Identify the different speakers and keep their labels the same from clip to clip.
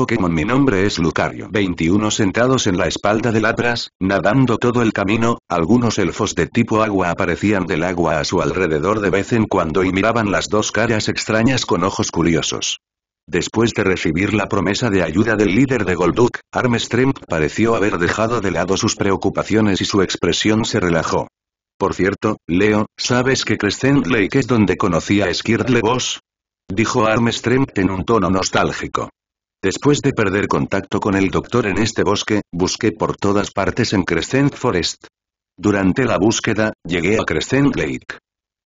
Speaker 1: Pokémon Mi nombre es Lucario. 21 sentados en la espalda de Lapras, nadando todo el camino, algunos elfos de tipo agua aparecían del agua a su alrededor de vez en cuando y miraban las dos caras extrañas con ojos curiosos. Después de recibir la promesa de ayuda del líder de Golduk, Armstrong pareció haber dejado de lado sus preocupaciones y su expresión se relajó. Por cierto, Leo, ¿sabes que Crescent Lake es donde conocí a Skirtle Boss? Dijo Armstrong en un tono nostálgico. Después de perder contacto con el doctor en este bosque, busqué por todas partes en Crescent Forest. Durante la búsqueda, llegué a Crescent Lake.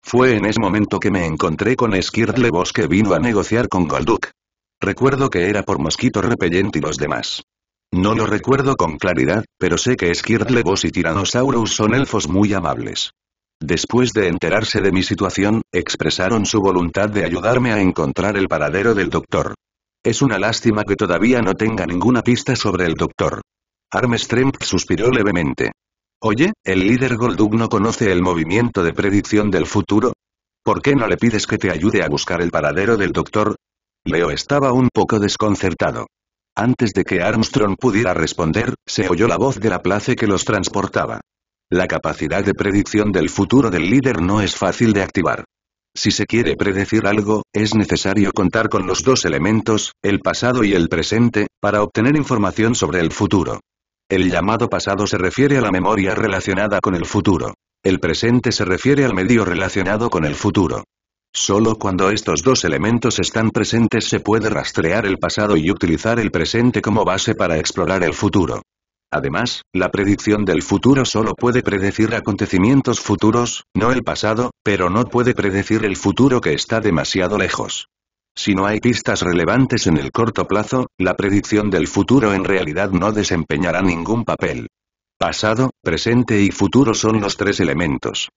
Speaker 1: Fue en ese momento que me encontré con Skirtle que vino a negociar con Golduk. Recuerdo que era por mosquito repellente y los demás. No lo recuerdo con claridad, pero sé que Boss y Tyrannosaurus son elfos muy amables. Después de enterarse de mi situación, expresaron su voluntad de ayudarme a encontrar el paradero del doctor. Es una lástima que todavía no tenga ninguna pista sobre el doctor. Armstrong suspiró levemente. Oye, el líder Goldug no conoce el movimiento de predicción del futuro. ¿Por qué no le pides que te ayude a buscar el paradero del doctor? Leo estaba un poco desconcertado. Antes de que Armstrong pudiera responder, se oyó la voz de la place que los transportaba. La capacidad de predicción del futuro del líder no es fácil de activar. Si se quiere predecir algo, es necesario contar con los dos elementos, el pasado y el presente, para obtener información sobre el futuro. El llamado pasado se refiere a la memoria relacionada con el futuro. El presente se refiere al medio relacionado con el futuro. Solo cuando estos dos elementos están presentes se puede rastrear el pasado y utilizar el presente como base para explorar el futuro. Además, la predicción del futuro solo puede predecir acontecimientos futuros, no el pasado, pero no puede predecir el futuro que está demasiado lejos. Si no hay pistas relevantes en el corto plazo, la predicción del futuro en realidad no desempeñará ningún papel. Pasado, presente y futuro son los tres elementos.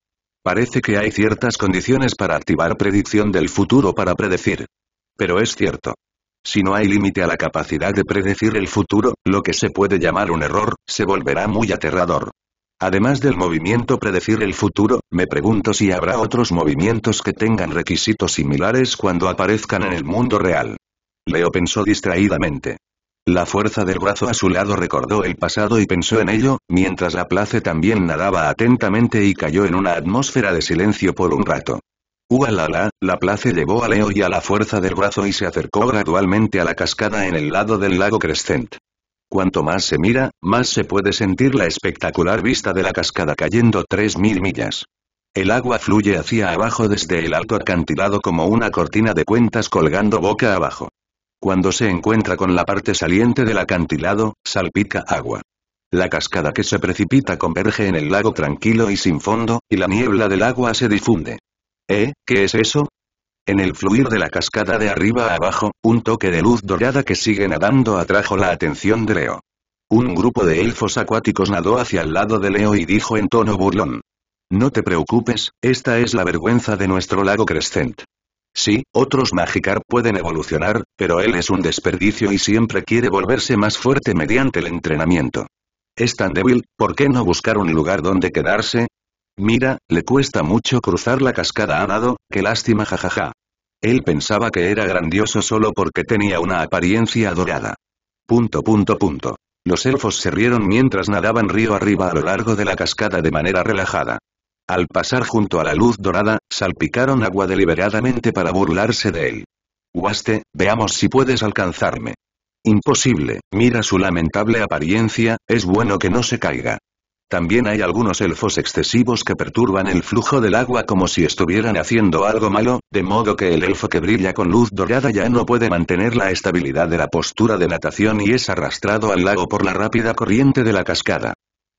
Speaker 1: Parece que hay ciertas condiciones para activar predicción del futuro para predecir. Pero es cierto, si no hay límite a la capacidad de predecir el futuro, lo que se puede llamar un error, se volverá muy aterrador. Además del movimiento predecir el futuro, me pregunto si habrá otros movimientos que tengan requisitos similares cuando aparezcan en el mundo real. Leo pensó distraídamente. La fuerza del brazo a su lado recordó el pasado y pensó en ello, mientras la place también nadaba atentamente y cayó en una atmósfera de silencio por un rato. ¡Ualala! la place llevó a Leo y a la fuerza del brazo y se acercó gradualmente a la cascada en el lado del lago Crescent. Cuanto más se mira, más se puede sentir la espectacular vista de la cascada cayendo 3.000 millas. El agua fluye hacia abajo desde el alto acantilado como una cortina de cuentas colgando boca abajo. Cuando se encuentra con la parte saliente del acantilado, salpica agua. La cascada que se precipita converge en el lago tranquilo y sin fondo, y la niebla del agua se difunde. ¿Eh? ¿Qué es eso? En el fluir de la cascada de arriba a abajo, un toque de luz dorada que sigue nadando atrajo la atención de Leo. Un grupo de elfos acuáticos nadó hacia el lado de Leo y dijo en tono burlón. No te preocupes, esta es la vergüenza de nuestro lago Crescent. Sí, otros Magikarp pueden evolucionar, pero él es un desperdicio y siempre quiere volverse más fuerte mediante el entrenamiento. Es tan débil, ¿por qué no buscar un lugar donde quedarse? Mira, le cuesta mucho cruzar la cascada a nado, qué lástima jajaja. Él pensaba que era grandioso solo porque tenía una apariencia dorada. Punto punto punto. Los elfos se rieron mientras nadaban río arriba a lo largo de la cascada de manera relajada. Al pasar junto a la luz dorada, salpicaron agua deliberadamente para burlarse de él. Guaste, veamos si puedes alcanzarme. Imposible, mira su lamentable apariencia, es bueno que no se caiga. También hay algunos elfos excesivos que perturban el flujo del agua como si estuvieran haciendo algo malo, de modo que el elfo que brilla con luz dorada ya no puede mantener la estabilidad de la postura de natación y es arrastrado al lago por la rápida corriente de la cascada.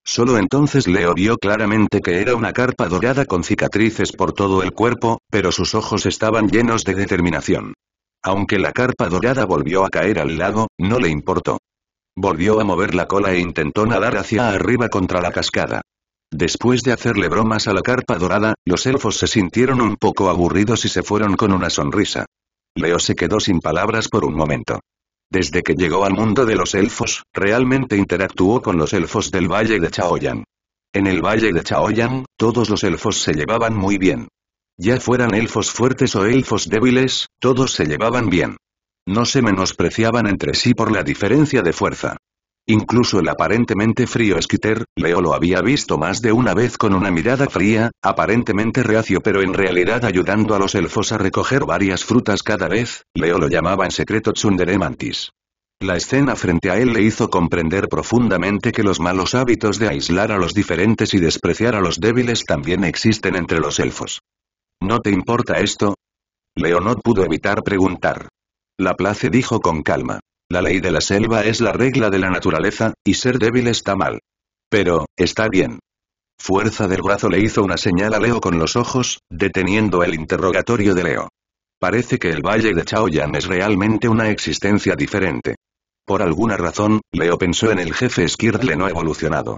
Speaker 1: Solo entonces Leo vio claramente que era una carpa dorada con cicatrices por todo el cuerpo, pero sus ojos estaban llenos de determinación. Aunque la carpa dorada volvió a caer al lago, no le importó. Volvió a mover la cola e intentó nadar hacia arriba contra la cascada. Después de hacerle bromas a la carpa dorada, los elfos se sintieron un poco aburridos y se fueron con una sonrisa. Leo se quedó sin palabras por un momento. Desde que llegó al mundo de los elfos, realmente interactuó con los elfos del Valle de Chaoyan. En el Valle de Chaoyan, todos los elfos se llevaban muy bien. Ya fueran elfos fuertes o elfos débiles, todos se llevaban bien no se menospreciaban entre sí por la diferencia de fuerza. Incluso el aparentemente frío esquiter, Leo lo había visto más de una vez con una mirada fría, aparentemente reacio pero en realidad ayudando a los elfos a recoger varias frutas cada vez, Leo lo llamaba en secreto Tsundere La escena frente a él le hizo comprender profundamente que los malos hábitos de aislar a los diferentes y despreciar a los débiles también existen entre los elfos. ¿No te importa esto? Leo no pudo evitar preguntar. Laplace dijo con calma. La ley de la selva es la regla de la naturaleza, y ser débil está mal. Pero, está bien. Fuerza del brazo le hizo una señal a Leo con los ojos, deteniendo el interrogatorio de Leo. Parece que el valle de Chaoyan es realmente una existencia diferente. Por alguna razón, Leo pensó en el jefe Skirtle no evolucionado.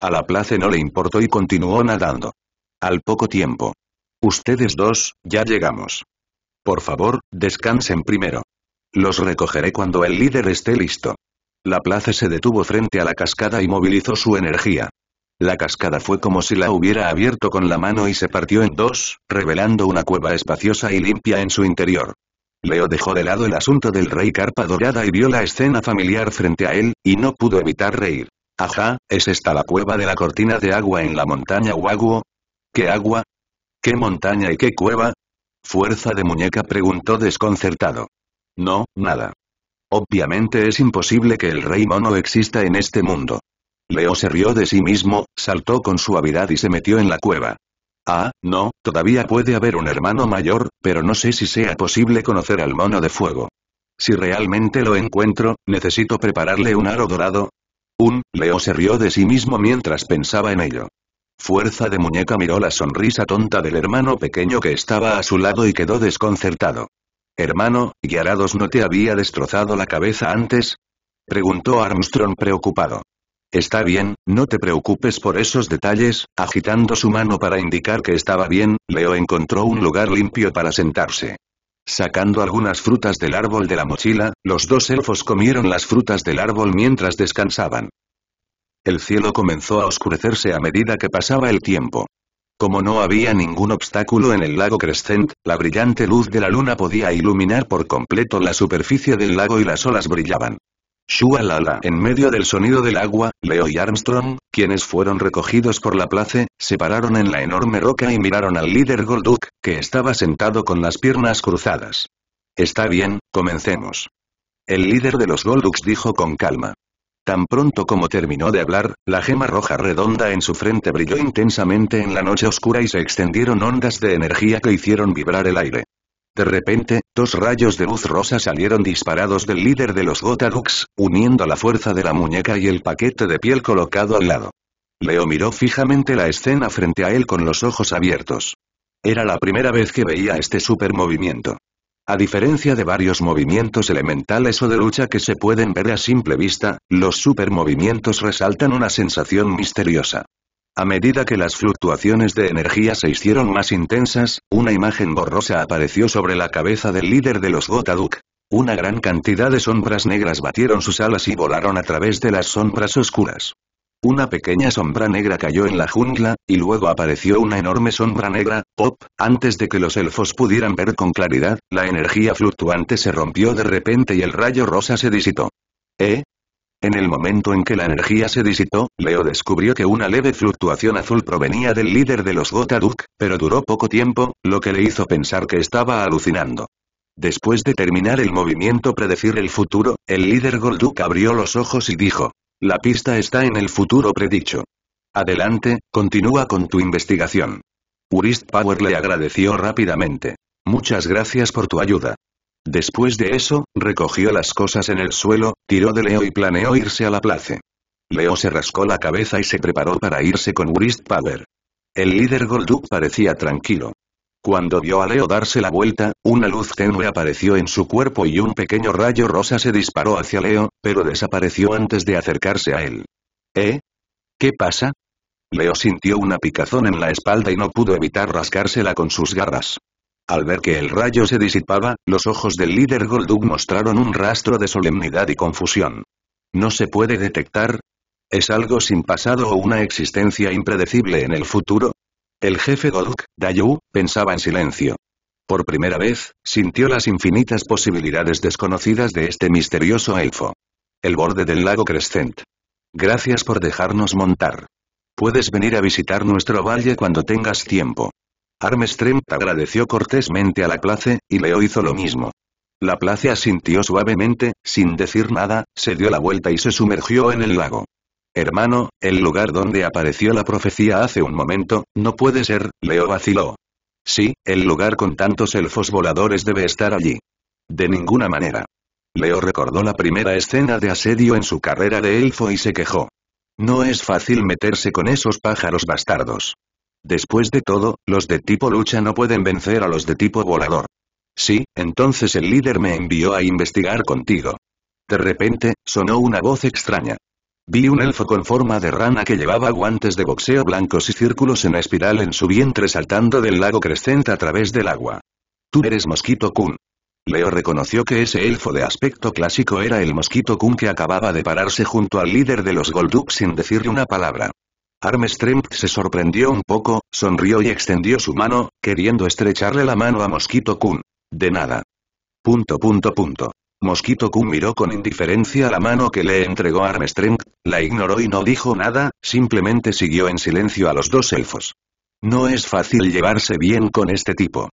Speaker 1: A la place no le importó y continuó nadando. Al poco tiempo. Ustedes dos, ya llegamos. Por favor, descansen primero. Los recogeré cuando el líder esté listo. La plaza se detuvo frente a la cascada y movilizó su energía. La cascada fue como si la hubiera abierto con la mano y se partió en dos, revelando una cueva espaciosa y limpia en su interior. Leo dejó de lado el asunto del rey carpa dorada y vio la escena familiar frente a él, y no pudo evitar reír. Ajá, ¿es esta la cueva de la cortina de agua en la montaña Huaguo? ¿Qué agua? ¿Qué montaña y qué cueva? Fuerza de muñeca preguntó desconcertado. No, nada. Obviamente es imposible que el rey mono exista en este mundo. Leo se rió de sí mismo, saltó con suavidad y se metió en la cueva. Ah, no, todavía puede haber un hermano mayor, pero no sé si sea posible conocer al mono de fuego. Si realmente lo encuentro, necesito prepararle un aro dorado. Un, Leo se rió de sí mismo mientras pensaba en ello. Fuerza de muñeca miró la sonrisa tonta del hermano pequeño que estaba a su lado y quedó desconcertado. Hermano, ¿Yarados no te había destrozado la cabeza antes? Preguntó Armstrong preocupado. Está bien, no te preocupes por esos detalles, agitando su mano para indicar que estaba bien, Leo encontró un lugar limpio para sentarse. Sacando algunas frutas del árbol de la mochila, los dos elfos comieron las frutas del árbol mientras descansaban. El cielo comenzó a oscurecerse a medida que pasaba el tiempo. Como no había ningún obstáculo en el lago Crescent, la brillante luz de la luna podía iluminar por completo la superficie del lago y las olas brillaban. Shua Lala. En medio del sonido del agua, Leo y Armstrong, quienes fueron recogidos por la place, se pararon en la enorme roca y miraron al líder Golduk, que estaba sentado con las piernas cruzadas. Está bien, comencemos. El líder de los Golduks dijo con calma. Tan pronto como terminó de hablar, la gema roja redonda en su frente brilló intensamente en la noche oscura y se extendieron ondas de energía que hicieron vibrar el aire. De repente, dos rayos de luz rosa salieron disparados del líder de los Gotadux, uniendo la fuerza de la muñeca y el paquete de piel colocado al lado. Leo miró fijamente la escena frente a él con los ojos abiertos. Era la primera vez que veía este supermovimiento. A diferencia de varios movimientos elementales o de lucha que se pueden ver a simple vista, los supermovimientos resaltan una sensación misteriosa. A medida que las fluctuaciones de energía se hicieron más intensas, una imagen borrosa apareció sobre la cabeza del líder de los Gotaduk. Una gran cantidad de sombras negras batieron sus alas y volaron a través de las sombras oscuras. Una pequeña sombra negra cayó en la jungla, y luego apareció una enorme sombra negra, pop, antes de que los elfos pudieran ver con claridad, la energía fluctuante se rompió de repente y el rayo rosa se disitó. ¿Eh? En el momento en que la energía se disitó, Leo descubrió que una leve fluctuación azul provenía del líder de los Gotaduk, pero duró poco tiempo, lo que le hizo pensar que estaba alucinando. Después de terminar el movimiento predecir el futuro, el líder Golduk abrió los ojos y dijo, la pista está en el futuro predicho. Adelante, continúa con tu investigación. Urist Power le agradeció rápidamente. Muchas gracias por tu ayuda. Después de eso, recogió las cosas en el suelo, tiró de Leo y planeó irse a la plaza. Leo se rascó la cabeza y se preparó para irse con Urist Power. El líder Golduk parecía tranquilo. Cuando vio a Leo darse la vuelta, una luz tenue apareció en su cuerpo y un pequeño rayo rosa se disparó hacia Leo, pero desapareció antes de acercarse a él. ¿Eh? ¿Qué pasa? Leo sintió una picazón en la espalda y no pudo evitar rascársela con sus garras. Al ver que el rayo se disipaba, los ojos del líder Goldug mostraron un rastro de solemnidad y confusión. ¿No se puede detectar? ¿Es algo sin pasado o una existencia impredecible en el futuro? El jefe Goluk, Dayu, pensaba en silencio. Por primera vez, sintió las infinitas posibilidades desconocidas de este misterioso elfo. El borde del lago Crescent. Gracias por dejarnos montar. Puedes venir a visitar nuestro valle cuando tengas tiempo. Armstrong agradeció cortésmente a la Place, y Leo hizo lo mismo. La Place asintió suavemente, sin decir nada, se dio la vuelta y se sumergió en el lago. Hermano, el lugar donde apareció la profecía hace un momento, no puede ser, Leo vaciló. Sí, el lugar con tantos elfos voladores debe estar allí. De ninguna manera. Leo recordó la primera escena de asedio en su carrera de elfo y se quejó. No es fácil meterse con esos pájaros bastardos. Después de todo, los de tipo lucha no pueden vencer a los de tipo volador. Sí, entonces el líder me envió a investigar contigo. De repente, sonó una voz extraña. Vi un elfo con forma de rana que llevaba guantes de boxeo blancos y círculos en espiral en su vientre saltando del lago crescente a través del agua. Tú eres Mosquito Kun. Leo reconoció que ese elfo de aspecto clásico era el Mosquito Kun que acababa de pararse junto al líder de los Golduk sin decirle una palabra. Armstrong se sorprendió un poco, sonrió y extendió su mano, queriendo estrecharle la mano a Mosquito Kun. De nada. Punto punto punto. Mosquito Kun miró con indiferencia la mano que le entregó Armstrong, la ignoró y no dijo nada, simplemente siguió en silencio a los dos elfos. No es fácil llevarse bien con este tipo.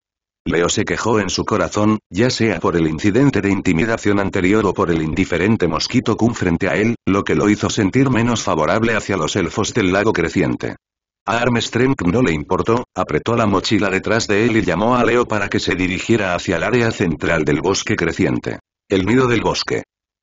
Speaker 1: Leo se quejó en su corazón, ya sea por el incidente de intimidación anterior o por el indiferente Mosquito Kun frente a él, lo que lo hizo sentir menos favorable hacia los elfos del lago creciente. A Armstrong no le importó, apretó la mochila detrás de él y llamó a Leo para que se dirigiera hacia el área central del bosque creciente. El nido del bosque.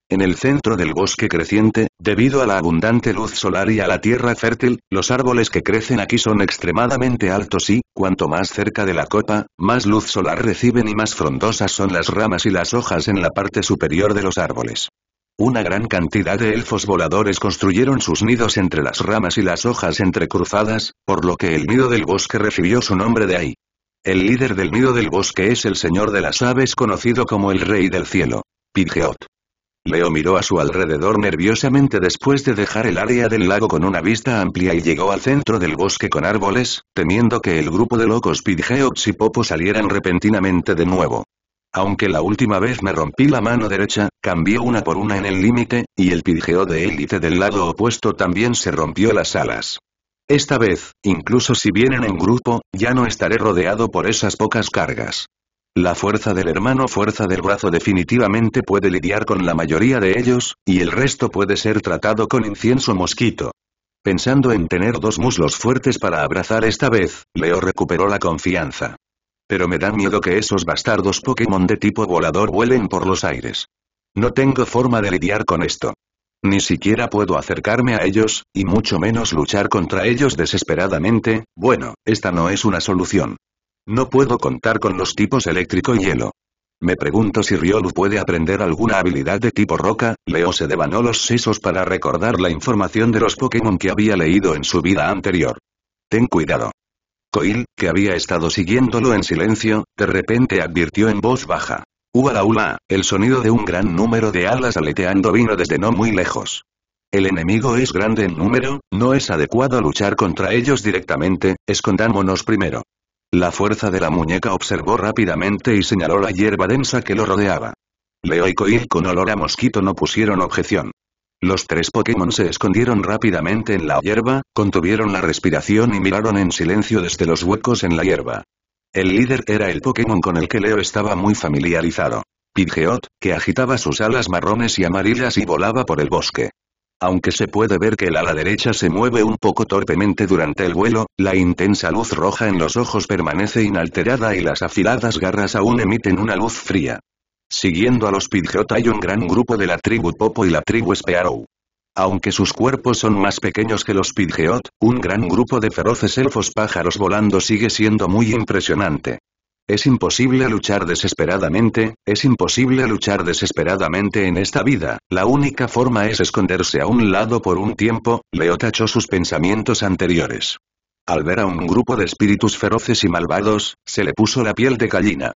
Speaker 1: En el centro del bosque creciente, debido a la abundante luz solar y a la tierra fértil, los árboles que crecen aquí son extremadamente altos y, cuanto más cerca de la copa, más luz solar reciben y más frondosas son las ramas y las hojas en la parte superior de los árboles. Una gran cantidad de elfos voladores construyeron sus nidos entre las ramas y las hojas entrecruzadas, por lo que el nido del bosque recibió su nombre de ahí. El líder del nido del bosque es el señor de las aves conocido como el rey del cielo. Pidgeot. Leo miró a su alrededor nerviosamente después de dejar el área del lago con una vista amplia y llegó al centro del bosque con árboles, temiendo que el grupo de locos Pidgeot y Popo salieran repentinamente de nuevo. Aunque la última vez me rompí la mano derecha, cambió una por una en el límite, y el Pidgeot de élite del lado opuesto también se rompió las alas. Esta vez, incluso si vienen en grupo, ya no estaré rodeado por esas pocas cargas. La fuerza del hermano fuerza del brazo definitivamente puede lidiar con la mayoría de ellos, y el resto puede ser tratado con incienso mosquito. Pensando en tener dos muslos fuertes para abrazar esta vez, Leo recuperó la confianza. Pero me da miedo que esos bastardos Pokémon de tipo volador vuelen por los aires. No tengo forma de lidiar con esto. Ni siquiera puedo acercarme a ellos, y mucho menos luchar contra ellos desesperadamente, bueno, esta no es una solución. No puedo contar con los tipos eléctrico y hielo. Me pregunto si Riolu puede aprender alguna habilidad de tipo roca, Leo se devanó los sesos para recordar la información de los Pokémon que había leído en su vida anterior. Ten cuidado. Coil, que había estado siguiéndolo en silencio, de repente advirtió en voz baja. Ualaula, el sonido de un gran número de alas aleteando vino desde no muy lejos. El enemigo es grande en número, no es adecuado luchar contra ellos directamente, escondámonos primero. La fuerza de la muñeca observó rápidamente y señaló la hierba densa que lo rodeaba. Leo y Coil con olor a mosquito no pusieron objeción. Los tres Pokémon se escondieron rápidamente en la hierba, contuvieron la respiración y miraron en silencio desde los huecos en la hierba. El líder era el Pokémon con el que Leo estaba muy familiarizado. Pidgeot, que agitaba sus alas marrones y amarillas y volaba por el bosque. Aunque se puede ver que el ala derecha se mueve un poco torpemente durante el vuelo, la intensa luz roja en los ojos permanece inalterada y las afiladas garras aún emiten una luz fría. Siguiendo a los Pidgeot hay un gran grupo de la tribu Popo y la tribu Spearow. Aunque sus cuerpos son más pequeños que los Pidgeot, un gran grupo de feroces elfos pájaros volando sigue siendo muy impresionante. Es imposible luchar desesperadamente, es imposible luchar desesperadamente en esta vida, la única forma es esconderse a un lado por un tiempo, Leo tachó sus pensamientos anteriores. Al ver a un grupo de espíritus feroces y malvados, se le puso la piel de gallina.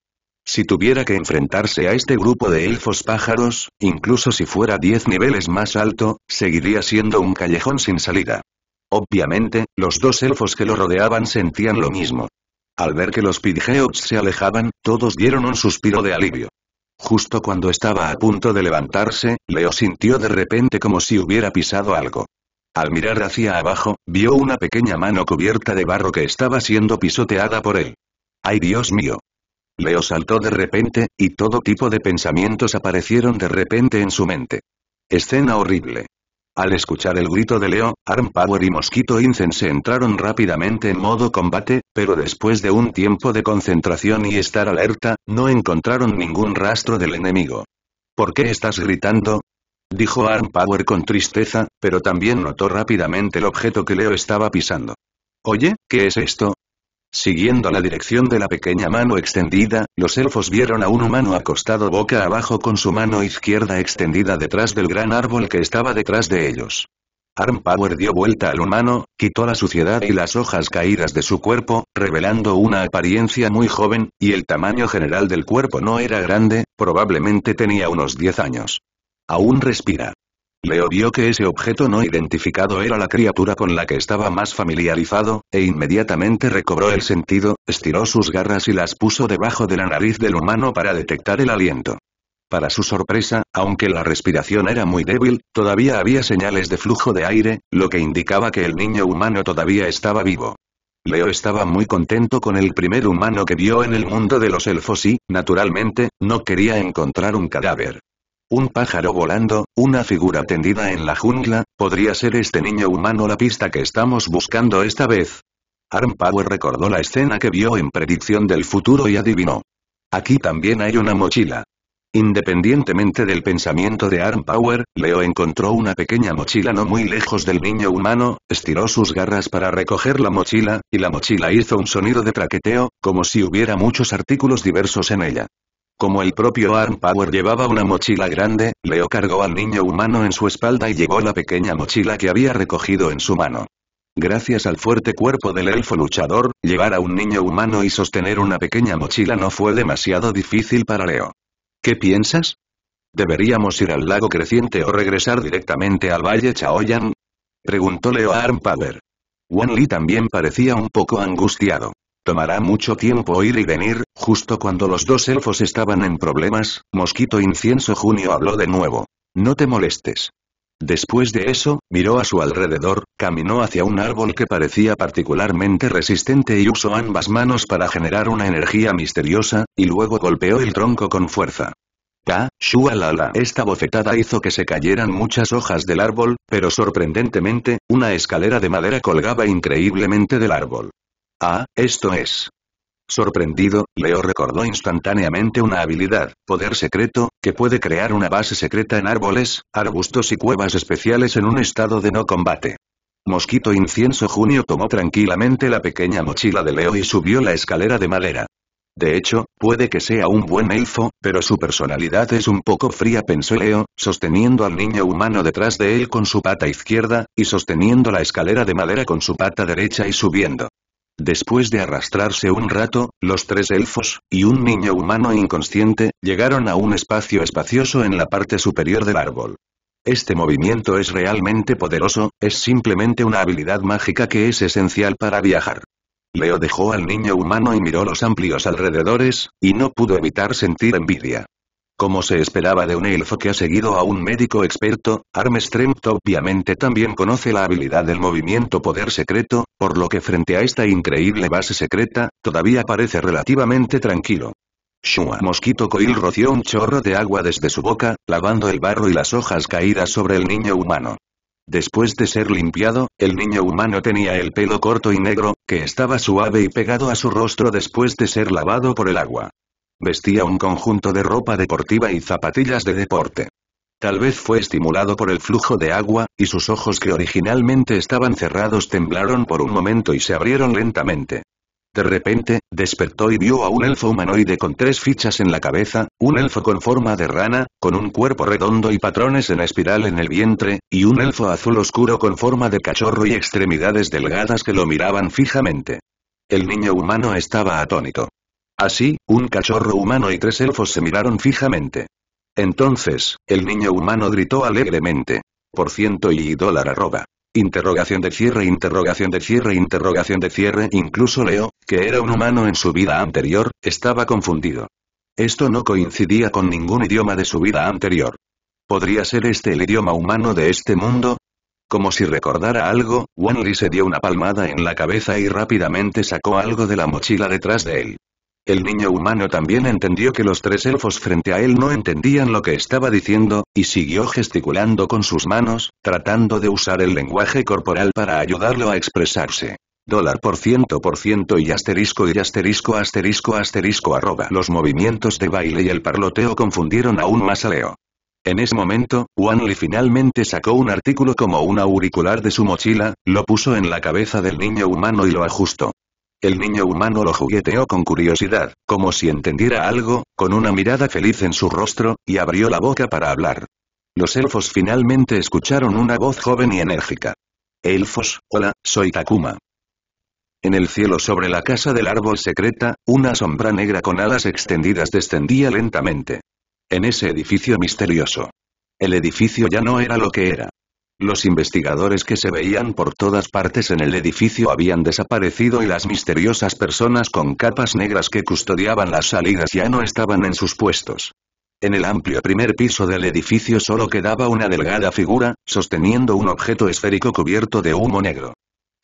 Speaker 1: Si tuviera que enfrentarse a este grupo de elfos pájaros, incluso si fuera diez niveles más alto, seguiría siendo un callejón sin salida. Obviamente, los dos elfos que lo rodeaban sentían lo mismo. Al ver que los Pidgeots se alejaban, todos dieron un suspiro de alivio. Justo cuando estaba a punto de levantarse, Leo sintió de repente como si hubiera pisado algo. Al mirar hacia abajo, vio una pequeña mano cubierta de barro que estaba siendo pisoteada por él. ¡Ay Dios mío! Leo saltó de repente, y todo tipo de pensamientos aparecieron de repente en su mente. Escena horrible. Al escuchar el grito de Leo, Arm Power y Mosquito Incense entraron rápidamente en modo combate, pero después de un tiempo de concentración y estar alerta, no encontraron ningún rastro del enemigo. ¿Por qué estás gritando? Dijo Arm Power con tristeza, pero también notó rápidamente el objeto que Leo estaba pisando. Oye, ¿qué es esto? Siguiendo la dirección de la pequeña mano extendida, los elfos vieron a un humano acostado boca abajo con su mano izquierda extendida detrás del gran árbol que estaba detrás de ellos. Arm Power dio vuelta al humano, quitó la suciedad y las hojas caídas de su cuerpo, revelando una apariencia muy joven, y el tamaño general del cuerpo no era grande, probablemente tenía unos 10 años. Aún respira. Leo vio que ese objeto no identificado era la criatura con la que estaba más familiarizado, e inmediatamente recobró el sentido, estiró sus garras y las puso debajo de la nariz del humano para detectar el aliento. Para su sorpresa, aunque la respiración era muy débil, todavía había señales de flujo de aire, lo que indicaba que el niño humano todavía estaba vivo. Leo estaba muy contento con el primer humano que vio en el mundo de los elfos y, naturalmente, no quería encontrar un cadáver. Un pájaro volando, una figura tendida en la jungla, podría ser este niño humano la pista que estamos buscando esta vez. Arm Power recordó la escena que vio en Predicción del Futuro y adivinó. Aquí también hay una mochila. Independientemente del pensamiento de Arm Power, Leo encontró una pequeña mochila no muy lejos del niño humano, estiró sus garras para recoger la mochila, y la mochila hizo un sonido de traqueteo, como si hubiera muchos artículos diversos en ella. Como el propio Arm Power llevaba una mochila grande, Leo cargó al niño humano en su espalda y llevó la pequeña mochila que había recogido en su mano. Gracias al fuerte cuerpo del elfo luchador, llevar a un niño humano y sostener una pequeña mochila no fue demasiado difícil para Leo. ¿Qué piensas? ¿Deberíamos ir al lago creciente o regresar directamente al valle Chaoyan? Preguntó Leo a Power. Wan Lee también parecía un poco angustiado. Tomará mucho tiempo ir y venir, justo cuando los dos elfos estaban en problemas, Mosquito Incienso Junio habló de nuevo. No te molestes. Después de eso, miró a su alrededor, caminó hacia un árbol que parecía particularmente resistente y usó ambas manos para generar una energía misteriosa, y luego golpeó el tronco con fuerza. ¡Ka! ¡Shualala! Esta bofetada hizo que se cayeran muchas hojas del árbol, pero sorprendentemente, una escalera de madera colgaba increíblemente del árbol. Ah, esto es. Sorprendido, Leo recordó instantáneamente una habilidad, poder secreto, que puede crear una base secreta en árboles, arbustos y cuevas especiales en un estado de no combate. Mosquito Incienso Junio tomó tranquilamente la pequeña mochila de Leo y subió la escalera de madera. De hecho, puede que sea un buen elfo, pero su personalidad es un poco fría, pensó Leo, sosteniendo al niño humano detrás de él con su pata izquierda, y sosteniendo la escalera de madera con su pata derecha y subiendo. Después de arrastrarse un rato, los tres elfos, y un niño humano inconsciente, llegaron a un espacio espacioso en la parte superior del árbol. Este movimiento es realmente poderoso, es simplemente una habilidad mágica que es esencial para viajar. Leo dejó al niño humano y miró los amplios alrededores, y no pudo evitar sentir envidia. Como se esperaba de un elfo que ha seguido a un médico experto, Armstrong obviamente también conoce la habilidad del movimiento poder secreto, por lo que frente a esta increíble base secreta, todavía parece relativamente tranquilo. Shua Mosquito Coil roció un chorro de agua desde su boca, lavando el barro y las hojas caídas sobre el niño humano. Después de ser limpiado, el niño humano tenía el pelo corto y negro, que estaba suave y pegado a su rostro después de ser lavado por el agua. Vestía un conjunto de ropa deportiva y zapatillas de deporte. Tal vez fue estimulado por el flujo de agua, y sus ojos que originalmente estaban cerrados temblaron por un momento y se abrieron lentamente. De repente, despertó y vio a un elfo humanoide con tres fichas en la cabeza, un elfo con forma de rana, con un cuerpo redondo y patrones en espiral en el vientre, y un elfo azul oscuro con forma de cachorro y extremidades delgadas que lo miraban fijamente. El niño humano estaba atónito. Así, un cachorro humano y tres elfos se miraron fijamente. Entonces, el niño humano gritó alegremente. Por ciento y dólar arroba. Interrogación de cierre, interrogación de cierre, interrogación de cierre. Incluso Leo, que era un humano en su vida anterior, estaba confundido. Esto no coincidía con ningún idioma de su vida anterior. ¿Podría ser este el idioma humano de este mundo? Como si recordara algo, Wanli se dio una palmada en la cabeza y rápidamente sacó algo de la mochila detrás de él. El niño humano también entendió que los tres elfos frente a él no entendían lo que estaba diciendo, y siguió gesticulando con sus manos, tratando de usar el lenguaje corporal para ayudarlo a expresarse dólar por ciento por ciento y asterisco y asterisco asterisco asterisco arroba. Los movimientos de baile y el parloteo confundieron aún más a Leo. En ese momento, Wanli finalmente sacó un artículo como un auricular de su mochila, lo puso en la cabeza del niño humano y lo ajustó. El niño humano lo jugueteó con curiosidad, como si entendiera algo, con una mirada feliz en su rostro, y abrió la boca para hablar. Los elfos finalmente escucharon una voz joven y enérgica. Elfos, hola, soy Takuma. En el cielo sobre la casa del árbol secreta, una sombra negra con alas extendidas descendía lentamente. En ese edificio misterioso. El edificio ya no era lo que era. Los investigadores que se veían por todas partes en el edificio habían desaparecido y las misteriosas personas con capas negras que custodiaban las salidas ya no estaban en sus puestos. En el amplio primer piso del edificio solo quedaba una delgada figura, sosteniendo un objeto esférico cubierto de humo negro.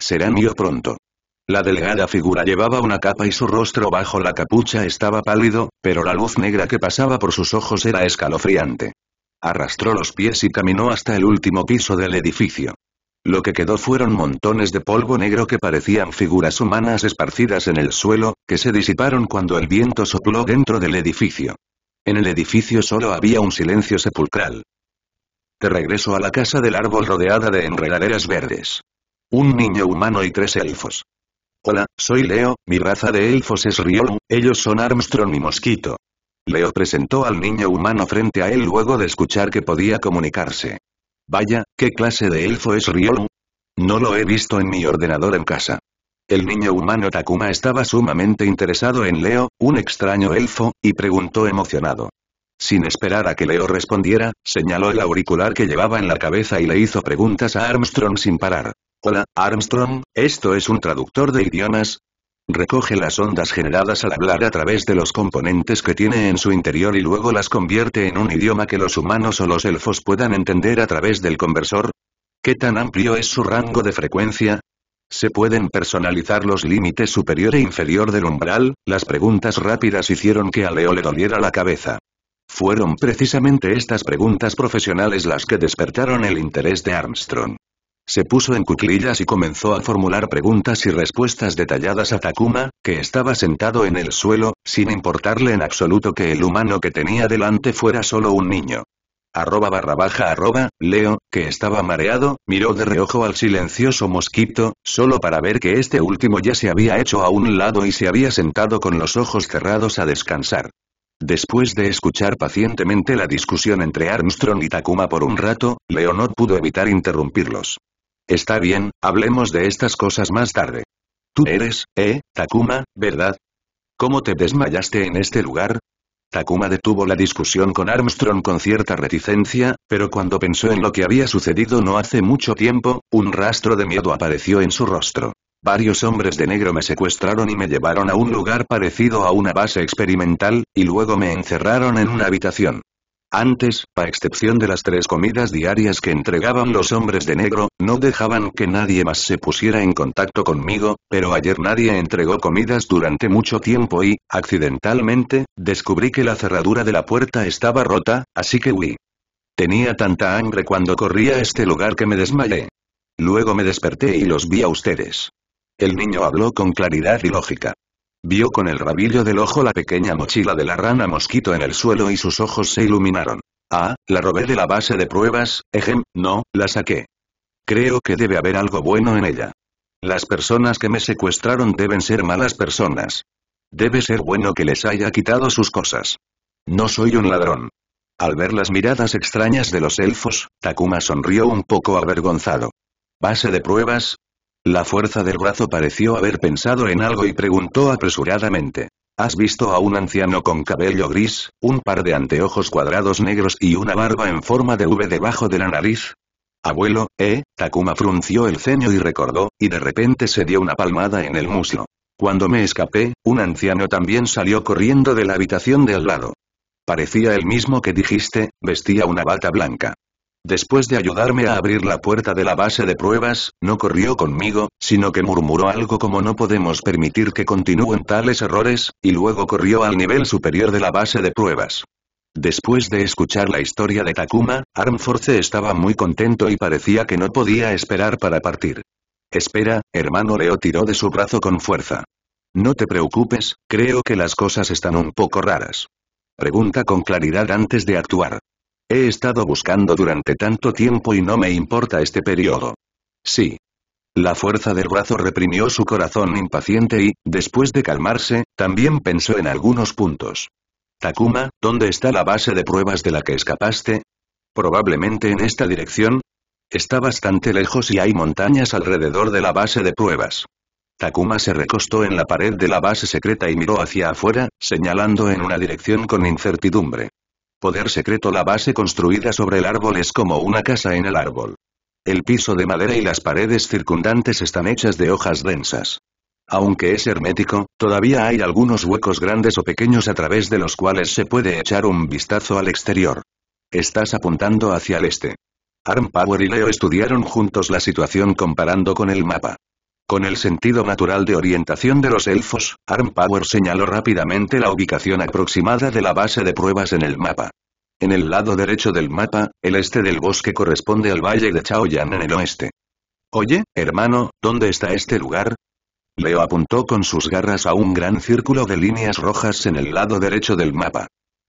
Speaker 1: Será mío pronto. La delgada figura llevaba una capa y su rostro bajo la capucha estaba pálido, pero la luz negra que pasaba por sus ojos era escalofriante arrastró los pies y caminó hasta el último piso del edificio. Lo que quedó fueron montones de polvo negro que parecían figuras humanas esparcidas en el suelo, que se disiparon cuando el viento sopló dentro del edificio. En el edificio solo había un silencio sepulcral. De regreso a la casa del árbol rodeada de enredaderas verdes. Un niño humano y tres elfos. Hola, soy Leo, mi raza de elfos es Riolu, ellos son Armstrong y Mosquito. Leo presentó al niño humano frente a él luego de escuchar que podía comunicarse. Vaya, ¿qué clase de elfo es Ryo? No lo he visto en mi ordenador en casa. El niño humano Takuma estaba sumamente interesado en Leo, un extraño elfo, y preguntó emocionado. Sin esperar a que Leo respondiera, señaló el auricular que llevaba en la cabeza y le hizo preguntas a Armstrong sin parar. Hola, Armstrong, ¿esto es un traductor de idiomas? recoge las ondas generadas al hablar a través de los componentes que tiene en su interior y luego las convierte en un idioma que los humanos o los elfos puedan entender a través del conversor? ¿Qué tan amplio es su rango de frecuencia? ¿Se pueden personalizar los límites superior e inferior del umbral? Las preguntas rápidas hicieron que a Leo le doliera la cabeza. Fueron precisamente estas preguntas profesionales las que despertaron el interés de Armstrong. Se puso en cuclillas y comenzó a formular preguntas y respuestas detalladas a Takuma, que estaba sentado en el suelo, sin importarle en absoluto que el humano que tenía delante fuera solo un niño. Arroba barra baja arroba, Leo, que estaba mareado, miró de reojo al silencioso mosquito, solo para ver que este último ya se había hecho a un lado y se había sentado con los ojos cerrados a descansar. Después de escuchar pacientemente la discusión entre Armstrong y Takuma por un rato, Leo no pudo evitar interrumpirlos. Está bien, hablemos de estas cosas más tarde. Tú eres, eh, Takuma, ¿verdad? ¿Cómo te desmayaste en este lugar? Takuma detuvo la discusión con Armstrong con cierta reticencia, pero cuando pensó en lo que había sucedido no hace mucho tiempo, un rastro de miedo apareció en su rostro. Varios hombres de negro me secuestraron y me llevaron a un lugar parecido a una base experimental, y luego me encerraron en una habitación. Antes, a excepción de las tres comidas diarias que entregaban los hombres de negro, no dejaban que nadie más se pusiera en contacto conmigo, pero ayer nadie entregó comidas durante mucho tiempo y, accidentalmente, descubrí que la cerradura de la puerta estaba rota, así que huí. Tenía tanta hambre cuando corría a este lugar que me desmayé. Luego me desperté y los vi a ustedes. El niño habló con claridad y lógica. Vio con el rabillo del ojo la pequeña mochila de la rana mosquito en el suelo y sus ojos se iluminaron. Ah, la robé de la base de pruebas, ejem, no, la saqué. Creo que debe haber algo bueno en ella. Las personas que me secuestraron deben ser malas personas. Debe ser bueno que les haya quitado sus cosas. No soy un ladrón. Al ver las miradas extrañas de los elfos, Takuma sonrió un poco avergonzado. Base de pruebas, la fuerza del brazo pareció haber pensado en algo y preguntó apresuradamente. ¿Has visto a un anciano con cabello gris, un par de anteojos cuadrados negros y una barba en forma de V debajo de la nariz? Abuelo, ¿eh? Takuma frunció el ceño y recordó, y de repente se dio una palmada en el muslo. Cuando me escapé, un anciano también salió corriendo de la habitación de al lado. Parecía el mismo que dijiste, vestía una bata blanca. Después de ayudarme a abrir la puerta de la base de pruebas, no corrió conmigo, sino que murmuró algo como no podemos permitir que continúen tales errores, y luego corrió al nivel superior de la base de pruebas. Después de escuchar la historia de Takuma, Armforce estaba muy contento y parecía que no podía esperar para partir. Espera, hermano Leo tiró de su brazo con fuerza. No te preocupes, creo que las cosas están un poco raras. Pregunta con claridad antes de actuar. He estado buscando durante tanto tiempo y no me importa este periodo. Sí. La fuerza del brazo reprimió su corazón impaciente y, después de calmarse, también pensó en algunos puntos. Takuma, ¿dónde está la base de pruebas de la que escapaste? Probablemente en esta dirección. Está bastante lejos y hay montañas alrededor de la base de pruebas. Takuma se recostó en la pared de la base secreta y miró hacia afuera, señalando en una dirección con incertidumbre. Poder secreto La base construida sobre el árbol es como una casa en el árbol. El piso de madera y las paredes circundantes están hechas de hojas densas. Aunque es hermético, todavía hay algunos huecos grandes o pequeños a través de los cuales se puede echar un vistazo al exterior. Estás apuntando hacia el este. Arm Power y Leo estudiaron juntos la situación comparando con el mapa. Con el sentido natural de orientación de los elfos, Arm Power señaló rápidamente la ubicación aproximada de la base de pruebas en el mapa. En el lado derecho del mapa, el este del bosque corresponde al valle de Chaoyan en el oeste. Oye, hermano, ¿dónde está este lugar? Leo apuntó con sus garras a un gran círculo de líneas rojas en el lado derecho del mapa.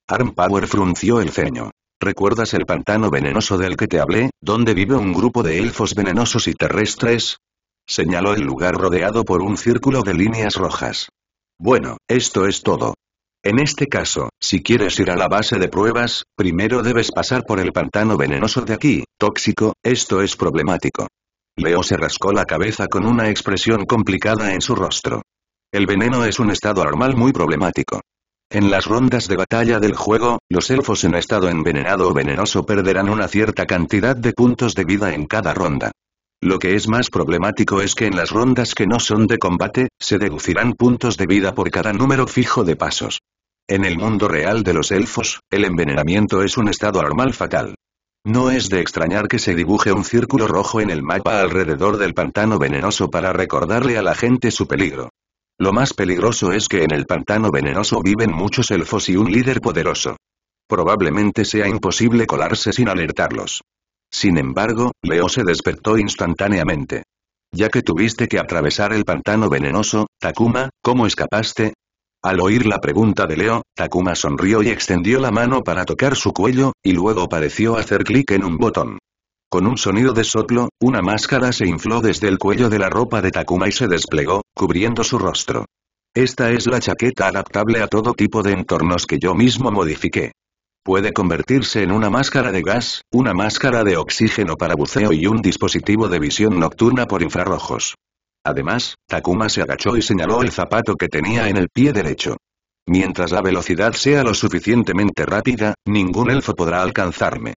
Speaker 1: Arm Power frunció el ceño. ¿Recuerdas el pantano venenoso del que te hablé, donde vive un grupo de elfos venenosos y terrestres? Señaló el lugar rodeado por un círculo de líneas rojas. Bueno, esto es todo. En este caso, si quieres ir a la base de pruebas, primero debes pasar por el pantano venenoso de aquí, tóxico, esto es problemático. Leo se rascó la cabeza con una expresión complicada en su rostro. El veneno es un estado normal muy problemático. En las rondas de batalla del juego, los elfos en estado envenenado o venenoso perderán una cierta cantidad de puntos de vida en cada ronda. Lo que es más problemático es que en las rondas que no son de combate, se deducirán puntos de vida por cada número fijo de pasos. En el mundo real de los elfos, el envenenamiento es un estado normal fatal. No es de extrañar que se dibuje un círculo rojo en el mapa alrededor del pantano venenoso para recordarle a la gente su peligro. Lo más peligroso es que en el pantano venenoso viven muchos elfos y un líder poderoso. Probablemente sea imposible colarse sin alertarlos. Sin embargo, Leo se despertó instantáneamente. Ya que tuviste que atravesar el pantano venenoso, Takuma, ¿cómo escapaste? Al oír la pregunta de Leo, Takuma sonrió y extendió la mano para tocar su cuello, y luego pareció hacer clic en un botón. Con un sonido de soplo, una máscara se infló desde el cuello de la ropa de Takuma y se desplegó, cubriendo su rostro. Esta es la chaqueta adaptable a todo tipo de entornos que yo mismo modifiqué. Puede convertirse en una máscara de gas, una máscara de oxígeno para buceo y un dispositivo de visión nocturna por infrarrojos. Además, Takuma se agachó y señaló el zapato que tenía en el pie derecho. Mientras la velocidad sea lo suficientemente rápida, ningún elfo podrá alcanzarme.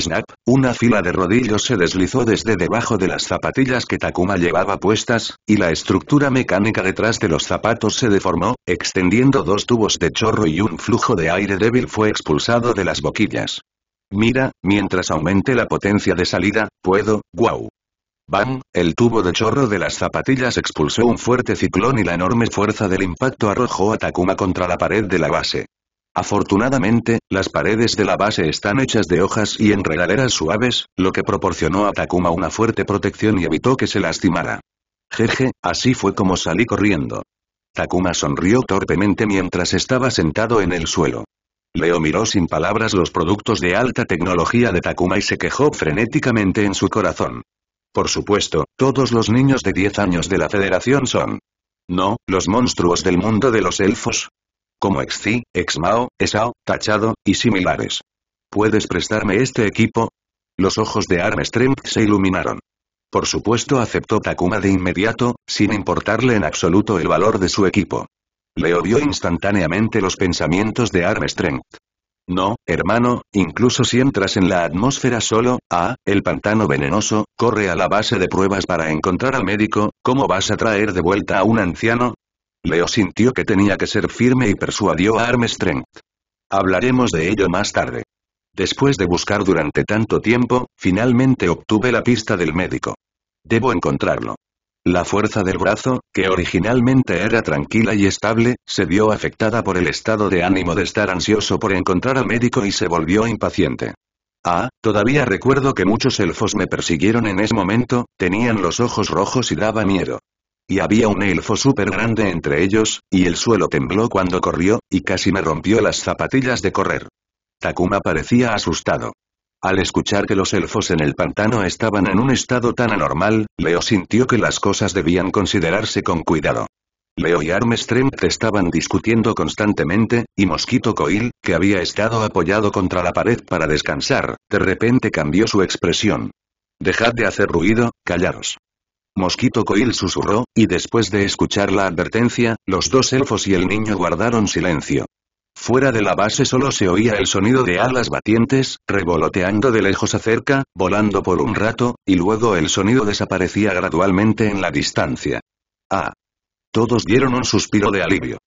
Speaker 1: Snap, una fila de rodillos se deslizó desde debajo de las zapatillas que Takuma llevaba puestas, y la estructura mecánica detrás de los zapatos se deformó, extendiendo dos tubos de chorro y un flujo de aire débil fue expulsado de las boquillas. Mira, mientras aumente la potencia de salida, puedo, guau. Bam, el tubo de chorro de las zapatillas expulsó un fuerte ciclón y la enorme fuerza del impacto arrojó a Takuma contra la pared de la base. Afortunadamente, las paredes de la base están hechas de hojas y enredaderas suaves, lo que proporcionó a Takuma una fuerte protección y evitó que se lastimara. Jeje, así fue como salí corriendo. Takuma sonrió torpemente mientras estaba sentado en el suelo. Leo miró sin palabras los productos de alta tecnología de Takuma y se quejó frenéticamente en su corazón. Por supuesto, todos los niños de 10 años de la federación son. No, los monstruos del mundo de los elfos, como Ex-Mao, Esao, Tachado, y similares. ¿Puedes prestarme este equipo? Los ojos de Armstrong se iluminaron. Por supuesto aceptó Takuma de inmediato, sin importarle en absoluto el valor de su equipo. Le vio instantáneamente los pensamientos de Strength. No, hermano, incluso si entras en la atmósfera solo, ah, el pantano venenoso, corre a la base de pruebas para encontrar al médico, ¿cómo vas a traer de vuelta a un anciano? Leo sintió que tenía que ser firme y persuadió a Strength. Hablaremos de ello más tarde. Después de buscar durante tanto tiempo, finalmente obtuve la pista del médico. Debo encontrarlo. La fuerza del brazo, que originalmente era tranquila y estable, se vio afectada por el estado de ánimo de estar ansioso por encontrar al médico y se volvió impaciente. Ah, todavía recuerdo que muchos elfos me persiguieron en ese momento, tenían los ojos rojos y daba miedo y había un elfo súper grande entre ellos, y el suelo tembló cuando corrió, y casi me rompió las zapatillas de correr. Takuma parecía asustado. Al escuchar que los elfos en el pantano estaban en un estado tan anormal, Leo sintió que las cosas debían considerarse con cuidado. Leo y Armstrong estaban discutiendo constantemente, y Mosquito Coil, que había estado apoyado contra la pared para descansar, de repente cambió su expresión. Dejad de hacer ruido, callaros. Mosquito Coil susurró, y después de escuchar la advertencia, los dos elfos y el niño guardaron silencio. Fuera de la base solo se oía el sonido de alas batientes, revoloteando de lejos a cerca, volando por un rato, y luego el sonido desaparecía gradualmente en la distancia. Ah. Todos dieron un suspiro de alivio.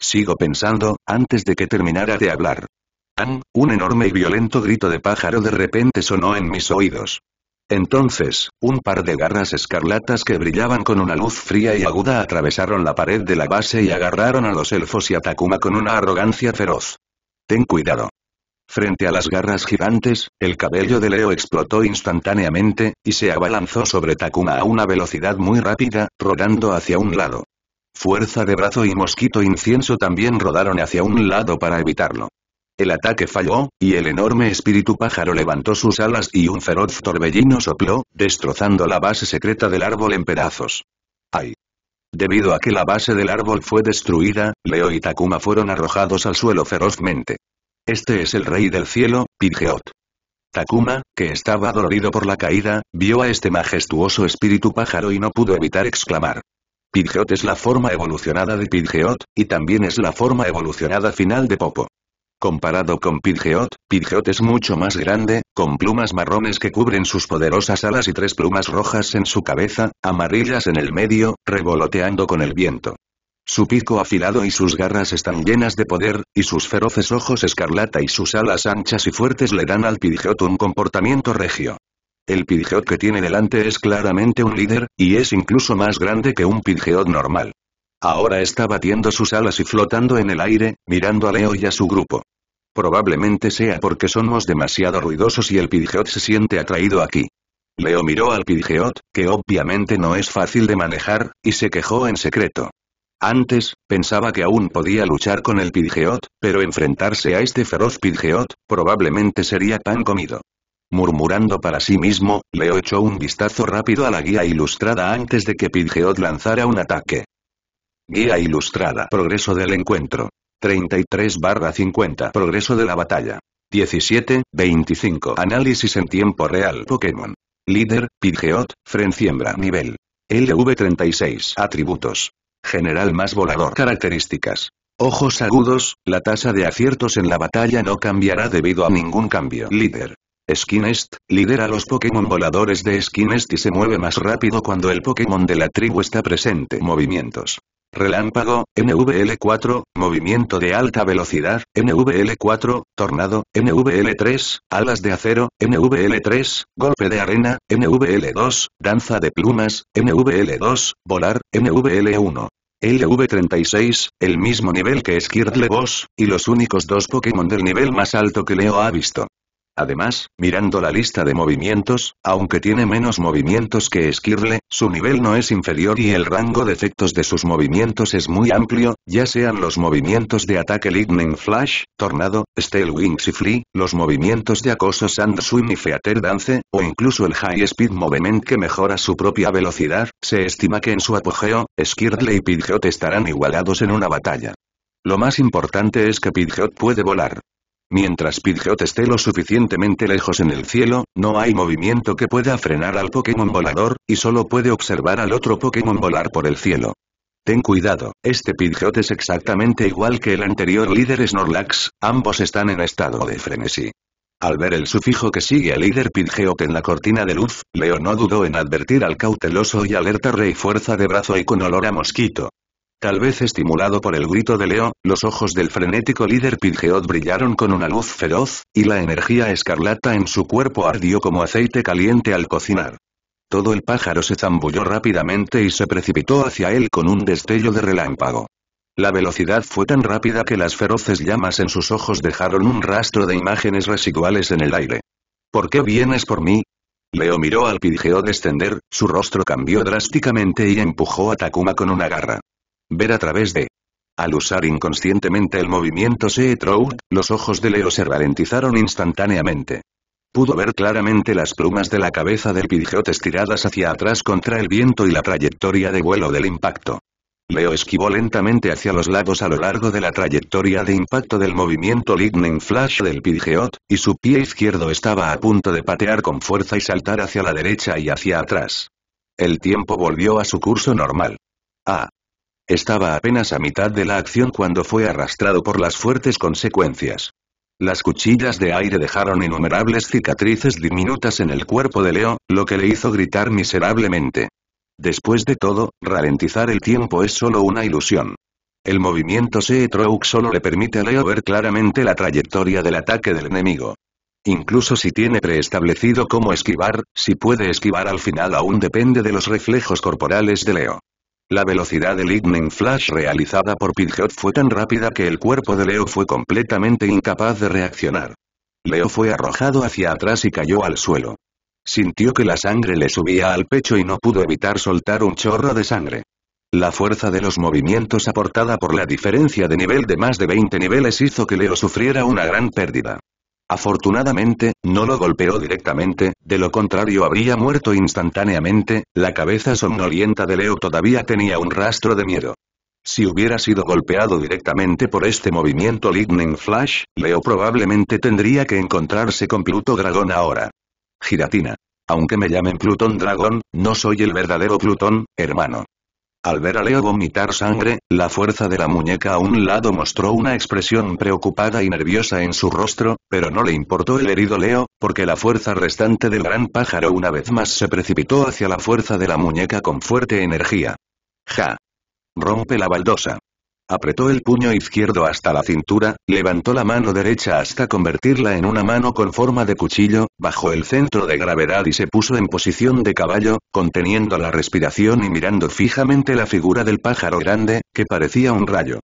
Speaker 1: Sigo pensando, antes de que terminara de hablar. ¡An! Un enorme y violento grito de pájaro de repente sonó en mis oídos. Entonces, un par de garras escarlatas que brillaban con una luz fría y aguda atravesaron la pared de la base y agarraron a los elfos y a Takuma con una arrogancia feroz. Ten cuidado. Frente a las garras gigantes, el cabello de Leo explotó instantáneamente, y se abalanzó sobre Takuma a una velocidad muy rápida, rodando hacia un lado. Fuerza de brazo y mosquito incienso también rodaron hacia un lado para evitarlo. El ataque falló, y el enorme espíritu pájaro levantó sus alas y un feroz torbellino sopló, destrozando la base secreta del árbol en pedazos. ¡Ay! Debido a que la base del árbol fue destruida, Leo y Takuma fueron arrojados al suelo ferozmente. Este es el rey del cielo, Pidgeot. Takuma, que estaba dolorido por la caída, vio a este majestuoso espíritu pájaro y no pudo evitar exclamar. Pidgeot es la forma evolucionada de Pidgeot, y también es la forma evolucionada final de Popo. Comparado con Pidgeot, Pidgeot es mucho más grande, con plumas marrones que cubren sus poderosas alas y tres plumas rojas en su cabeza, amarillas en el medio, revoloteando con el viento. Su pico afilado y sus garras están llenas de poder, y sus feroces ojos escarlata y sus alas anchas y fuertes le dan al Pidgeot un comportamiento regio. El Pidgeot que tiene delante es claramente un líder, y es incluso más grande que un Pidgeot normal. Ahora está batiendo sus alas y flotando en el aire, mirando a Leo y a su grupo. Probablemente sea porque somos demasiado ruidosos y el Pidgeot se siente atraído aquí. Leo miró al Pidgeot, que obviamente no es fácil de manejar, y se quejó en secreto. Antes, pensaba que aún podía luchar con el Pidgeot, pero enfrentarse a este feroz Pidgeot, probablemente sería tan comido. Murmurando para sí mismo, Leo echó un vistazo rápido a la guía ilustrada antes de que Pidgeot lanzara un ataque. Guía ilustrada. Progreso del encuentro. 33 barra 50. Progreso de la batalla. 17, 25. Análisis en tiempo real. Pokémon. Líder, Pidgeot, Frenciembra. Nivel. LV36. Atributos. General más volador. Características. Ojos agudos, la tasa de aciertos en la batalla no cambiará debido a ningún cambio. Líder. Skinest, lidera a los Pokémon voladores de Skinest y se mueve más rápido cuando el Pokémon de la tribu está presente. Movimientos. Relámpago, NVL4, movimiento de alta velocidad, NVL4, tornado, NVL3, alas de acero, NVL3, golpe de arena, NVL2, danza de plumas, NVL2, volar, NVL1. LV36, el mismo nivel que Skirtle Boss, y los únicos dos Pokémon del nivel más alto que Leo ha visto. Además, mirando la lista de movimientos, aunque tiene menos movimientos que Skirle, su nivel no es inferior y el rango de efectos de sus movimientos es muy amplio, ya sean los movimientos de ataque Lightning Flash, Tornado, Steel Wings y Flee, los movimientos de acoso Sand Swim y Feather Dance, o incluso el High Speed Movement que mejora su propia velocidad, se estima que en su apogeo, Skirle y Pidgeot estarán igualados en una batalla. Lo más importante es que Pidgeot puede volar. Mientras Pidgeot esté lo suficientemente lejos en el cielo, no hay movimiento que pueda frenar al Pokémon volador, y solo puede observar al otro Pokémon volar por el cielo. Ten cuidado, este Pidgeot es exactamente igual que el anterior líder Snorlax, ambos están en estado de frenesí. Al ver el sufijo que sigue al líder Pidgeot en la cortina de luz, Leo no dudó en advertir al cauteloso y alerta rey fuerza de brazo y con olor a mosquito. Tal vez estimulado por el grito de Leo, los ojos del frenético líder Pidgeot brillaron con una luz feroz, y la energía escarlata en su cuerpo ardió como aceite caliente al cocinar. Todo el pájaro se zambulló rápidamente y se precipitó hacia él con un destello de relámpago. La velocidad fue tan rápida que las feroces llamas en sus ojos dejaron un rastro de imágenes residuales en el aire. ¿Por qué vienes por mí? Leo miró al Pidgeot descender, su rostro cambió drásticamente y empujó a Takuma con una garra. Ver a través de. Al usar inconscientemente el movimiento trout los ojos de Leo se ralentizaron instantáneamente. Pudo ver claramente las plumas de la cabeza del Pidgeot estiradas hacia atrás contra el viento y la trayectoria de vuelo del impacto. Leo esquivó lentamente hacia los lados a lo largo de la trayectoria de impacto del movimiento Lightning Flash del Pidgeot, y su pie izquierdo estaba a punto de patear con fuerza y saltar hacia la derecha y hacia atrás. El tiempo volvió a su curso normal. Ah, estaba apenas a mitad de la acción cuando fue arrastrado por las fuertes consecuencias. Las cuchillas de aire dejaron innumerables cicatrices diminutas en el cuerpo de Leo, lo que le hizo gritar miserablemente. Después de todo, ralentizar el tiempo es solo una ilusión. El movimiento c troux solo le permite a Leo ver claramente la trayectoria del ataque del enemigo. Incluso si tiene preestablecido cómo esquivar, si puede esquivar al final aún depende de los reflejos corporales de Leo. La velocidad del Lightning Flash realizada por Pidgeot fue tan rápida que el cuerpo de Leo fue completamente incapaz de reaccionar. Leo fue arrojado hacia atrás y cayó al suelo. Sintió que la sangre le subía al pecho y no pudo evitar soltar un chorro de sangre. La fuerza de los movimientos aportada por la diferencia de nivel de más de 20 niveles hizo que Leo sufriera una gran pérdida. Afortunadamente, no lo golpeó directamente, de lo contrario habría muerto instantáneamente, la cabeza somnolienta de Leo todavía tenía un rastro de miedo. Si hubiera sido golpeado directamente por este movimiento Lightning Flash, Leo probablemente tendría que encontrarse con Pluto Dragón ahora. Giratina. Aunque me llamen Plutón Dragón, no soy el verdadero Plutón, hermano. Al ver a Leo vomitar sangre, la fuerza de la muñeca a un lado mostró una expresión preocupada y nerviosa en su rostro, pero no le importó el herido Leo, porque la fuerza restante del gran pájaro una vez más se precipitó hacia la fuerza de la muñeca con fuerte energía. ¡Ja! Rompe la baldosa. Apretó el puño izquierdo hasta la cintura, levantó la mano derecha hasta convertirla en una mano con forma de cuchillo, bajo el centro de gravedad y se puso en posición de caballo, conteniendo la respiración y mirando fijamente la figura del pájaro grande, que parecía un rayo.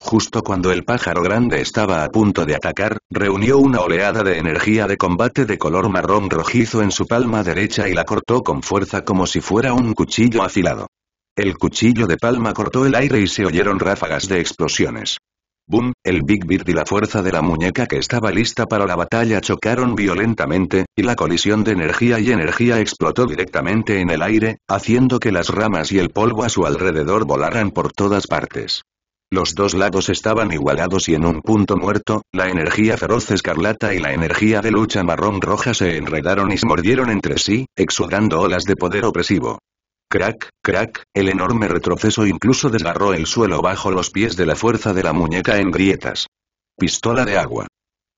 Speaker 1: Justo cuando el pájaro grande estaba a punto de atacar, reunió una oleada de energía de combate de color marrón rojizo en su palma derecha y la cortó con fuerza como si fuera un cuchillo afilado. El cuchillo de palma cortó el aire y se oyeron ráfagas de explosiones. Boom, el Big Bird y la fuerza de la muñeca que estaba lista para la batalla chocaron violentamente, y la colisión de energía y energía explotó directamente en el aire, haciendo que las ramas y el polvo a su alrededor volaran por todas partes. Los dos lados estaban igualados y en un punto muerto, la energía feroz escarlata y la energía de lucha marrón roja se enredaron y se mordieron entre sí, exudando olas de poder opresivo. Crack, crack, el enorme retroceso incluso desgarró el suelo bajo los pies de la fuerza de la muñeca en grietas. Pistola de agua.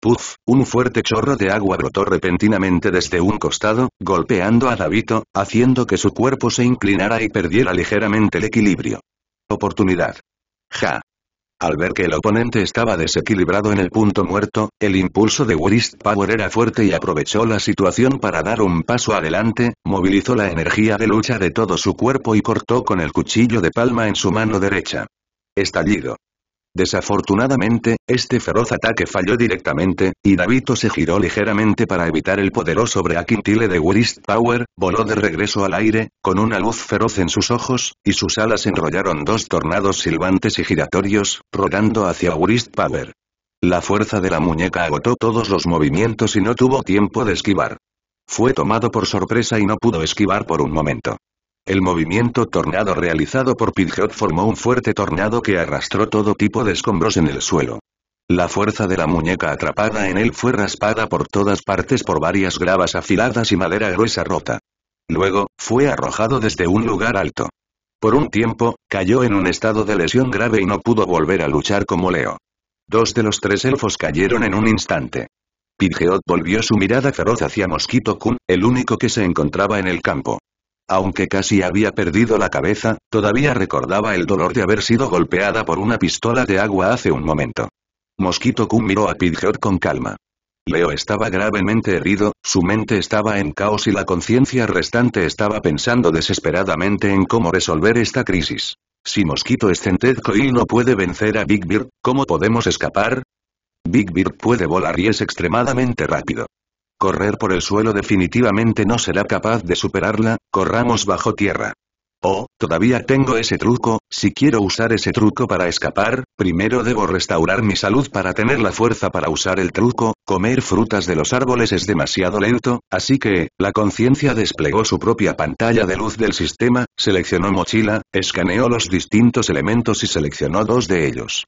Speaker 1: Puf. un fuerte chorro de agua brotó repentinamente desde un costado, golpeando a Davito, haciendo que su cuerpo se inclinara y perdiera ligeramente el equilibrio. Oportunidad. Ja. Al ver que el oponente estaba desequilibrado en el punto muerto, el impulso de Wrist Power era fuerte y aprovechó la situación para dar un paso adelante, movilizó la energía de lucha de todo su cuerpo y cortó con el cuchillo de palma en su mano derecha. Estallido. Desafortunadamente, este feroz ataque falló directamente, y Davito se giró ligeramente para evitar el poderoso breakintile de Wrist Power, voló de regreso al aire, con una luz feroz en sus ojos, y sus alas enrollaron dos tornados silbantes y giratorios, rodando hacia Wrist Power. La fuerza de la muñeca agotó todos los movimientos y no tuvo tiempo de esquivar. Fue tomado por sorpresa y no pudo esquivar por un momento. El movimiento tornado realizado por Pidgeot formó un fuerte tornado que arrastró todo tipo de escombros en el suelo. La fuerza de la muñeca atrapada en él fue raspada por todas partes por varias gravas afiladas y madera gruesa rota. Luego, fue arrojado desde un lugar alto. Por un tiempo, cayó en un estado de lesión grave y no pudo volver a luchar como Leo. Dos de los tres elfos cayeron en un instante. Pidgeot volvió su mirada feroz hacia Mosquito Kun, el único que se encontraba en el campo. Aunque casi había perdido la cabeza, todavía recordaba el dolor de haber sido golpeada por una pistola de agua hace un momento. Mosquito Kun miró a Pidgeot con calma. Leo estaba gravemente herido, su mente estaba en caos y la conciencia restante estaba pensando desesperadamente en cómo resolver esta crisis. Si Mosquito centezco y no puede vencer a Big Bird, ¿cómo podemos escapar? Big Bird puede volar y es extremadamente rápido correr por el suelo definitivamente no será capaz de superarla, corramos bajo tierra. Oh, todavía tengo ese truco, si quiero usar ese truco para escapar, primero debo restaurar mi salud para tener la fuerza para usar el truco, comer frutas de los árboles es demasiado lento, así que, la conciencia desplegó su propia pantalla de luz del sistema, seleccionó mochila, escaneó los distintos elementos y seleccionó dos de ellos.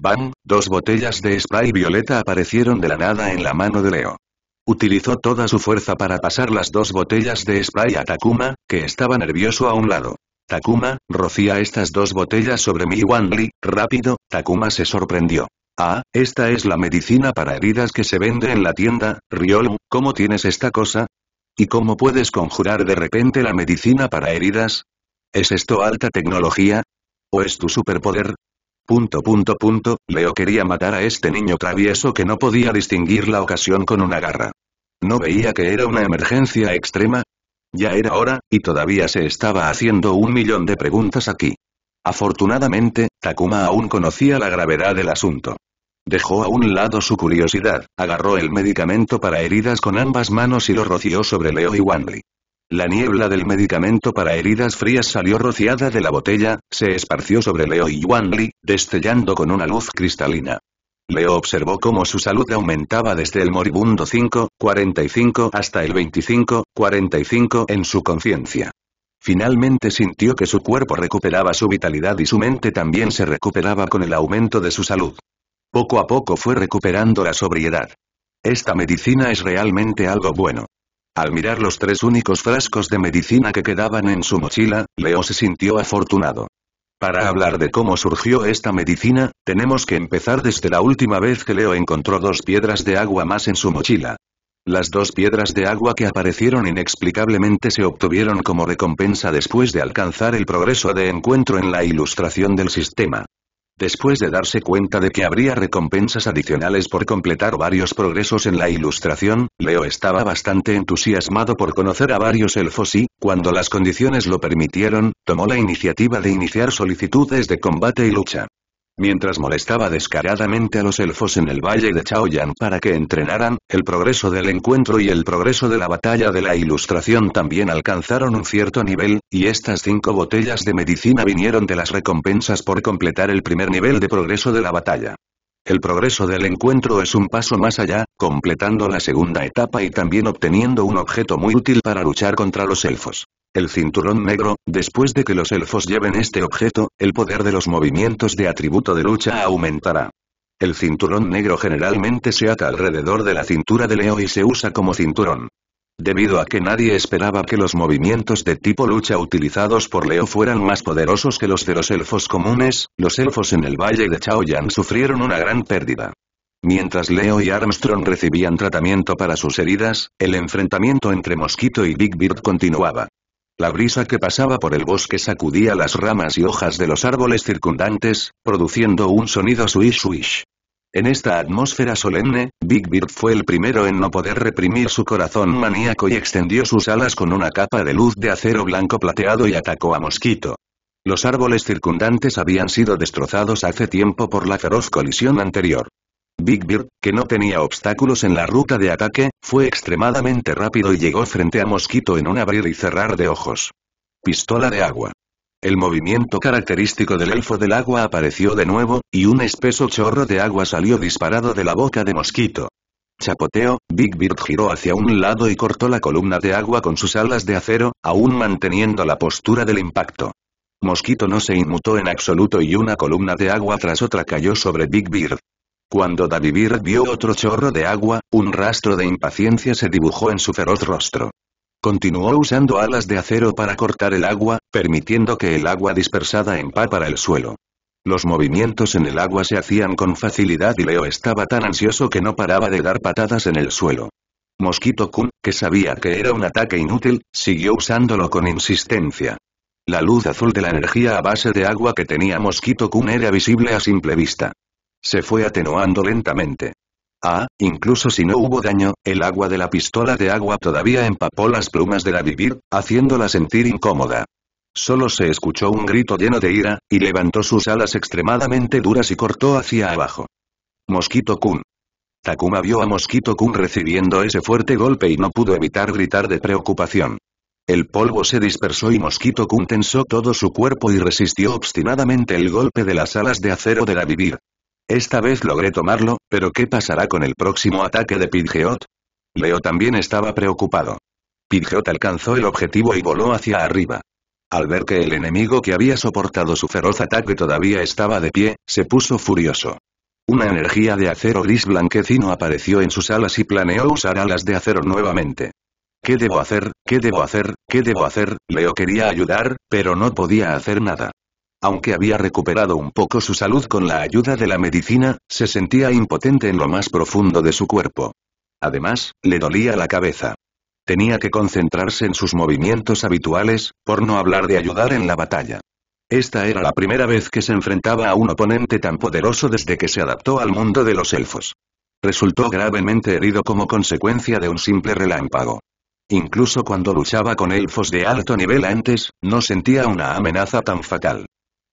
Speaker 1: ¡Bam! Dos botellas de spray violeta aparecieron de la nada en la mano de Leo. Utilizó toda su fuerza para pasar las dos botellas de spray a Takuma, que estaba nervioso a un lado. Takuma, rocía estas dos botellas sobre mi Wanli, rápido, Takuma se sorprendió. Ah, esta es la medicina para heridas que se vende en la tienda, Riolu. ¿cómo tienes esta cosa? ¿Y cómo puedes conjurar de repente la medicina para heridas? ¿Es esto alta tecnología? ¿O es tu superpoder? Punto punto punto, Leo quería matar a este niño travieso que no podía distinguir la ocasión con una garra. ¿No veía que era una emergencia extrema? Ya era hora, y todavía se estaba haciendo un millón de preguntas aquí. Afortunadamente, Takuma aún conocía la gravedad del asunto. Dejó a un lado su curiosidad, agarró el medicamento para heridas con ambas manos y lo roció sobre Leo y Wanli. La niebla del medicamento para heridas frías salió rociada de la botella, se esparció sobre Leo y Yuan Li, destellando con una luz cristalina. Leo observó cómo su salud aumentaba desde el moribundo 5.45 hasta el 25.45 en su conciencia. Finalmente sintió que su cuerpo recuperaba su vitalidad y su mente también se recuperaba con el aumento de su salud. Poco a poco fue recuperando la sobriedad. Esta medicina es realmente algo bueno. Al mirar los tres únicos frascos de medicina que quedaban en su mochila, Leo se sintió afortunado. Para hablar de cómo surgió esta medicina, tenemos que empezar desde la última vez que Leo encontró dos piedras de agua más en su mochila. Las dos piedras de agua que aparecieron inexplicablemente se obtuvieron como recompensa después de alcanzar el progreso de encuentro en la ilustración del sistema. Después de darse cuenta de que habría recompensas adicionales por completar varios progresos en la ilustración, Leo estaba bastante entusiasmado por conocer a varios elfos y, cuando las condiciones lo permitieron, tomó la iniciativa de iniciar solicitudes de combate y lucha. Mientras molestaba descaradamente a los elfos en el valle de Chaoyang para que entrenaran, el progreso del encuentro y el progreso de la batalla de la ilustración también alcanzaron un cierto nivel, y estas cinco botellas de medicina vinieron de las recompensas por completar el primer nivel de progreso de la batalla. El progreso del encuentro es un paso más allá, completando la segunda etapa y también obteniendo un objeto muy útil para luchar contra los elfos. El cinturón negro, después de que los elfos lleven este objeto, el poder de los movimientos de atributo de lucha aumentará. El cinturón negro generalmente se ata alrededor de la cintura de Leo y se usa como cinturón. Debido a que nadie esperaba que los movimientos de tipo lucha utilizados por Leo fueran más poderosos que los de los elfos comunes, los elfos en el valle de Chaoyan sufrieron una gran pérdida. Mientras Leo y Armstrong recibían tratamiento para sus heridas, el enfrentamiento entre Mosquito y Big Bird continuaba. La brisa que pasaba por el bosque sacudía las ramas y hojas de los árboles circundantes, produciendo un sonido swish-swish. En esta atmósfera solemne, Big Bird fue el primero en no poder reprimir su corazón maníaco y extendió sus alas con una capa de luz de acero blanco plateado y atacó a Mosquito. Los árboles circundantes habían sido destrozados hace tiempo por la feroz colisión anterior. Big Bird, que no tenía obstáculos en la ruta de ataque, fue extremadamente rápido y llegó frente a Mosquito en un abrir y cerrar de ojos. Pistola de agua. El movimiento característico del elfo del agua apareció de nuevo, y un espeso chorro de agua salió disparado de la boca de Mosquito. Chapoteo, Big Bird giró hacia un lado y cortó la columna de agua con sus alas de acero, aún manteniendo la postura del impacto. Mosquito no se inmutó en absoluto y una columna de agua tras otra cayó sobre Big Bird. Cuando Davivir vio otro chorro de agua, un rastro de impaciencia se dibujó en su feroz rostro. Continuó usando alas de acero para cortar el agua, permitiendo que el agua dispersada empapara el suelo. Los movimientos en el agua se hacían con facilidad y Leo estaba tan ansioso que no paraba de dar patadas en el suelo. Mosquito Kun, que sabía que era un ataque inútil, siguió usándolo con insistencia. La luz azul de la energía a base de agua que tenía Mosquito Kun era visible a simple vista. Se fue atenuando lentamente. Ah, incluso si no hubo daño, el agua de la pistola de agua todavía empapó las plumas de la vivir, haciéndola sentir incómoda. Solo se escuchó un grito lleno de ira, y levantó sus alas extremadamente duras y cortó hacia abajo. Mosquito Kun. Takuma vio a Mosquito Kun recibiendo ese fuerte golpe y no pudo evitar gritar de preocupación. El polvo se dispersó y Mosquito Kun tensó todo su cuerpo y resistió obstinadamente el golpe de las alas de acero de la vivir. Esta vez logré tomarlo, pero ¿qué pasará con el próximo ataque de Pidgeot? Leo también estaba preocupado. Pidgeot alcanzó el objetivo y voló hacia arriba. Al ver que el enemigo que había soportado su feroz ataque todavía estaba de pie, se puso furioso. Una energía de acero gris blanquecino apareció en sus alas y planeó usar alas de acero nuevamente. ¿Qué debo hacer? ¿Qué debo hacer? ¿Qué debo hacer? Leo quería ayudar, pero no podía hacer nada. Aunque había recuperado un poco su salud con la ayuda de la medicina, se sentía impotente en lo más profundo de su cuerpo. Además, le dolía la cabeza. Tenía que concentrarse en sus movimientos habituales, por no hablar de ayudar en la batalla. Esta era la primera vez que se enfrentaba a un oponente tan poderoso desde que se adaptó al mundo de los elfos. Resultó gravemente herido como consecuencia de un simple relámpago. Incluso cuando luchaba con elfos de alto nivel antes, no sentía una amenaza tan fatal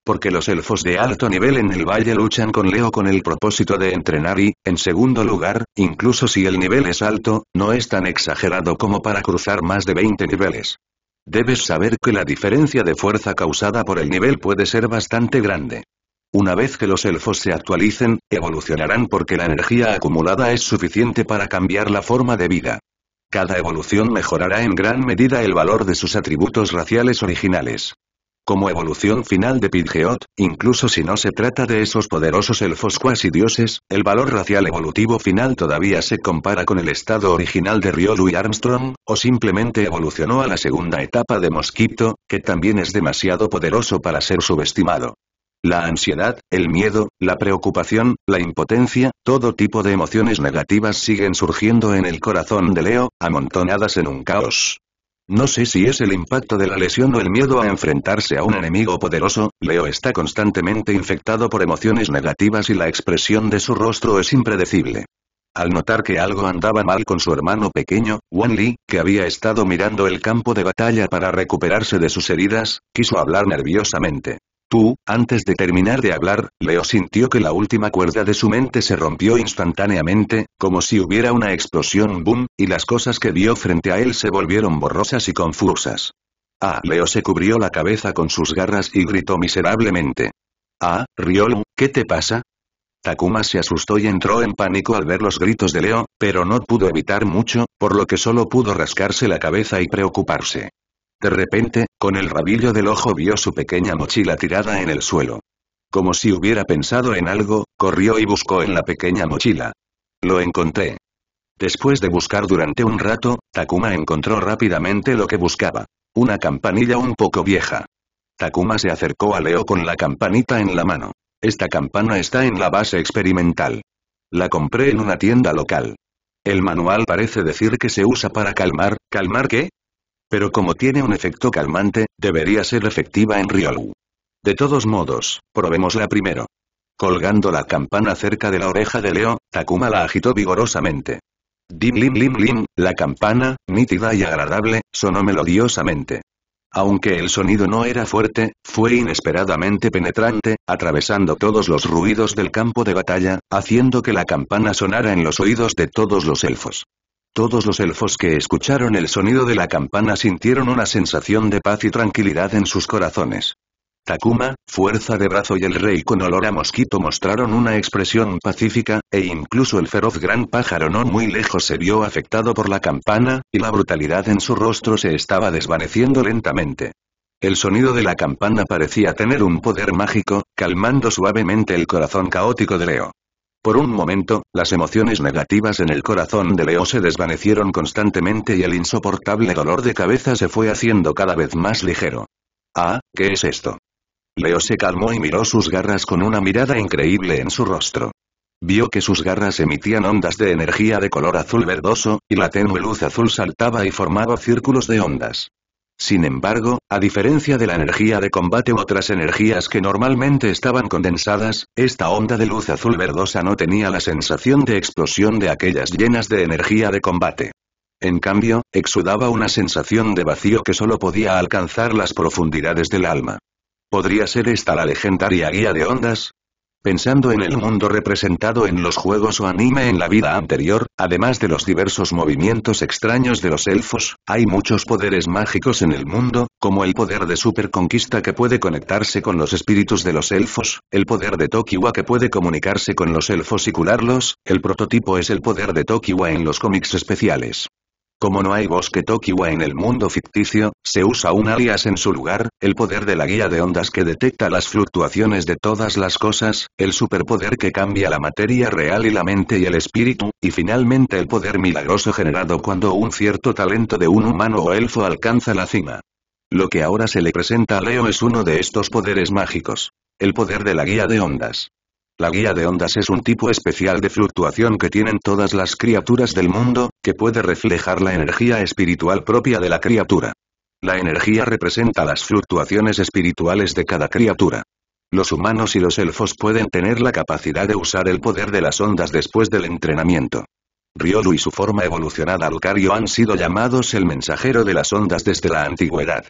Speaker 1: porque los elfos de alto nivel en el valle luchan con Leo con el propósito de entrenar y, en segundo lugar, incluso si el nivel es alto, no es tan exagerado como para cruzar más de 20 niveles. Debes saber que la diferencia de fuerza causada por el nivel puede ser bastante grande. Una vez que los elfos se actualicen, evolucionarán porque la energía acumulada es suficiente para cambiar la forma de vida. Cada evolución mejorará en gran medida el valor de sus atributos raciales originales. Como evolución final de Pidgeot, incluso si no se trata de esos poderosos elfos cuasi dioses, el valor racial evolutivo final todavía se compara con el estado original de Riolu Louis Armstrong, o simplemente evolucionó a la segunda etapa de Mosquito, que también es demasiado poderoso para ser subestimado. La ansiedad, el miedo, la preocupación, la impotencia, todo tipo de emociones negativas siguen surgiendo en el corazón de Leo, amontonadas en un caos. No sé si es el impacto de la lesión o el miedo a enfrentarse a un enemigo poderoso, Leo está constantemente infectado por emociones negativas y la expresión de su rostro es impredecible. Al notar que algo andaba mal con su hermano pequeño, Wan Li, que había estado mirando el campo de batalla para recuperarse de sus heridas, quiso hablar nerviosamente. Tú, antes de terminar de hablar, Leo sintió que la última cuerda de su mente se rompió instantáneamente, como si hubiera una explosión boom, y las cosas que vio frente a él se volvieron borrosas y confusas. Ah, Leo se cubrió la cabeza con sus garras y gritó miserablemente. Ah, Riolu, ¿qué te pasa? Takuma se asustó y entró en pánico al ver los gritos de Leo, pero no pudo evitar mucho, por lo que solo pudo rascarse la cabeza y preocuparse. De repente, con el rabillo del ojo vio su pequeña mochila tirada en el suelo. Como si hubiera pensado en algo, corrió y buscó en la pequeña mochila. Lo encontré. Después de buscar durante un rato, Takuma encontró rápidamente lo que buscaba. Una campanilla un poco vieja. Takuma se acercó a Leo con la campanita en la mano. Esta campana está en la base experimental. La compré en una tienda local. El manual parece decir que se usa para calmar, ¿calmar qué? Pero como tiene un efecto calmante, debería ser efectiva en Riolu. De todos modos, probémosla primero. Colgando la campana cerca de la oreja de Leo, Takuma la agitó vigorosamente. Dim lim lim lim, la campana, nítida y agradable, sonó melodiosamente. Aunque el sonido no era fuerte, fue inesperadamente penetrante, atravesando todos los ruidos del campo de batalla, haciendo que la campana sonara en los oídos de todos los elfos. Todos los elfos que escucharon el sonido de la campana sintieron una sensación de paz y tranquilidad en sus corazones. Takuma, Fuerza de Brazo y el Rey con olor a mosquito mostraron una expresión pacífica, e incluso el feroz gran pájaro no muy lejos se vio afectado por la campana, y la brutalidad en su rostro se estaba desvaneciendo lentamente. El sonido de la campana parecía tener un poder mágico, calmando suavemente el corazón caótico de Leo. Por un momento, las emociones negativas en el corazón de Leo se desvanecieron constantemente y el insoportable dolor de cabeza se fue haciendo cada vez más ligero. Ah, ¿qué es esto? Leo se calmó y miró sus garras con una mirada increíble en su rostro. Vio que sus garras emitían ondas de energía de color azul verdoso, y la tenue luz azul saltaba y formaba círculos de ondas. Sin embargo, a diferencia de la energía de combate u otras energías que normalmente estaban condensadas, esta onda de luz azul verdosa no tenía la sensación de explosión de aquellas llenas de energía de combate. En cambio, exudaba una sensación de vacío que solo podía alcanzar las profundidades del alma. ¿Podría ser esta la legendaria guía de ondas? pensando en el mundo representado en los juegos o anime en la vida anterior, además de los diversos movimientos extraños de los elfos, hay muchos poderes mágicos en el mundo, como el poder de superconquista que puede conectarse con los espíritus de los elfos, el poder de Tokiwa que puede comunicarse con los elfos y curarlos, el prototipo es el poder de Tokiwa en los cómics especiales. Como no hay bosque Tokiwa en el mundo ficticio, se usa un alias en su lugar, el poder de la guía de ondas que detecta las fluctuaciones de todas las cosas, el superpoder que cambia la materia real y la mente y el espíritu, y finalmente el poder milagroso generado cuando un cierto talento de un humano o elfo alcanza la cima. Lo que ahora se le presenta a Leo es uno de estos poderes mágicos. El poder de la guía de ondas. La guía de ondas es un tipo especial de fluctuación que tienen todas las criaturas del mundo, que puede reflejar la energía espiritual propia de la criatura. La energía representa las fluctuaciones espirituales de cada criatura. Los humanos y los elfos pueden tener la capacidad de usar el poder de las ondas después del entrenamiento. Riolu y su forma evolucionada Lucario han sido llamados el mensajero de las ondas desde la antigüedad.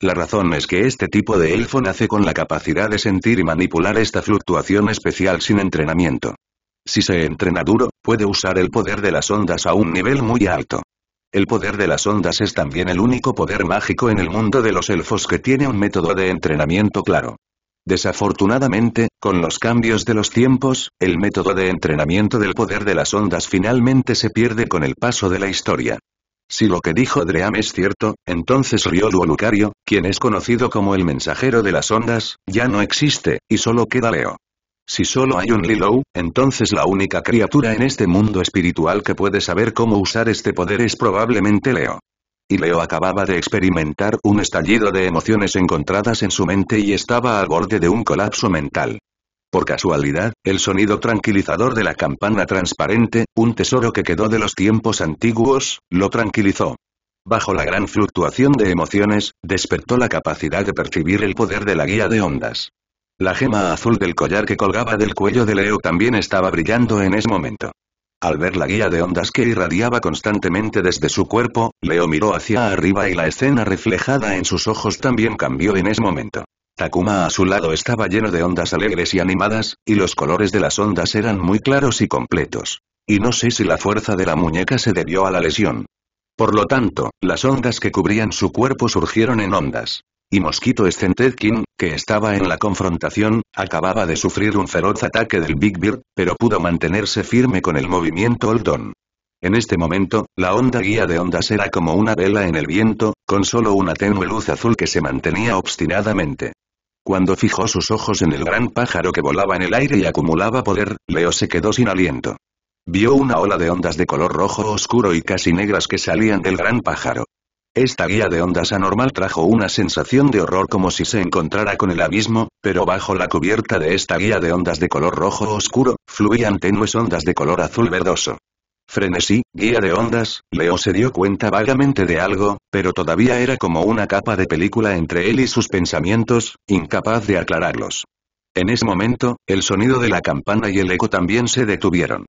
Speaker 1: La razón es que este tipo de elfo nace con la capacidad de sentir y manipular esta fluctuación especial sin entrenamiento. Si se entrena duro, puede usar el poder de las ondas a un nivel muy alto. El poder de las ondas es también el único poder mágico en el mundo de los elfos que tiene un método de entrenamiento claro. Desafortunadamente, con los cambios de los tiempos, el método de entrenamiento del poder de las ondas finalmente se pierde con el paso de la historia. Si lo que dijo Dream es cierto, entonces Ryodu Lucario, quien es conocido como el mensajero de las ondas, ya no existe, y solo queda Leo. Si solo hay un Lilou, entonces la única criatura en este mundo espiritual que puede saber cómo usar este poder es probablemente Leo. Y Leo acababa de experimentar un estallido de emociones encontradas en su mente y estaba al borde de un colapso mental. Por casualidad, el sonido tranquilizador de la campana transparente, un tesoro que quedó de los tiempos antiguos, lo tranquilizó. Bajo la gran fluctuación de emociones, despertó la capacidad de percibir el poder de la guía de ondas. La gema azul del collar que colgaba del cuello de Leo también estaba brillando en ese momento. Al ver la guía de ondas que irradiaba constantemente desde su cuerpo, Leo miró hacia arriba y la escena reflejada en sus ojos también cambió en ese momento. Takuma a su lado estaba lleno de ondas alegres y animadas, y los colores de las ondas eran muy claros y completos. Y no sé si la fuerza de la muñeca se debió a la lesión. Por lo tanto, las ondas que cubrían su cuerpo surgieron en ondas. Y Mosquito Stentedkin, que estaba en la confrontación, acababa de sufrir un feroz ataque del Big Bird, pero pudo mantenerse firme con el movimiento Oldon. En este momento, la onda guía de ondas era como una vela en el viento, con solo una tenue luz azul que se mantenía obstinadamente. Cuando fijó sus ojos en el gran pájaro que volaba en el aire y acumulaba poder, Leo se quedó sin aliento. Vio una ola de ondas de color rojo oscuro y casi negras que salían del gran pájaro. Esta guía de ondas anormal trajo una sensación de horror como si se encontrara con el abismo, pero bajo la cubierta de esta guía de ondas de color rojo oscuro, fluían tenues ondas de color azul verdoso. Frenesí, guía de ondas, Leo se dio cuenta vagamente de algo, pero todavía era como una capa de película entre él y sus pensamientos, incapaz de aclararlos. En ese momento, el sonido de la campana y el eco también se detuvieron.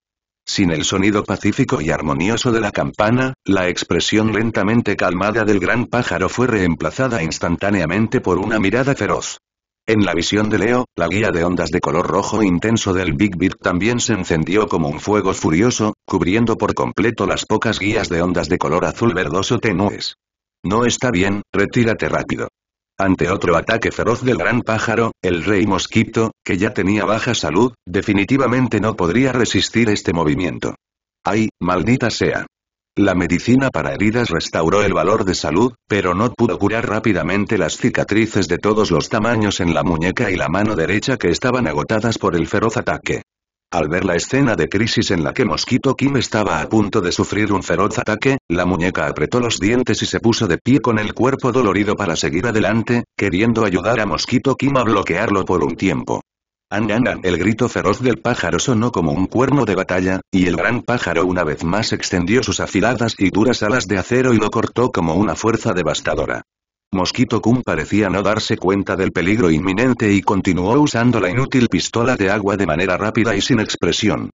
Speaker 1: Sin el sonido pacífico y armonioso de la campana, la expresión lentamente calmada del gran pájaro fue reemplazada instantáneamente por una mirada feroz. En la visión de Leo, la guía de ondas de color rojo intenso del Big Big también se encendió como un fuego furioso, cubriendo por completo las pocas guías de ondas de color azul verdoso tenues. No está bien, retírate rápido. Ante otro ataque feroz del gran pájaro, el rey mosquito, que ya tenía baja salud, definitivamente no podría resistir este movimiento. ¡Ay, maldita sea! La medicina para heridas restauró el valor de salud, pero no pudo curar rápidamente las cicatrices de todos los tamaños en la muñeca y la mano derecha que estaban agotadas por el feroz ataque. Al ver la escena de crisis en la que Mosquito Kim estaba a punto de sufrir un feroz ataque, la muñeca apretó los dientes y se puso de pie con el cuerpo dolorido para seguir adelante, queriendo ayudar a Mosquito Kim a bloquearlo por un tiempo. El grito feroz del pájaro sonó como un cuerno de batalla, y el gran pájaro una vez más extendió sus afiladas y duras alas de acero y lo cortó como una fuerza devastadora. Mosquito Kun parecía no darse cuenta del peligro inminente y continuó usando la inútil pistola de agua de manera rápida y sin expresión.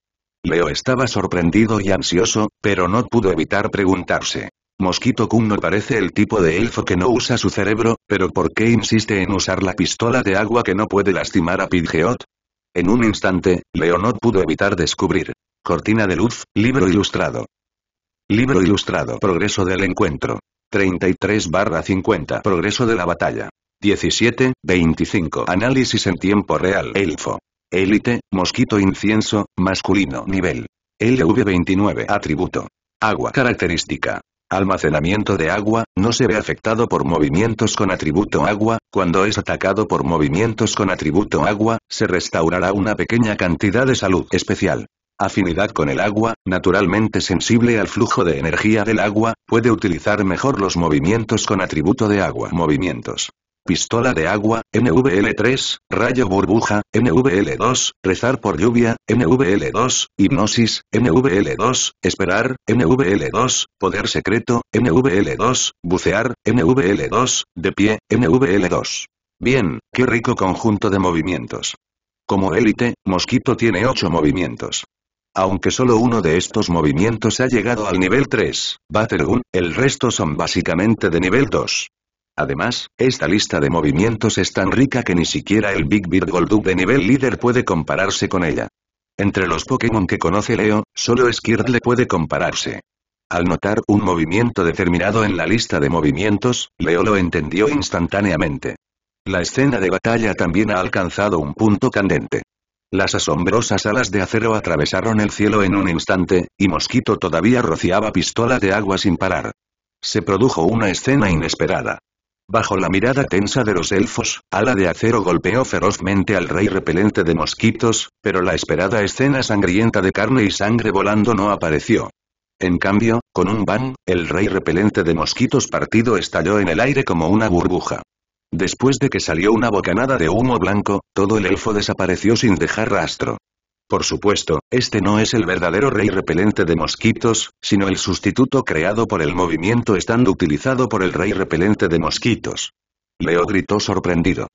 Speaker 1: Leo estaba sorprendido y ansioso, pero no pudo evitar preguntarse. Mosquito Kun no parece el tipo de elfo que no usa su cerebro, pero ¿por qué insiste en usar la pistola de agua que no puede lastimar a Pidgeot? En un instante, Leonor pudo evitar descubrir. Cortina de luz, libro ilustrado. Libro ilustrado Progreso del encuentro. 33 barra 50 Progreso de la batalla. 17, 25 Análisis en tiempo real Elfo. Élite, mosquito incienso, masculino nivel. LV29 Atributo. Agua característica almacenamiento de agua, no se ve afectado por movimientos con atributo agua, cuando es atacado por movimientos con atributo agua, se restaurará una pequeña cantidad de salud especial. Afinidad con el agua, naturalmente sensible al flujo de energía del agua, puede utilizar mejor los movimientos con atributo de agua. Movimientos. Pistola de agua, NVL3, rayo burbuja, NVL2, rezar por lluvia, NVL2, hipnosis, NVL2, esperar, NVL2, poder secreto, NVL2, bucear, NVL2, de pie, NVL2. Bien, qué rico conjunto de movimientos. Como élite, Mosquito tiene 8 movimientos. Aunque solo uno de estos movimientos ha llegado al nivel 3, Battergun, el resto son básicamente de nivel 2. Además, esta lista de movimientos es tan rica que ni siquiera el Big Bird Golduck de nivel líder puede compararse con ella. Entre los Pokémon que conoce Leo, solo Skirtle puede compararse. Al notar un movimiento determinado en la lista de movimientos, Leo lo entendió instantáneamente. La escena de batalla también ha alcanzado un punto candente. Las asombrosas alas de acero atravesaron el cielo en un instante, y Mosquito todavía rociaba pistola de agua sin parar. Se produjo una escena inesperada. Bajo la mirada tensa de los elfos, Ala de Acero golpeó ferozmente al rey repelente de mosquitos, pero la esperada escena sangrienta de carne y sangre volando no apareció. En cambio, con un bang, el rey repelente de mosquitos partido estalló en el aire como una burbuja. Después de que salió una bocanada de humo blanco, todo el elfo desapareció sin dejar rastro. Por supuesto, este no es el verdadero rey repelente de mosquitos, sino el sustituto creado por el movimiento estando utilizado por el rey repelente de mosquitos. Leo gritó sorprendido.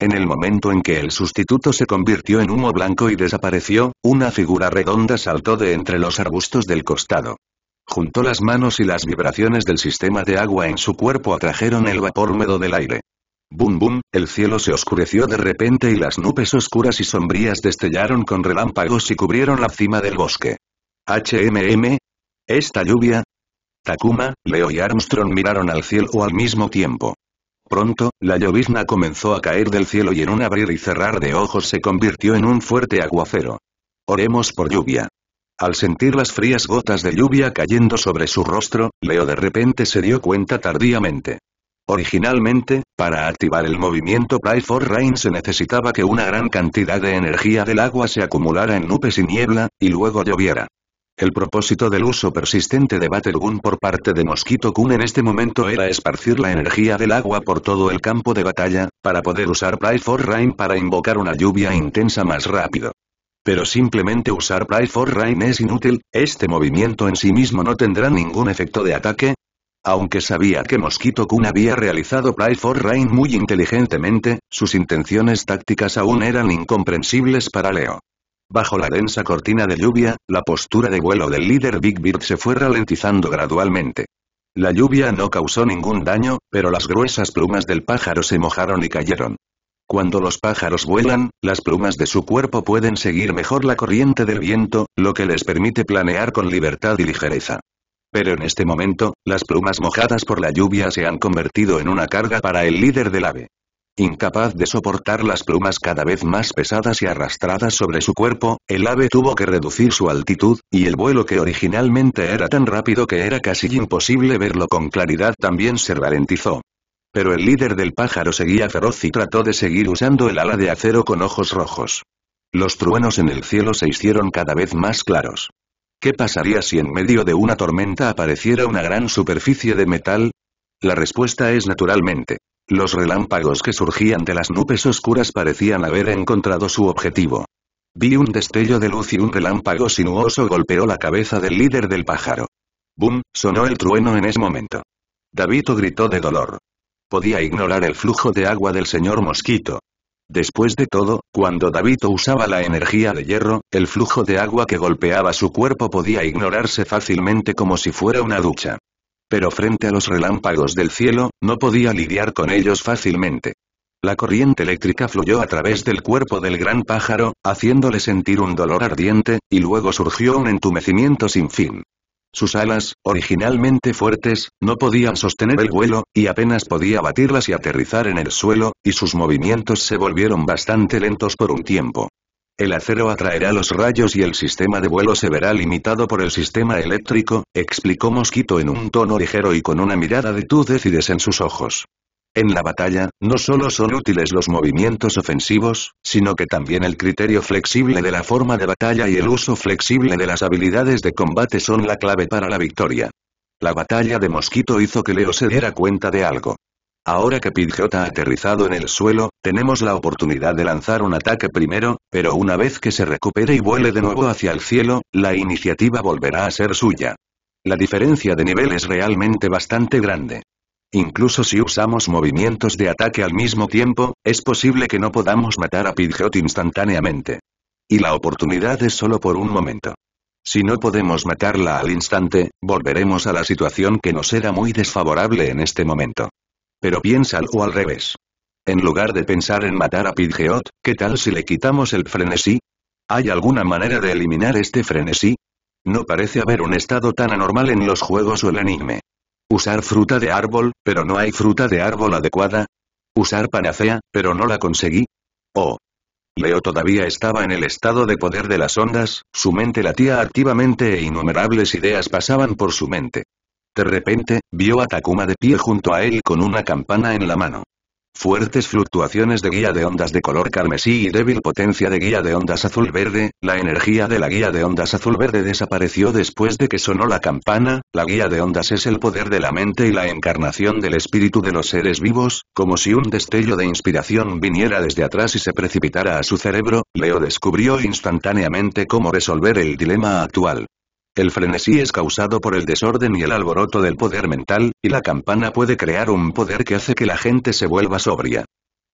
Speaker 1: En el momento en que el sustituto se convirtió en humo blanco y desapareció, una figura redonda saltó de entre los arbustos del costado. Juntó las manos y las vibraciones del sistema de agua en su cuerpo atrajeron el vapor húmedo del aire. Bum bum, el cielo se oscureció de repente y las nubes oscuras y sombrías destellaron con relámpagos y cubrieron la cima del bosque. HMM. Esta lluvia. Takuma, Leo y Armstrong miraron al cielo al mismo tiempo. Pronto, la llovizna comenzó a caer del cielo y en un abrir y cerrar de ojos se convirtió en un fuerte aguacero. Oremos por lluvia. Al sentir las frías gotas de lluvia cayendo sobre su rostro, Leo de repente se dio cuenta tardíamente. Originalmente, para activar el movimiento play for Rain se necesitaba que una gran cantidad de energía del agua se acumulara en nubes y niebla, y luego lloviera. El propósito del uso persistente de Battlegun por parte de Mosquito Kun en este momento era esparcir la energía del agua por todo el campo de batalla, para poder usar play for Rain para invocar una lluvia intensa más rápido. Pero simplemente usar Pray for Rain es inútil, este movimiento en sí mismo no tendrá ningún efecto de ataque, aunque sabía que Mosquito Kun había realizado Play for Rain muy inteligentemente, sus intenciones tácticas aún eran incomprensibles para Leo. Bajo la densa cortina de lluvia, la postura de vuelo del líder Big Bird se fue ralentizando gradualmente. La lluvia no causó ningún daño, pero las gruesas plumas del pájaro se mojaron y cayeron. Cuando los pájaros vuelan, las plumas de su cuerpo pueden seguir mejor la corriente del viento, lo que les permite planear con libertad y ligereza. Pero en este momento, las plumas mojadas por la lluvia se han convertido en una carga para el líder del ave. Incapaz de soportar las plumas cada vez más pesadas y arrastradas sobre su cuerpo, el ave tuvo que reducir su altitud, y el vuelo que originalmente era tan rápido que era casi imposible verlo con claridad también se ralentizó. Pero el líder del pájaro seguía feroz y trató de seguir usando el ala de acero con ojos rojos. Los truenos en el cielo se hicieron cada vez más claros. ¿Qué pasaría si en medio de una tormenta apareciera una gran superficie de metal? La respuesta es naturalmente. Los relámpagos que surgían de las nubes oscuras parecían haber encontrado su objetivo. Vi un destello de luz y un relámpago sinuoso golpeó la cabeza del líder del pájaro. ¡Bum! sonó el trueno en ese momento. David gritó de dolor. Podía ignorar el flujo de agua del señor Mosquito, Después de todo, cuando David usaba la energía de hierro, el flujo de agua que golpeaba su cuerpo podía ignorarse fácilmente como si fuera una ducha. Pero frente a los relámpagos del cielo, no podía lidiar con ellos fácilmente. La corriente eléctrica fluyó a través del cuerpo del gran pájaro, haciéndole sentir un dolor ardiente, y luego surgió un entumecimiento sin fin. Sus alas, originalmente fuertes, no podían sostener el vuelo, y apenas podía batirlas y aterrizar en el suelo, y sus movimientos se volvieron bastante lentos por un tiempo. El acero atraerá los rayos y el sistema de vuelo se verá limitado por el sistema eléctrico, explicó Mosquito en un tono ligero y con una mirada de tú decides en sus ojos. En la batalla, no solo son útiles los movimientos ofensivos, sino que también el criterio flexible de la forma de batalla y el uso flexible de las habilidades de combate son la clave para la victoria. La batalla de Mosquito hizo que Leo se diera cuenta de algo. Ahora que Pidgeot ha aterrizado en el suelo, tenemos la oportunidad de lanzar un ataque primero, pero una vez que se recupere y vuele de nuevo hacia el cielo, la iniciativa volverá a ser suya. La diferencia de nivel es realmente bastante grande. Incluso si usamos movimientos de ataque al mismo tiempo, es posible que no podamos matar a Pidgeot instantáneamente. Y la oportunidad es solo por un momento. Si no podemos matarla al instante, volveremos a la situación que nos era muy desfavorable en este momento. Pero piensa al revés. En lugar de pensar en matar a Pidgeot, ¿qué tal si le quitamos el frenesí? ¿Hay alguna manera de eliminar este frenesí? No parece haber un estado tan anormal en los juegos o el anime. Usar fruta de árbol, pero no hay fruta de árbol adecuada. Usar panacea, pero no la conseguí. Oh. Leo todavía estaba en el estado de poder de las ondas, su mente latía activamente e innumerables ideas pasaban por su mente. De repente, vio a Takuma de pie junto a él con una campana en la mano. Fuertes fluctuaciones de guía de ondas de color carmesí y débil potencia de guía de ondas azul-verde, la energía de la guía de ondas azul-verde desapareció después de que sonó la campana, la guía de ondas es el poder de la mente y la encarnación del espíritu de los seres vivos, como si un destello de inspiración viniera desde atrás y se precipitara a su cerebro, Leo descubrió instantáneamente cómo resolver el dilema actual. El frenesí es causado por el desorden y el alboroto del poder mental, y la campana puede crear un poder que hace que la gente se vuelva sobria.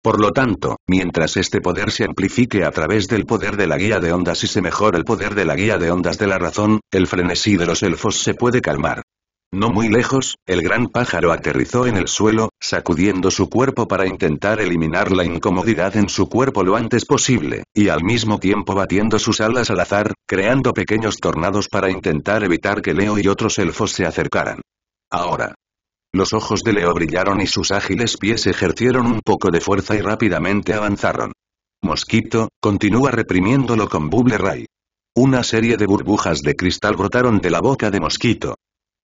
Speaker 1: Por lo tanto, mientras este poder se amplifique a través del poder de la guía de ondas y se mejore el poder de la guía de ondas de la razón, el frenesí de los elfos se puede calmar. No muy lejos, el gran pájaro aterrizó en el suelo, sacudiendo su cuerpo para intentar eliminar la incomodidad en su cuerpo lo antes posible, y al mismo tiempo batiendo sus alas al azar, creando pequeños tornados para intentar evitar que Leo y otros elfos se acercaran. Ahora. Los ojos de Leo brillaron y sus ágiles pies ejercieron un poco de fuerza y rápidamente avanzaron. Mosquito, continúa reprimiéndolo con Bubble Ray. Una serie de burbujas de cristal brotaron de la boca de Mosquito,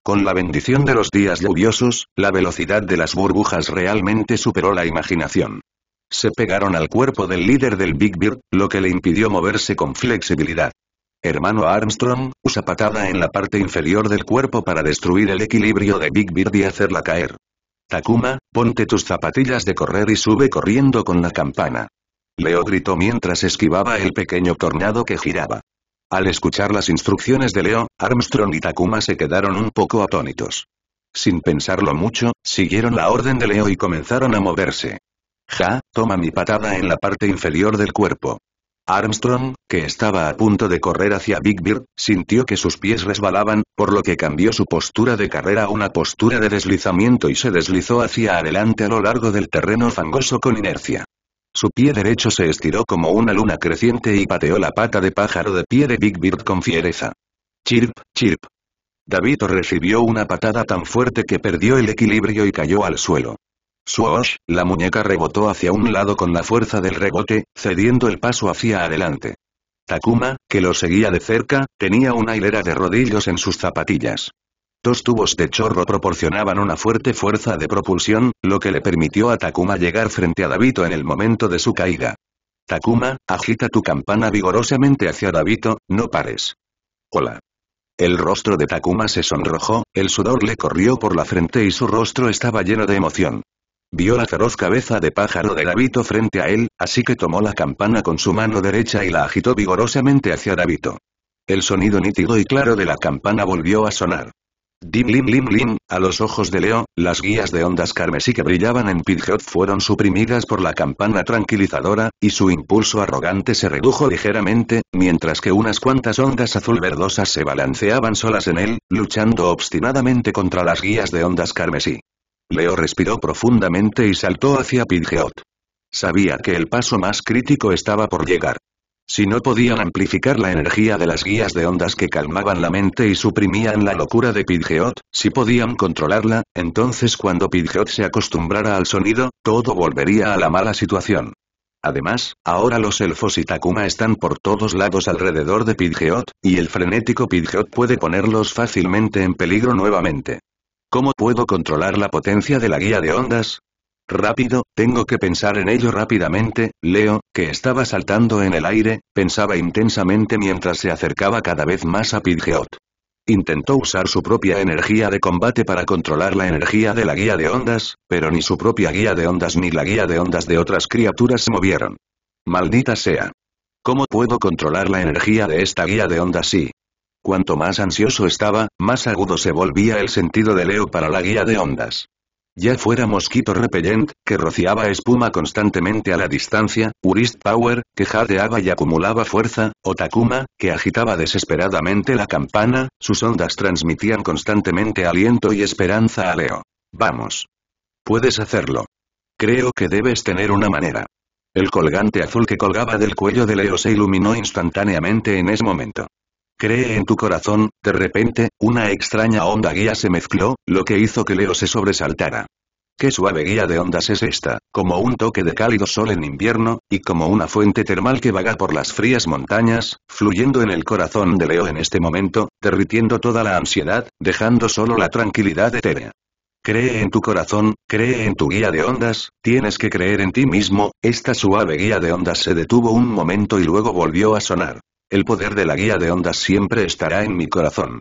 Speaker 1: con la bendición de los días lluviosos, la velocidad de las burbujas realmente superó la imaginación. Se pegaron al cuerpo del líder del Big Bird, lo que le impidió moverse con flexibilidad. Hermano Armstrong, usa patada en la parte inferior del cuerpo para destruir el equilibrio de Big Bird y hacerla caer. Takuma, ponte tus zapatillas de correr y sube corriendo con la campana. Leo gritó mientras esquivaba el pequeño tornado que giraba. Al escuchar las instrucciones de Leo, Armstrong y Takuma se quedaron un poco atónitos. Sin pensarlo mucho, siguieron la orden de Leo y comenzaron a moverse. Ja, toma mi patada en la parte inferior del cuerpo. Armstrong, que estaba a punto de correr hacia Big Bird, sintió que sus pies resbalaban, por lo que cambió su postura de carrera a una postura de deslizamiento y se deslizó hacia adelante a lo largo del terreno fangoso con inercia. Su pie derecho se estiró como una luna creciente y pateó la pata de pájaro de pie de Big Bird con fiereza. Chirp, chirp. David recibió una patada tan fuerte que perdió el equilibrio y cayó al suelo. Swoosh, la muñeca rebotó hacia un lado con la fuerza del rebote, cediendo el paso hacia adelante. Takuma, que lo seguía de cerca, tenía una hilera de rodillos en sus zapatillas. Dos tubos de chorro proporcionaban una fuerte fuerza de propulsión, lo que le permitió a Takuma llegar frente a Davito en el momento de su caída. Takuma, agita tu campana vigorosamente hacia Davito. no pares. Hola. El rostro de Takuma se sonrojó, el sudor le corrió por la frente y su rostro estaba lleno de emoción. Vio la feroz cabeza de pájaro de Davito frente a él, así que tomó la campana con su mano derecha y la agitó vigorosamente hacia Davito. El sonido nítido y claro de la campana volvió a sonar. Dim lim lim lim, a los ojos de Leo, las guías de ondas carmesí que brillaban en Pidgeot fueron suprimidas por la campana tranquilizadora, y su impulso arrogante se redujo ligeramente, mientras que unas cuantas ondas azul verdosas se balanceaban solas en él, luchando obstinadamente contra las guías de ondas carmesí. Leo respiró profundamente y saltó hacia Pidgeot. Sabía que el paso más crítico estaba por llegar si no podían amplificar la energía de las guías de ondas que calmaban la mente y suprimían la locura de Pidgeot, si podían controlarla, entonces cuando Pidgeot se acostumbrara al sonido, todo volvería a la mala situación. Además, ahora los elfos y Takuma están por todos lados alrededor de Pidgeot, y el frenético Pidgeot puede ponerlos fácilmente en peligro nuevamente. ¿Cómo puedo controlar la potencia de la guía de ondas? Rápido, tengo que pensar en ello rápidamente, Leo, que estaba saltando en el aire, pensaba intensamente mientras se acercaba cada vez más a Pidgeot. Intentó usar su propia energía de combate para controlar la energía de la guía de ondas, pero ni su propia guía de ondas ni la guía de ondas de otras criaturas se movieron. Maldita sea. ¿Cómo puedo controlar la energía de esta guía de ondas si? Cuanto más ansioso estaba, más agudo se volvía el sentido de Leo para la guía de ondas. Ya fuera Mosquito Repellent, que rociaba espuma constantemente a la distancia, Urist Power, que jadeaba y acumulaba fuerza, o Takuma, que agitaba desesperadamente la campana, sus ondas transmitían constantemente aliento y esperanza a Leo. Vamos. Puedes hacerlo. Creo que debes tener una manera. El colgante azul que colgaba del cuello de Leo se iluminó instantáneamente en ese momento. Cree en tu corazón, de repente, una extraña onda guía se mezcló, lo que hizo que Leo se sobresaltara. Qué suave guía de ondas es esta, como un toque de cálido sol en invierno, y como una fuente termal que vaga por las frías montañas, fluyendo en el corazón de Leo en este momento, derritiendo toda la ansiedad, dejando solo la tranquilidad etérea. Cree en tu corazón, cree en tu guía de ondas, tienes que creer en ti mismo, esta suave guía de ondas se detuvo un momento y luego volvió a sonar. El poder de la guía de ondas siempre estará en mi corazón.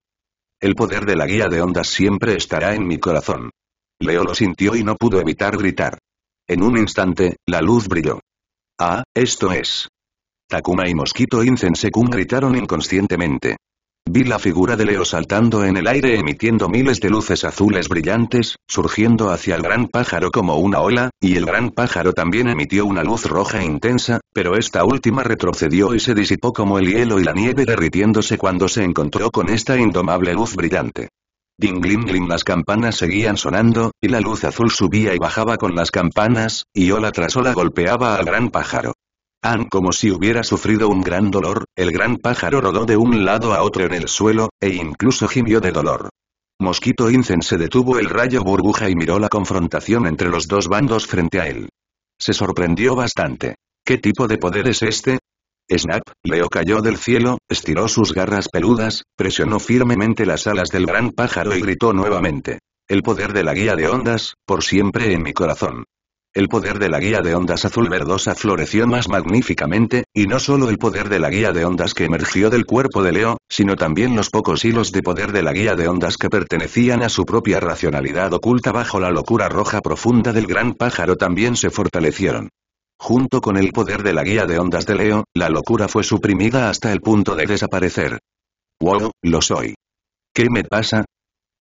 Speaker 1: El poder de la guía de ondas siempre estará en mi corazón. Leo lo sintió y no pudo evitar gritar. En un instante, la luz brilló. Ah, esto es. Takuma y Mosquito Incensecum gritaron inconscientemente. Vi la figura de Leo saltando en el aire emitiendo miles de luces azules brillantes, surgiendo hacia el gran pájaro como una ola, y el gran pájaro también emitió una luz roja intensa, pero esta última retrocedió y se disipó como el hielo y la nieve derritiéndose cuando se encontró con esta indomable luz brillante. Ding -ling -ling, las campanas seguían sonando, y la luz azul subía y bajaba con las campanas, y ola tras ola golpeaba al gran pájaro. Ann como si hubiera sufrido un gran dolor, el gran pájaro rodó de un lado a otro en el suelo, e incluso gimió de dolor. Mosquito Incen se detuvo el rayo burbuja y miró la confrontación entre los dos bandos frente a él. Se sorprendió bastante. ¿Qué tipo de poder es este? Snap, Leo cayó del cielo, estiró sus garras peludas, presionó firmemente las alas del gran pájaro y gritó nuevamente. El poder de la guía de ondas, por siempre en mi corazón. El poder de la guía de ondas azul verdosa floreció más magníficamente, y no solo el poder de la guía de ondas que emergió del cuerpo de Leo, sino también los pocos hilos de poder de la guía de ondas que pertenecían a su propia racionalidad oculta bajo la locura roja profunda del gran pájaro también se fortalecieron. Junto con el poder de la guía de ondas de Leo, la locura fue suprimida hasta el punto de desaparecer. ¡Wow, lo soy! ¿Qué me pasa?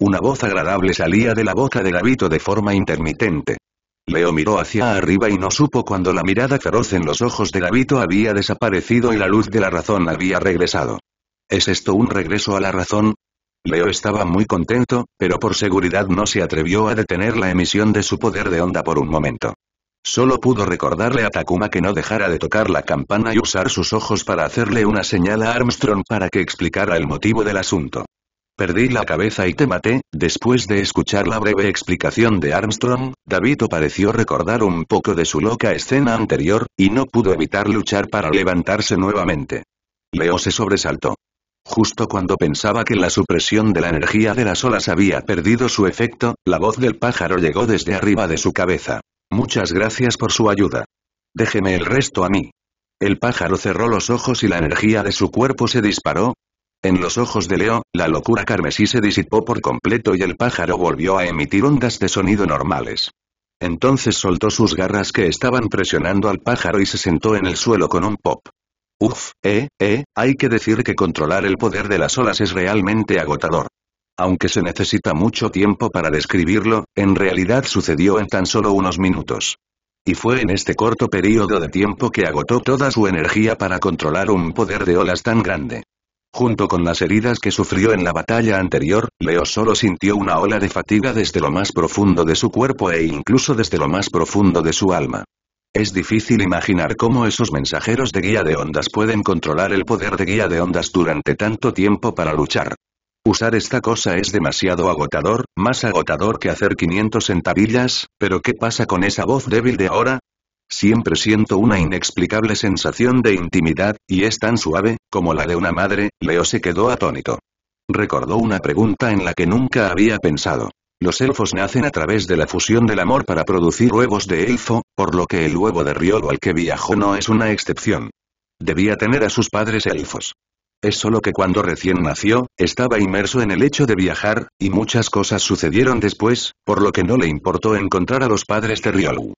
Speaker 1: Una voz agradable salía de la boca de Gabito de forma intermitente. Leo miró hacia arriba y no supo cuando la mirada feroz en los ojos de Gabito había desaparecido y la luz de la razón había regresado. ¿Es esto un regreso a la razón? Leo estaba muy contento, pero por seguridad no se atrevió a detener la emisión de su poder de onda por un momento. Solo pudo recordarle a Takuma que no dejara de tocar la campana y usar sus ojos para hacerle una señal a Armstrong para que explicara el motivo del asunto. Perdí la cabeza y te maté. Después de escuchar la breve explicación de Armstrong, David pareció recordar un poco de su loca escena anterior, y no pudo evitar luchar para levantarse nuevamente. Leo se sobresaltó. Justo cuando pensaba que la supresión de la energía de las olas había perdido su efecto, la voz del pájaro llegó desde arriba de su cabeza. Muchas gracias por su ayuda. Déjeme el resto a mí. El pájaro cerró los ojos y la energía de su cuerpo se disparó, en los ojos de Leo, la locura carmesí se disipó por completo y el pájaro volvió a emitir ondas de sonido normales. Entonces soltó sus garras que estaban presionando al pájaro y se sentó en el suelo con un pop. Uf, eh, eh, hay que decir que controlar el poder de las olas es realmente agotador. Aunque se necesita mucho tiempo para describirlo, en realidad sucedió en tan solo unos minutos. Y fue en este corto periodo de tiempo que agotó toda su energía para controlar un poder de olas tan grande. Junto con las heridas que sufrió en la batalla anterior, Leo solo sintió una ola de fatiga desde lo más profundo de su cuerpo e incluso desde lo más profundo de su alma. Es difícil imaginar cómo esos mensajeros de guía de ondas pueden controlar el poder de guía de ondas durante tanto tiempo para luchar. Usar esta cosa es demasiado agotador, más agotador que hacer 500 sentadillas, pero ¿qué pasa con esa voz débil de ahora? Siempre siento una inexplicable sensación de intimidad, y es tan suave, como la de una madre, Leo se quedó atónito. Recordó una pregunta en la que nunca había pensado. Los elfos nacen a través de la fusión del amor para producir huevos de elfo, por lo que el huevo de Riolu al que viajó no es una excepción. Debía tener a sus padres elfos. Es solo que cuando recién nació, estaba inmerso en el hecho de viajar, y muchas cosas sucedieron después, por lo que no le importó encontrar a los padres de Riolu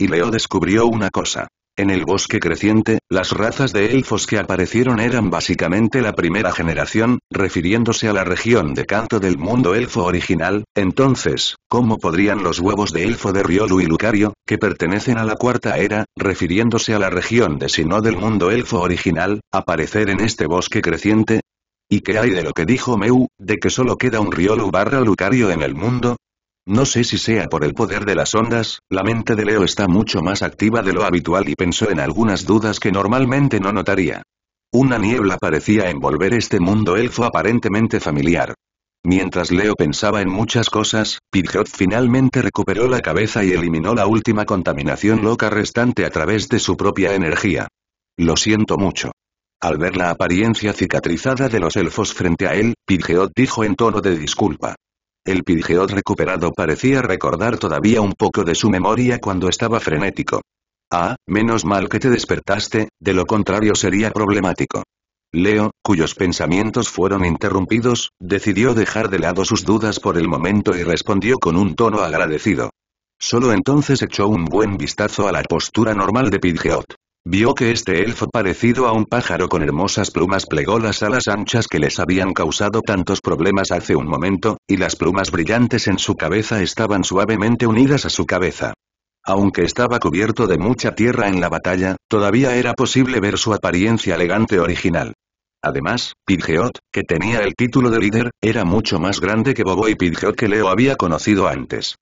Speaker 1: y Leo descubrió una cosa. En el bosque creciente, las razas de elfos que aparecieron eran básicamente la primera generación, refiriéndose a la región de canto del mundo elfo original, entonces, ¿cómo podrían los huevos de elfo de Riolu y Lucario, que pertenecen a la cuarta era, refiriéndose a la región de Sino del mundo elfo original, aparecer en este bosque creciente? ¿Y qué hay de lo que dijo Meu, de que solo queda un Riolu barra Lucario en el mundo? No sé si sea por el poder de las ondas, la mente de Leo está mucho más activa de lo habitual y pensó en algunas dudas que normalmente no notaría. Una niebla parecía envolver este mundo elfo aparentemente familiar. Mientras Leo pensaba en muchas cosas, Pidgeot finalmente recuperó la cabeza y eliminó la última contaminación loca restante a través de su propia energía. Lo siento mucho. Al ver la apariencia cicatrizada de los elfos frente a él, Pidgeot dijo en tono de disculpa. El Pidgeot recuperado parecía recordar todavía un poco de su memoria cuando estaba frenético. Ah, menos mal que te despertaste, de lo contrario sería problemático. Leo, cuyos pensamientos fueron interrumpidos, decidió dejar de lado sus dudas por el momento y respondió con un tono agradecido. Solo entonces echó un buen vistazo a la postura normal de Pidgeot. Vio que este elfo parecido a un pájaro con hermosas plumas plegó las alas anchas que les habían causado tantos problemas hace un momento, y las plumas brillantes en su cabeza estaban suavemente unidas a su cabeza. Aunque estaba cubierto de mucha tierra en la batalla, todavía era posible ver su apariencia elegante original. Además, Pidgeot, que tenía el título de líder, era mucho más grande que Bobo y Pidgeot que Leo había conocido antes.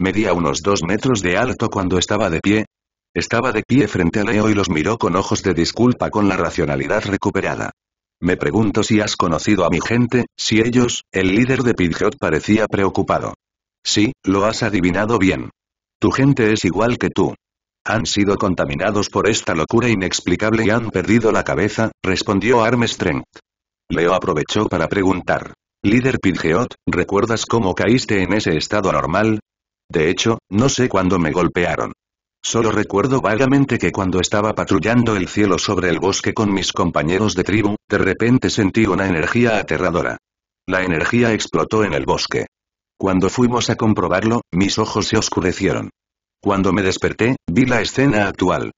Speaker 1: Medía unos dos metros de alto cuando estaba de pie, estaba de pie frente a Leo y los miró con ojos de disculpa con la racionalidad recuperada. Me pregunto si has conocido a mi gente, si ellos, el líder de Pidgeot parecía preocupado. Sí, lo has adivinado bien. Tu gente es igual que tú. Han sido contaminados por esta locura inexplicable y han perdido la cabeza, respondió Armstrong. Leo aprovechó para preguntar. Líder Pidgeot, ¿recuerdas cómo caíste en ese estado anormal? De hecho, no sé cuándo me golpearon. Solo recuerdo vagamente que cuando estaba patrullando el cielo sobre el bosque con mis compañeros de tribu, de repente sentí una energía aterradora. La energía explotó en el bosque. Cuando fuimos a comprobarlo, mis ojos se oscurecieron. Cuando me desperté, vi la escena actual.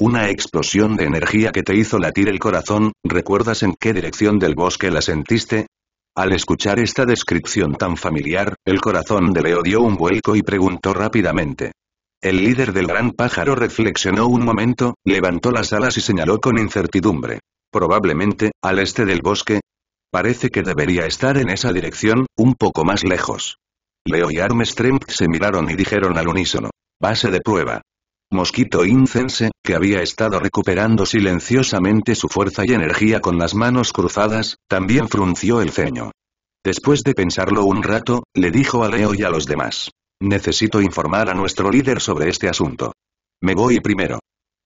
Speaker 1: Una explosión de energía que te hizo latir el corazón, ¿recuerdas en qué dirección del bosque la sentiste? Al escuchar esta descripción tan familiar, el corazón de Leo dio un vuelco y preguntó rápidamente. El líder del gran pájaro reflexionó un momento, levantó las alas y señaló con incertidumbre. Probablemente, al este del bosque. Parece que debería estar en esa dirección, un poco más lejos. Leo y Armstrong se miraron y dijeron al unísono. Base de prueba. Mosquito Incense, que había estado recuperando silenciosamente su fuerza y energía con las manos cruzadas, también frunció el ceño. Después de pensarlo un rato, le dijo a Leo y a los demás. Necesito informar a nuestro líder sobre este asunto. Me voy primero.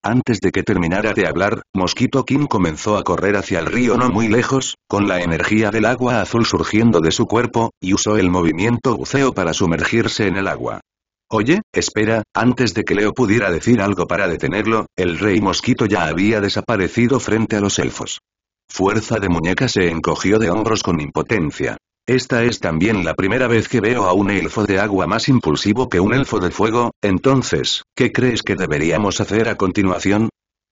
Speaker 1: Antes de que terminara de hablar, Mosquito King comenzó a correr hacia el río no muy lejos, con la energía del agua azul surgiendo de su cuerpo, y usó el movimiento buceo para sumergirse en el agua. Oye, espera, antes de que Leo pudiera decir algo para detenerlo, el rey mosquito ya había desaparecido frente a los elfos. Fuerza de muñeca se encogió de hombros con impotencia. Esta es también la primera vez que veo a un elfo de agua más impulsivo que un elfo de fuego, entonces, ¿qué crees que deberíamos hacer a continuación?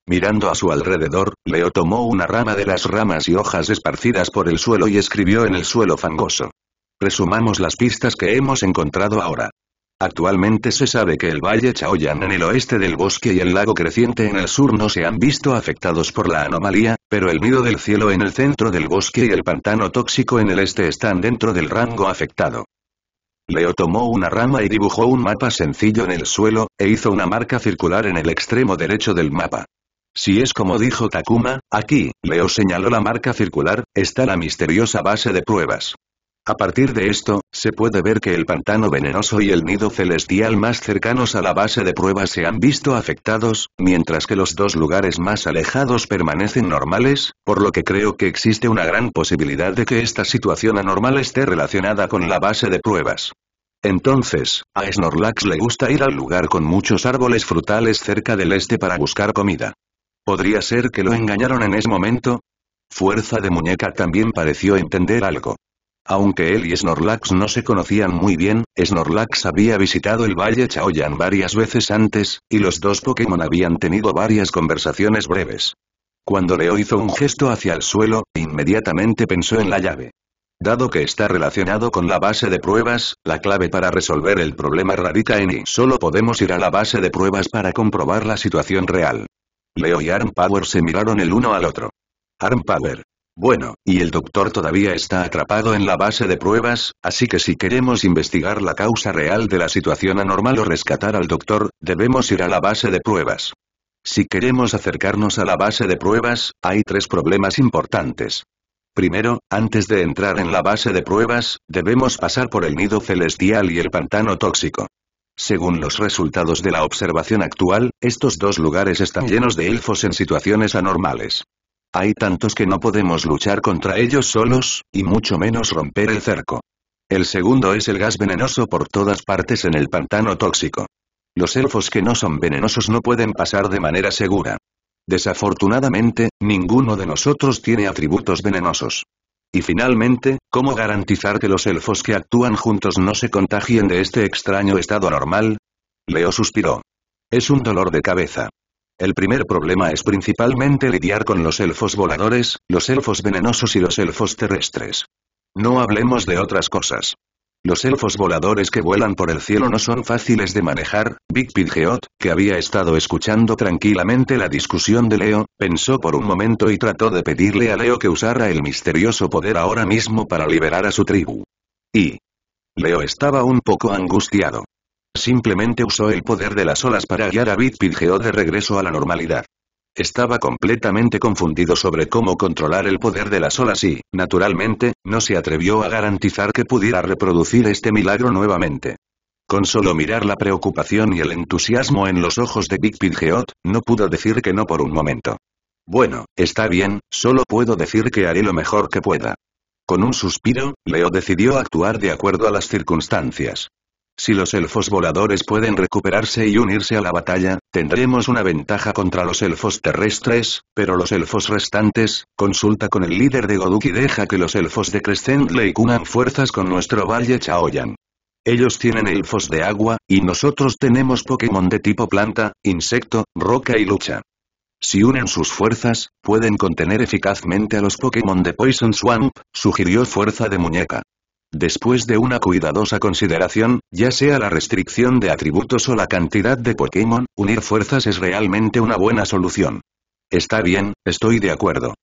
Speaker 1: Mirando a su alrededor, Leo tomó una rama de las ramas y hojas esparcidas por el suelo y escribió en el suelo fangoso. Resumamos las pistas que hemos encontrado ahora. Actualmente se sabe que el Valle Chaoyan en el oeste del bosque y el lago creciente en el sur no se han visto afectados por la anomalía, pero el nido del cielo en el centro del bosque y el pantano tóxico en el este están dentro del rango afectado. Leo tomó una rama y dibujó un mapa sencillo en el suelo, e hizo una marca circular en el extremo derecho del mapa. Si es como dijo Takuma, aquí, Leo señaló la marca circular, está la misteriosa base de pruebas. A partir de esto, se puede ver que el pantano venenoso y el nido celestial más cercanos a la base de pruebas se han visto afectados, mientras que los dos lugares más alejados permanecen normales, por lo que creo que existe una gran posibilidad de que esta situación anormal esté relacionada con la base de pruebas. Entonces, a Snorlax le gusta ir al lugar con muchos árboles frutales cerca del este para buscar comida. ¿Podría ser que lo engañaron en ese momento? Fuerza de muñeca también pareció entender algo. Aunque él y Snorlax no se conocían muy bien, Snorlax había visitado el Valle Chaoyan varias veces antes, y los dos Pokémon habían tenido varias conversaciones breves. Cuando Leo hizo un gesto hacia el suelo, inmediatamente pensó en la llave. Dado que está relacionado con la base de pruebas, la clave para resolver el problema radica en y solo podemos ir a la base de pruebas para comprobar la situación real. Leo y Arm Power se miraron el uno al otro. Armpower. Bueno, y el doctor todavía está atrapado en la base de pruebas, así que si queremos investigar la causa real de la situación anormal o rescatar al doctor, debemos ir a la base de pruebas. Si queremos acercarnos a la base de pruebas, hay tres problemas importantes. Primero, antes de entrar en la base de pruebas, debemos pasar por el nido celestial y el pantano tóxico. Según los resultados de la observación actual, estos dos lugares están llenos de elfos en situaciones anormales. Hay tantos que no podemos luchar contra ellos solos, y mucho menos romper el cerco. El segundo es el gas venenoso por todas partes en el pantano tóxico. Los elfos que no son venenosos no pueden pasar de manera segura. Desafortunadamente, ninguno de nosotros tiene atributos venenosos. Y finalmente, ¿cómo garantizar que los elfos que actúan juntos no se contagien de este extraño estado normal? Leo suspiró. Es un dolor de cabeza. El primer problema es principalmente lidiar con los elfos voladores, los elfos venenosos y los elfos terrestres. No hablemos de otras cosas. Los elfos voladores que vuelan por el cielo no son fáciles de manejar, Big Pidgeot, que había estado escuchando tranquilamente la discusión de Leo, pensó por un momento y trató de pedirle a Leo que usara el misterioso poder ahora mismo para liberar a su tribu. Y... Leo estaba un poco angustiado. Simplemente usó el poder de las olas para guiar a Big Pidgeot de regreso a la normalidad. Estaba completamente confundido sobre cómo controlar el poder de las olas y, naturalmente, no se atrevió a garantizar que pudiera reproducir este milagro nuevamente. Con solo mirar la preocupación y el entusiasmo en los ojos de Big Pidgeot, no pudo decir que no por un momento. Bueno, está bien, solo puedo decir que haré lo mejor que pueda. Con un suspiro, Leo decidió actuar de acuerdo a las circunstancias. Si los elfos voladores pueden recuperarse y unirse a la batalla, tendremos una ventaja contra los elfos terrestres, pero los elfos restantes, consulta con el líder de Goduk y deja que los elfos de Crescent Lake unan fuerzas con nuestro valle Chaoyan. Ellos tienen elfos de agua, y nosotros tenemos Pokémon de tipo planta, insecto, roca y lucha. Si unen sus fuerzas, pueden contener eficazmente a los Pokémon de Poison Swamp, sugirió Fuerza de Muñeca. Después de una cuidadosa consideración, ya sea la restricción de atributos o la cantidad de Pokémon, unir fuerzas es realmente una buena solución. Está bien, estoy de acuerdo.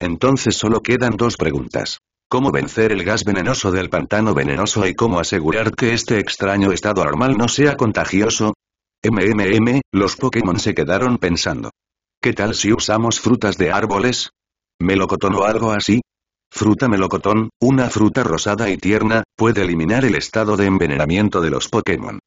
Speaker 1: Entonces solo quedan dos preguntas. ¿Cómo vencer el gas venenoso del pantano venenoso y cómo asegurar que este extraño estado normal no sea contagioso? MMM, los Pokémon se quedaron pensando. ¿Qué tal si usamos frutas de árboles? ¿Melocotón o algo así? Fruta melocotón, una fruta rosada y tierna, puede eliminar el estado de envenenamiento de los Pokémon.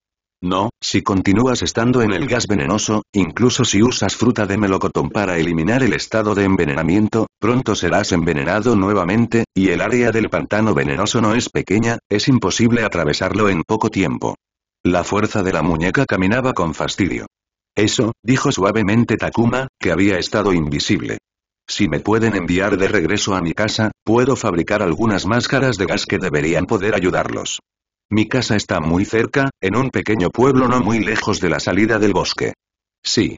Speaker 1: No, si continúas estando en el gas venenoso, incluso si usas fruta de melocotón para eliminar el estado de envenenamiento, pronto serás envenenado nuevamente, y el área del pantano venenoso no es pequeña, es imposible atravesarlo en poco tiempo. La fuerza de la muñeca caminaba con fastidio. Eso, dijo suavemente Takuma, que había estado invisible. Si me pueden enviar de regreso a mi casa, puedo fabricar algunas máscaras de gas que deberían poder ayudarlos. Mi casa está muy cerca, en un pequeño pueblo no muy lejos de la salida del bosque. Sí.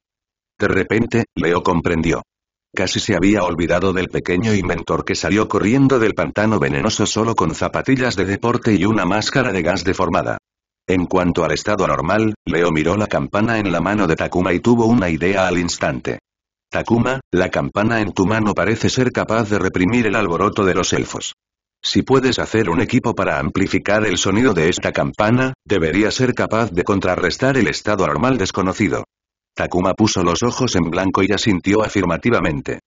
Speaker 1: De repente, Leo comprendió. Casi se había olvidado del pequeño inventor que salió corriendo del pantano venenoso solo con zapatillas de deporte y una máscara de gas deformada. En cuanto al estado normal, Leo miró la campana en la mano de Takuma y tuvo una idea al instante. Takuma, la campana en tu mano parece ser capaz de reprimir el alboroto de los elfos. Si puedes hacer un equipo para amplificar el sonido de esta campana, debería ser capaz de contrarrestar el estado normal desconocido. Takuma puso los ojos en blanco y asintió afirmativamente.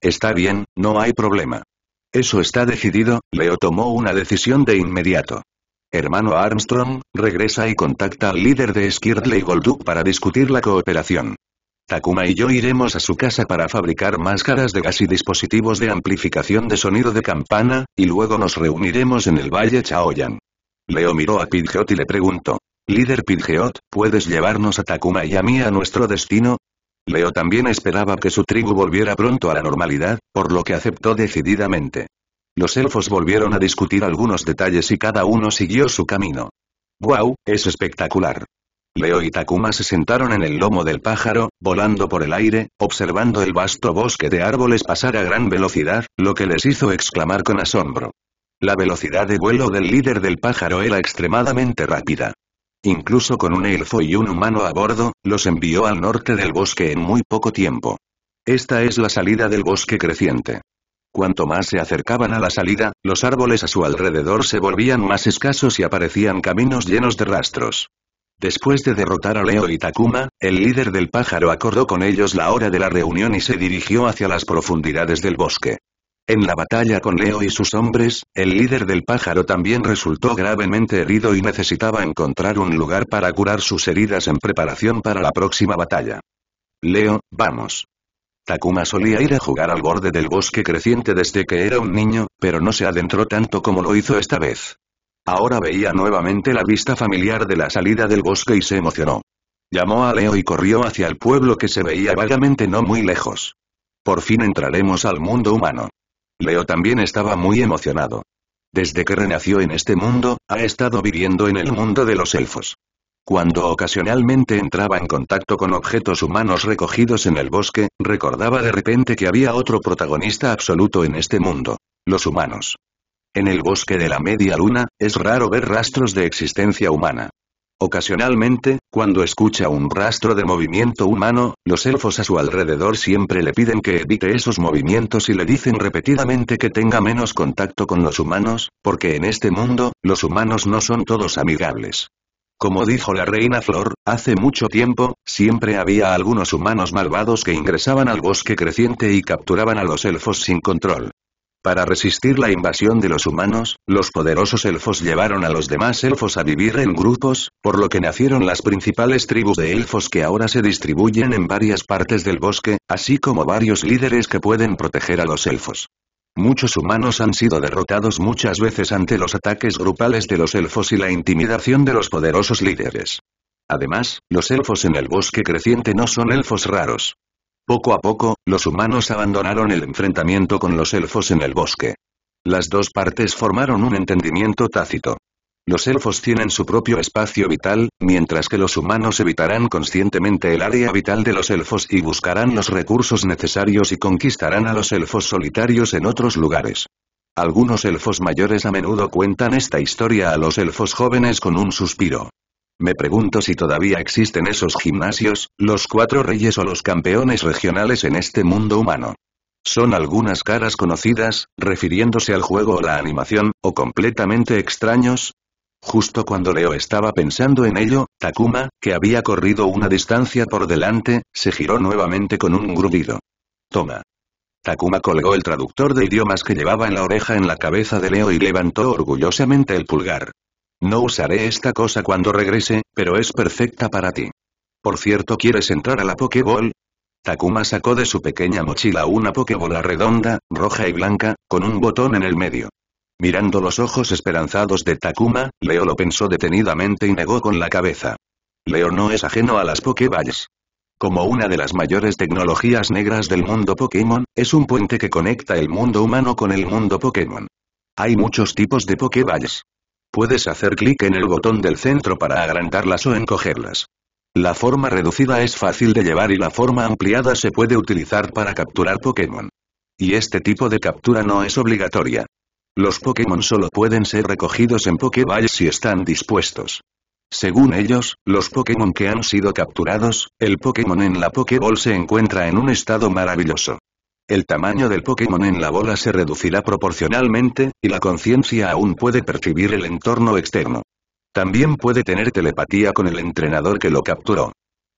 Speaker 1: Está bien, no hay problema. Eso está decidido, Leo tomó una decisión de inmediato. Hermano Armstrong, regresa y contacta al líder de Skirtle Golduk para discutir la cooperación. Takuma y yo iremos a su casa para fabricar máscaras de gas y dispositivos de amplificación de sonido de campana, y luego nos reuniremos en el Valle Chaoyan. Leo miró a Pidgeot y le preguntó. Líder Pidgeot, ¿puedes llevarnos a Takuma y a mí a nuestro destino? Leo también esperaba que su tribu volviera pronto a la normalidad, por lo que aceptó decididamente. Los elfos volvieron a discutir algunos detalles y cada uno siguió su camino. ¡Guau, es espectacular! Leo y Takuma se sentaron en el lomo del pájaro, volando por el aire, observando el vasto bosque de árboles pasar a gran velocidad, lo que les hizo exclamar con asombro. La velocidad de vuelo del líder del pájaro era extremadamente rápida. Incluso con un elfo y un humano a bordo, los envió al norte del bosque en muy poco tiempo. Esta es la salida del bosque creciente. Cuanto más se acercaban a la salida, los árboles a su alrededor se volvían más escasos y aparecían caminos llenos de rastros. Después de derrotar a Leo y Takuma, el líder del pájaro acordó con ellos la hora de la reunión y se dirigió hacia las profundidades del bosque. En la batalla con Leo y sus hombres, el líder del pájaro también resultó gravemente herido y necesitaba encontrar un lugar para curar sus heridas en preparación para la próxima batalla. Leo, vamos. Takuma solía ir a jugar al borde del bosque creciente desde que era un niño, pero no se adentró tanto como lo hizo esta vez. Ahora veía nuevamente la vista familiar de la salida del bosque y se emocionó. Llamó a Leo y corrió hacia el pueblo que se veía vagamente no muy lejos. Por fin entraremos al mundo humano. Leo también estaba muy emocionado. Desde que renació en este mundo, ha estado viviendo en el mundo de los elfos. Cuando ocasionalmente entraba en contacto con objetos humanos recogidos en el bosque, recordaba de repente que había otro protagonista absoluto en este mundo, los humanos. En el bosque de la media luna, es raro ver rastros de existencia humana. Ocasionalmente, cuando escucha un rastro de movimiento humano, los elfos a su alrededor siempre le piden que evite esos movimientos y le dicen repetidamente que tenga menos contacto con los humanos, porque en este mundo, los humanos no son todos amigables. Como dijo la reina Flor, hace mucho tiempo, siempre había algunos humanos malvados que ingresaban al bosque creciente y capturaban a los elfos sin control. Para resistir la invasión de los humanos, los poderosos elfos llevaron a los demás elfos a vivir en grupos, por lo que nacieron las principales tribus de elfos que ahora se distribuyen en varias partes del bosque, así como varios líderes que pueden proteger a los elfos. Muchos humanos han sido derrotados muchas veces ante los ataques grupales de los elfos y la intimidación de los poderosos líderes. Además, los elfos en el bosque creciente no son elfos raros. Poco a poco, los humanos abandonaron el enfrentamiento con los elfos en el bosque. Las dos partes formaron un entendimiento tácito. Los elfos tienen su propio espacio vital, mientras que los humanos evitarán conscientemente el área vital de los elfos y buscarán los recursos necesarios y conquistarán a los elfos solitarios en otros lugares. Algunos elfos mayores a menudo cuentan esta historia a los elfos jóvenes con un suspiro. Me pregunto si todavía existen esos gimnasios, los cuatro reyes o los campeones regionales en este mundo humano. Son algunas caras conocidas, refiriéndose al juego o la animación, o completamente extraños, Justo cuando Leo estaba pensando en ello, Takuma, que había corrido una distancia por delante, se giró nuevamente con un grudido. Toma. Takuma colgó el traductor de idiomas que llevaba en la oreja en la cabeza de Leo y levantó orgullosamente el pulgar. No usaré esta cosa cuando regrese, pero es perfecta para ti. Por cierto, ¿quieres entrar a la Pokéball? Takuma sacó de su pequeña mochila una Pokébola redonda, roja y blanca, con un botón en el medio. Mirando los ojos esperanzados de Takuma, Leo lo pensó detenidamente y negó con la cabeza. Leo no es ajeno a las Pokéballs. Como una de las mayores tecnologías negras del mundo Pokémon, es un puente que conecta el mundo humano con el mundo Pokémon. Hay muchos tipos de Pokéballs. Puedes hacer clic en el botón del centro para agrandarlas o encogerlas. La forma reducida es fácil de llevar y la forma ampliada se puede utilizar para capturar Pokémon. Y este tipo de captura no es obligatoria. Los Pokémon solo pueden ser recogidos en Pokéball si están dispuestos. Según ellos, los Pokémon que han sido capturados, el Pokémon en la Pokéball se encuentra en un estado maravilloso. El tamaño del Pokémon en la bola se reducirá proporcionalmente, y la conciencia aún puede percibir el entorno externo. También puede tener telepatía con el entrenador que lo capturó.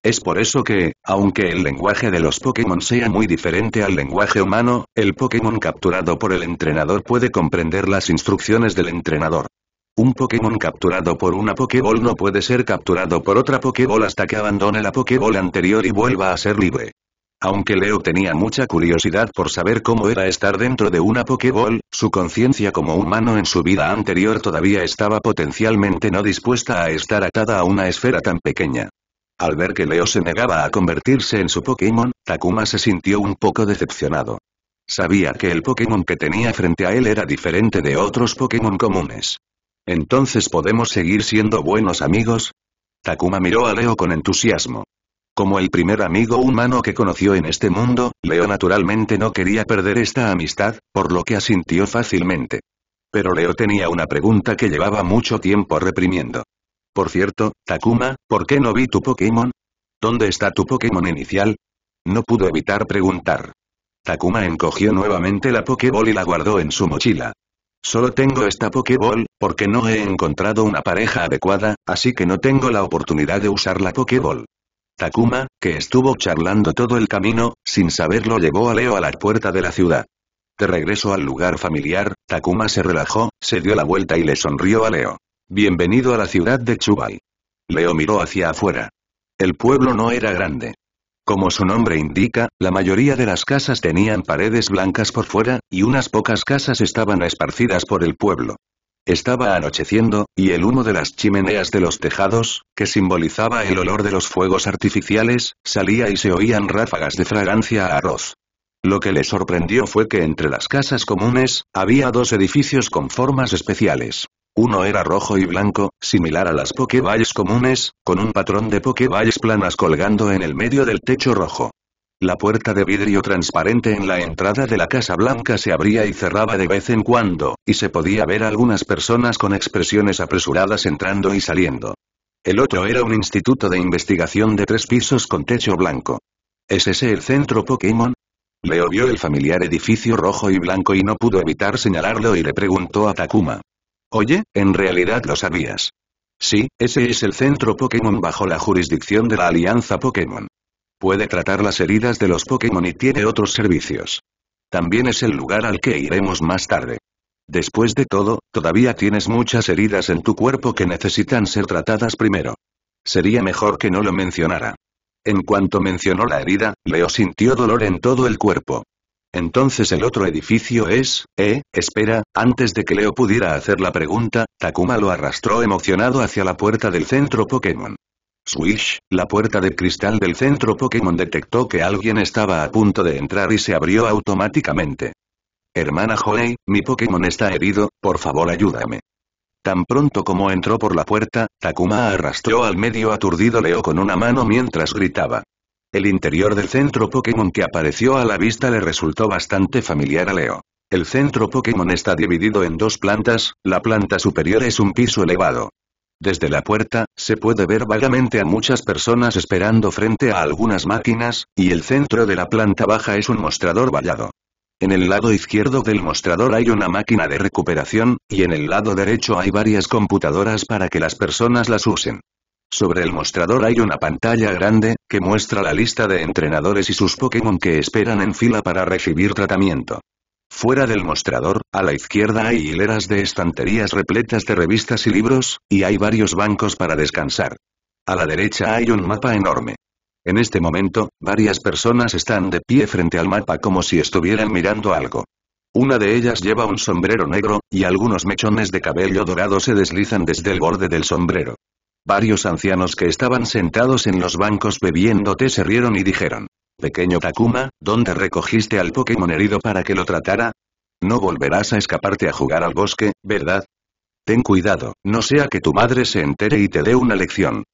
Speaker 1: Es por eso que, aunque el lenguaje de los Pokémon sea muy diferente al lenguaje humano, el Pokémon capturado por el entrenador puede comprender las instrucciones del entrenador. Un Pokémon capturado por una Pokéball no puede ser capturado por otra Pokéball hasta que abandone la Pokéball anterior y vuelva a ser libre. Aunque Leo tenía mucha curiosidad por saber cómo era estar dentro de una Pokéball, su conciencia como humano en su vida anterior todavía estaba potencialmente no dispuesta a estar atada a una esfera tan pequeña. Al ver que Leo se negaba a convertirse en su Pokémon, Takuma se sintió un poco decepcionado. Sabía que el Pokémon que tenía frente a él era diferente de otros Pokémon comunes. Entonces podemos seguir siendo buenos amigos, Takuma miró a Leo con entusiasmo. Como el primer amigo humano que conoció en este mundo, Leo naturalmente no quería perder esta amistad, por lo que asintió fácilmente. Pero Leo tenía una pregunta que llevaba mucho tiempo reprimiendo. Por cierto, Takuma, ¿por qué no vi tu Pokémon? ¿Dónde está tu Pokémon inicial? No pudo evitar preguntar. Takuma encogió nuevamente la Pokéball y la guardó en su mochila. Solo tengo esta Pokéball, porque no he encontrado una pareja adecuada, así que no tengo la oportunidad de usar la Pokéball. Takuma, que estuvo charlando todo el camino, sin saberlo llevó a Leo a la puerta de la ciudad. De regreso al lugar familiar, Takuma se relajó, se dio la vuelta y le sonrió a Leo. Bienvenido a la ciudad de Chubai. Leo miró hacia afuera. El pueblo no era grande. Como su nombre indica, la mayoría de las casas tenían paredes blancas por fuera, y unas pocas casas estaban esparcidas por el pueblo. Estaba anocheciendo, y el humo de las chimeneas de los tejados, que simbolizaba el olor de los fuegos artificiales, salía y se oían ráfagas de fragancia a arroz. Lo que le sorprendió fue que entre las casas comunes, había dos edificios con formas especiales. Uno era rojo y blanco, similar a las pokeballs comunes, con un patrón de pokeballs planas colgando en el medio del techo rojo. La puerta de vidrio transparente en la entrada de la Casa Blanca se abría y cerraba de vez en cuando, y se podía ver algunas personas con expresiones apresuradas entrando y saliendo. El otro era un instituto de investigación de tres pisos con techo blanco. ¿Es ese el centro Pokémon? Leo vio el familiar edificio rojo y blanco y no pudo evitar señalarlo y le preguntó a Takuma. Oye, en realidad lo sabías. Sí, ese es el centro Pokémon bajo la jurisdicción de la Alianza Pokémon. Puede tratar las heridas de los Pokémon y tiene otros servicios. También es el lugar al que iremos más tarde. Después de todo, todavía tienes muchas heridas en tu cuerpo que necesitan ser tratadas primero. Sería mejor que no lo mencionara. En cuanto mencionó la herida, Leo sintió dolor en todo el cuerpo. Entonces el otro edificio es, eh, espera, antes de que Leo pudiera hacer la pregunta, Takuma lo arrastró emocionado hacia la puerta del centro Pokémon. Swish, la puerta de cristal del centro Pokémon detectó que alguien estaba a punto de entrar y se abrió automáticamente. Hermana Joey, mi Pokémon está herido, por favor ayúdame. Tan pronto como entró por la puerta, Takuma arrastró al medio aturdido Leo con una mano mientras gritaba. El interior del centro Pokémon que apareció a la vista le resultó bastante familiar a Leo. El centro Pokémon está dividido en dos plantas, la planta superior es un piso elevado. Desde la puerta, se puede ver vagamente a muchas personas esperando frente a algunas máquinas, y el centro de la planta baja es un mostrador vallado. En el lado izquierdo del mostrador hay una máquina de recuperación, y en el lado derecho hay varias computadoras para que las personas las usen. Sobre el mostrador hay una pantalla grande, que muestra la lista de entrenadores y sus Pokémon que esperan en fila para recibir tratamiento. Fuera del mostrador, a la izquierda hay hileras de estanterías repletas de revistas y libros, y hay varios bancos para descansar. A la derecha hay un mapa enorme. En este momento, varias personas están de pie frente al mapa como si estuvieran mirando algo. Una de ellas lleva un sombrero negro, y algunos mechones de cabello dorado se deslizan desde el borde del sombrero. Varios ancianos que estaban sentados en los bancos bebiendo té se rieron y dijeron, pequeño Takuma, ¿dónde recogiste al Pokémon herido para que lo tratara? No volverás a escaparte a jugar al bosque, ¿verdad? Ten cuidado, no sea que tu madre se entere y te dé una lección.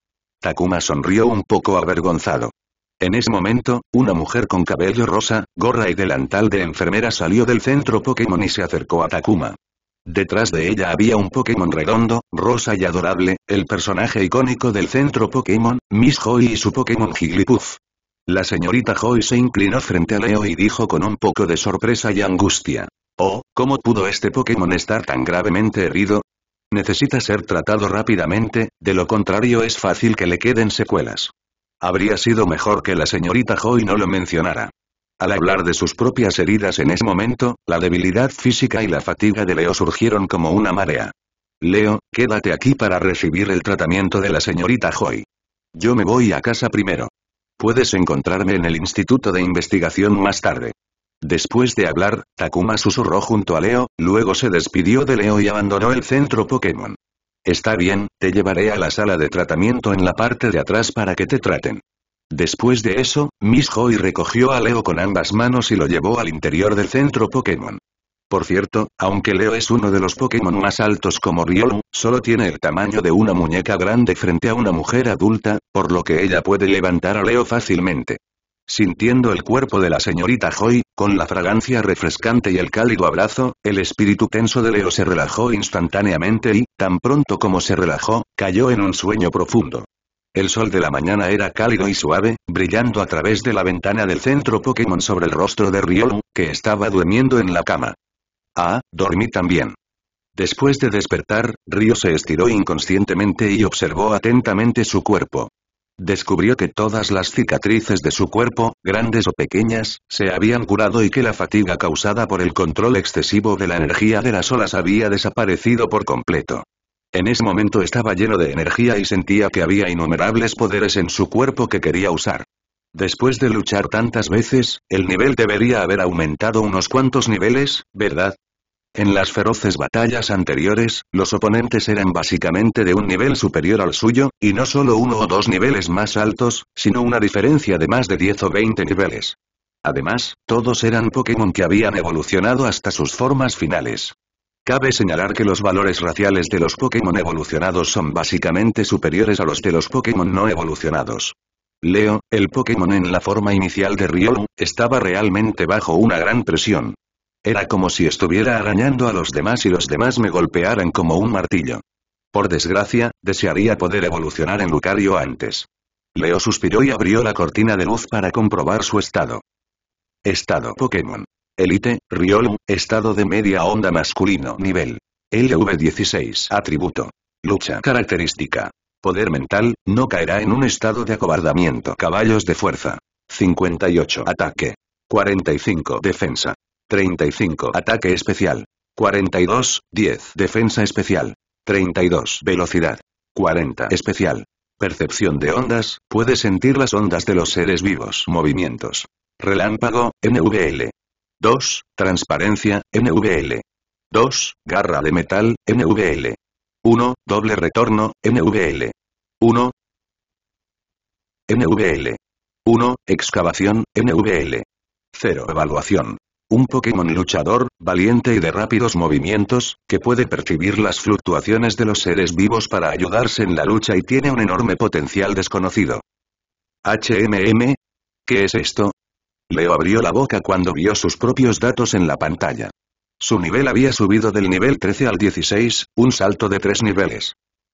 Speaker 1: Takuma sonrió un poco avergonzado. En ese momento, una mujer con cabello rosa, gorra y delantal de enfermera salió del centro Pokémon y se acercó a Takuma. Detrás de ella había un Pokémon redondo, rosa y adorable, el personaje icónico del centro Pokémon, Miss Joy y su Pokémon Jigglypuff. La señorita Joy se inclinó frente a Leo y dijo con un poco de sorpresa y angustia. Oh, ¿cómo pudo este Pokémon estar tan gravemente herido? Necesita ser tratado rápidamente, de lo contrario es fácil que le queden secuelas. Habría sido mejor que la señorita Joy no lo mencionara. Al hablar de sus propias heridas en ese momento, la debilidad física y la fatiga de Leo surgieron como una marea. Leo, quédate aquí para recibir el tratamiento de la señorita Joy. Yo me voy a casa primero. Puedes encontrarme en el instituto de investigación más tarde. Después de hablar, Takuma susurró junto a Leo, luego se despidió de Leo y abandonó el centro Pokémon. Está bien, te llevaré a la sala de tratamiento en la parte de atrás para que te traten. Después de eso, Miss Joy recogió a Leo con ambas manos y lo llevó al interior del centro Pokémon. Por cierto, aunque Leo es uno de los Pokémon más altos como Riolu, solo tiene el tamaño de una muñeca grande frente a una mujer adulta, por lo que ella puede levantar a Leo fácilmente. Sintiendo el cuerpo de la señorita Joy, con la fragancia refrescante y el cálido abrazo, el espíritu tenso de Leo se relajó instantáneamente y, tan pronto como se relajó, cayó en un sueño profundo. El sol de la mañana era cálido y suave, brillando a través de la ventana del centro Pokémon sobre el rostro de Riolu, que estaba durmiendo en la cama. Ah, dormí también. Después de despertar, Río se estiró inconscientemente y observó atentamente su cuerpo. Descubrió que todas las cicatrices de su cuerpo, grandes o pequeñas, se habían curado y que la fatiga causada por el control excesivo de la energía de las olas había desaparecido por completo. En ese momento estaba lleno de energía y sentía que había innumerables poderes en su cuerpo que quería usar. Después de luchar tantas veces, el nivel debería haber aumentado unos cuantos niveles, ¿verdad? En las feroces batallas anteriores, los oponentes eran básicamente de un nivel superior al suyo, y no solo uno o dos niveles más altos, sino una diferencia de más de 10 o 20 niveles. Además, todos eran Pokémon que habían evolucionado hasta sus formas finales. Cabe señalar que los valores raciales de los Pokémon evolucionados son básicamente superiores a los de los Pokémon no evolucionados. Leo, el Pokémon en la forma inicial de Riolu, estaba realmente bajo una gran presión, era como si estuviera arañando a los demás y los demás me golpearan como un martillo. Por desgracia, desearía poder evolucionar en Lucario antes. Leo suspiró y abrió la cortina de luz para comprobar su estado. Estado Pokémon. Elite, Riolu, estado de media onda masculino nivel. LV16 atributo. Lucha característica. Poder mental, no caerá en un estado de acobardamiento. Caballos de fuerza. 58 ataque. 45 defensa. 35. Ataque especial. 42, 10. Defensa especial. 32. Velocidad. 40. Especial. Percepción de ondas, puede sentir las ondas de los seres vivos. Movimientos. Relámpago, NVL. 2. Transparencia, NVL. 2. Garra de metal, NVL. 1. Doble retorno, NVL. 1. NVL. 1. Excavación, NVL. 0. Evaluación un Pokémon luchador, valiente y de rápidos movimientos, que puede percibir las fluctuaciones de los seres vivos para ayudarse en la lucha y tiene un enorme potencial desconocido. HMM? ¿Qué es esto? Leo abrió la boca cuando vio sus propios datos en la pantalla. Su nivel había subido del nivel 13 al 16, un salto de tres niveles.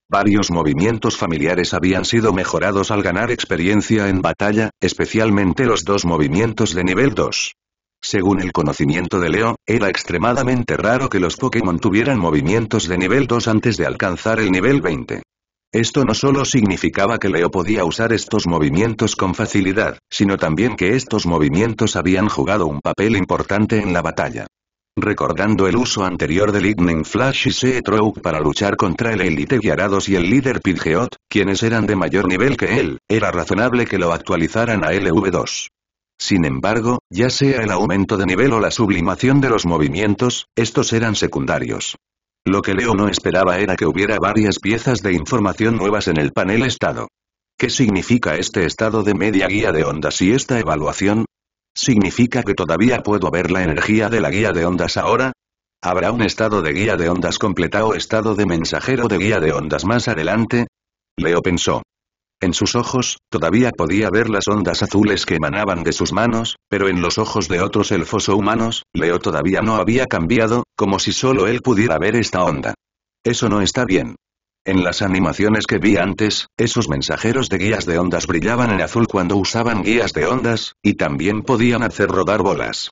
Speaker 1: Varios movimientos familiares habían sido mejorados al ganar experiencia en batalla, especialmente los dos movimientos de nivel 2. Según el conocimiento de Leo, era extremadamente raro que los Pokémon tuvieran movimientos de nivel 2 antes de alcanzar el nivel 20. Esto no solo significaba que Leo podía usar estos movimientos con facilidad, sino también que estos movimientos habían jugado un papel importante en la batalla. Recordando el uso anterior de Lightning Flash y Seatroke para luchar contra el Elite Guiarados y el líder Pidgeot, quienes eran de mayor nivel que él, era razonable que lo actualizaran a LV2. Sin embargo, ya sea el aumento de nivel o la sublimación de los movimientos, estos eran secundarios. Lo que Leo no esperaba era que hubiera varias piezas de información nuevas en el panel estado. ¿Qué significa este estado de media guía de ondas y esta evaluación? ¿Significa que todavía puedo ver la energía de la guía de ondas ahora? ¿Habrá un estado de guía de ondas completa o estado de mensajero de guía de ondas más adelante? Leo pensó. En sus ojos, todavía podía ver las ondas azules que emanaban de sus manos, pero en los ojos de otros elfos o humanos, Leo todavía no había cambiado, como si solo él pudiera ver esta onda. Eso no está bien. En las animaciones que vi antes, esos mensajeros de guías de ondas brillaban en azul cuando usaban guías de ondas, y también podían hacer rodar bolas.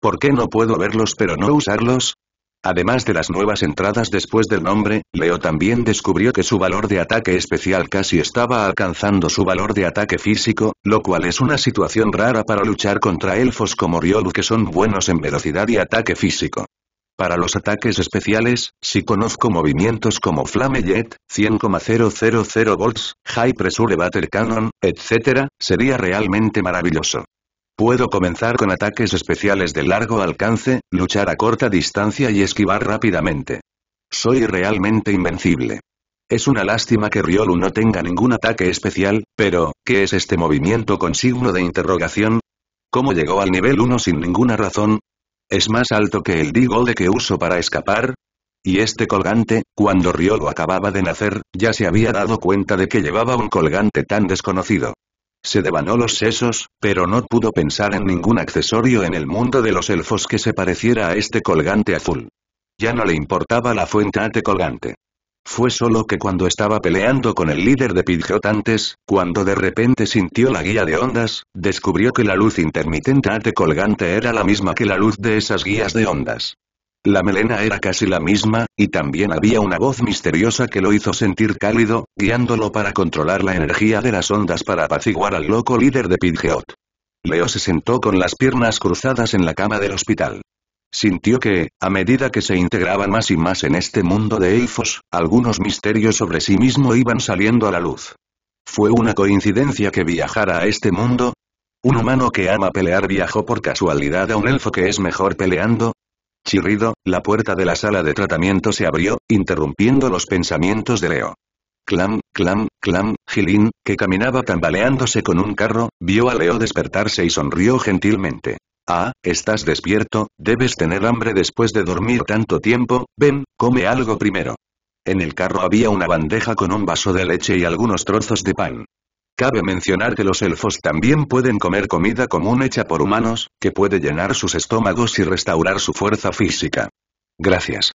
Speaker 1: ¿Por qué no puedo verlos pero no usarlos? Además de las nuevas entradas después del nombre, Leo también descubrió que su valor de ataque especial casi estaba alcanzando su valor de ataque físico, lo cual es una situación rara para luchar contra elfos como Ryolu que son buenos en velocidad y ataque físico. Para los ataques especiales, si conozco movimientos como Flame Jet, 100,000 volts, High Pressure Battle Cannon, etc., sería realmente maravilloso. Puedo comenzar con ataques especiales de largo alcance, luchar a corta distancia y esquivar rápidamente. Soy realmente invencible. Es una lástima que Riolu no tenga ningún ataque especial, pero, ¿qué es este movimiento con signo de interrogación? ¿Cómo llegó al nivel 1 sin ninguna razón? ¿Es más alto que el d que uso para escapar? Y este colgante, cuando Riolu acababa de nacer, ya se había dado cuenta de que llevaba un colgante tan desconocido. Se devanó los sesos, pero no pudo pensar en ningún accesorio en el mundo de los elfos que se pareciera a este colgante azul. Ya no le importaba la fuente de colgante. Fue solo que cuando estaba peleando con el líder de Pidgeot cuando de repente sintió la guía de ondas, descubrió que la luz intermitente ate colgante era la misma que la luz de esas guías de ondas. La melena era casi la misma, y también había una voz misteriosa que lo hizo sentir cálido, guiándolo para controlar la energía de las ondas para apaciguar al loco líder de Pidgeot. Leo se sentó con las piernas cruzadas en la cama del hospital. Sintió que, a medida que se integraba más y más en este mundo de elfos, algunos misterios sobre sí mismo iban saliendo a la luz. ¿Fue una coincidencia que viajara a este mundo? Un humano que ama pelear viajó por casualidad a un elfo que es mejor peleando, chirrido, la puerta de la sala de tratamiento se abrió, interrumpiendo los pensamientos de Leo. Clam, clam, clam, Gilín, que caminaba tambaleándose con un carro, vio a Leo despertarse y sonrió gentilmente. Ah, estás despierto, debes tener hambre después de dormir tanto tiempo, ven, come algo primero. En el carro había una bandeja con un vaso de leche y algunos trozos de pan. Cabe mencionar que los elfos también pueden comer comida común hecha por humanos, que puede llenar sus estómagos y restaurar su fuerza física. Gracias.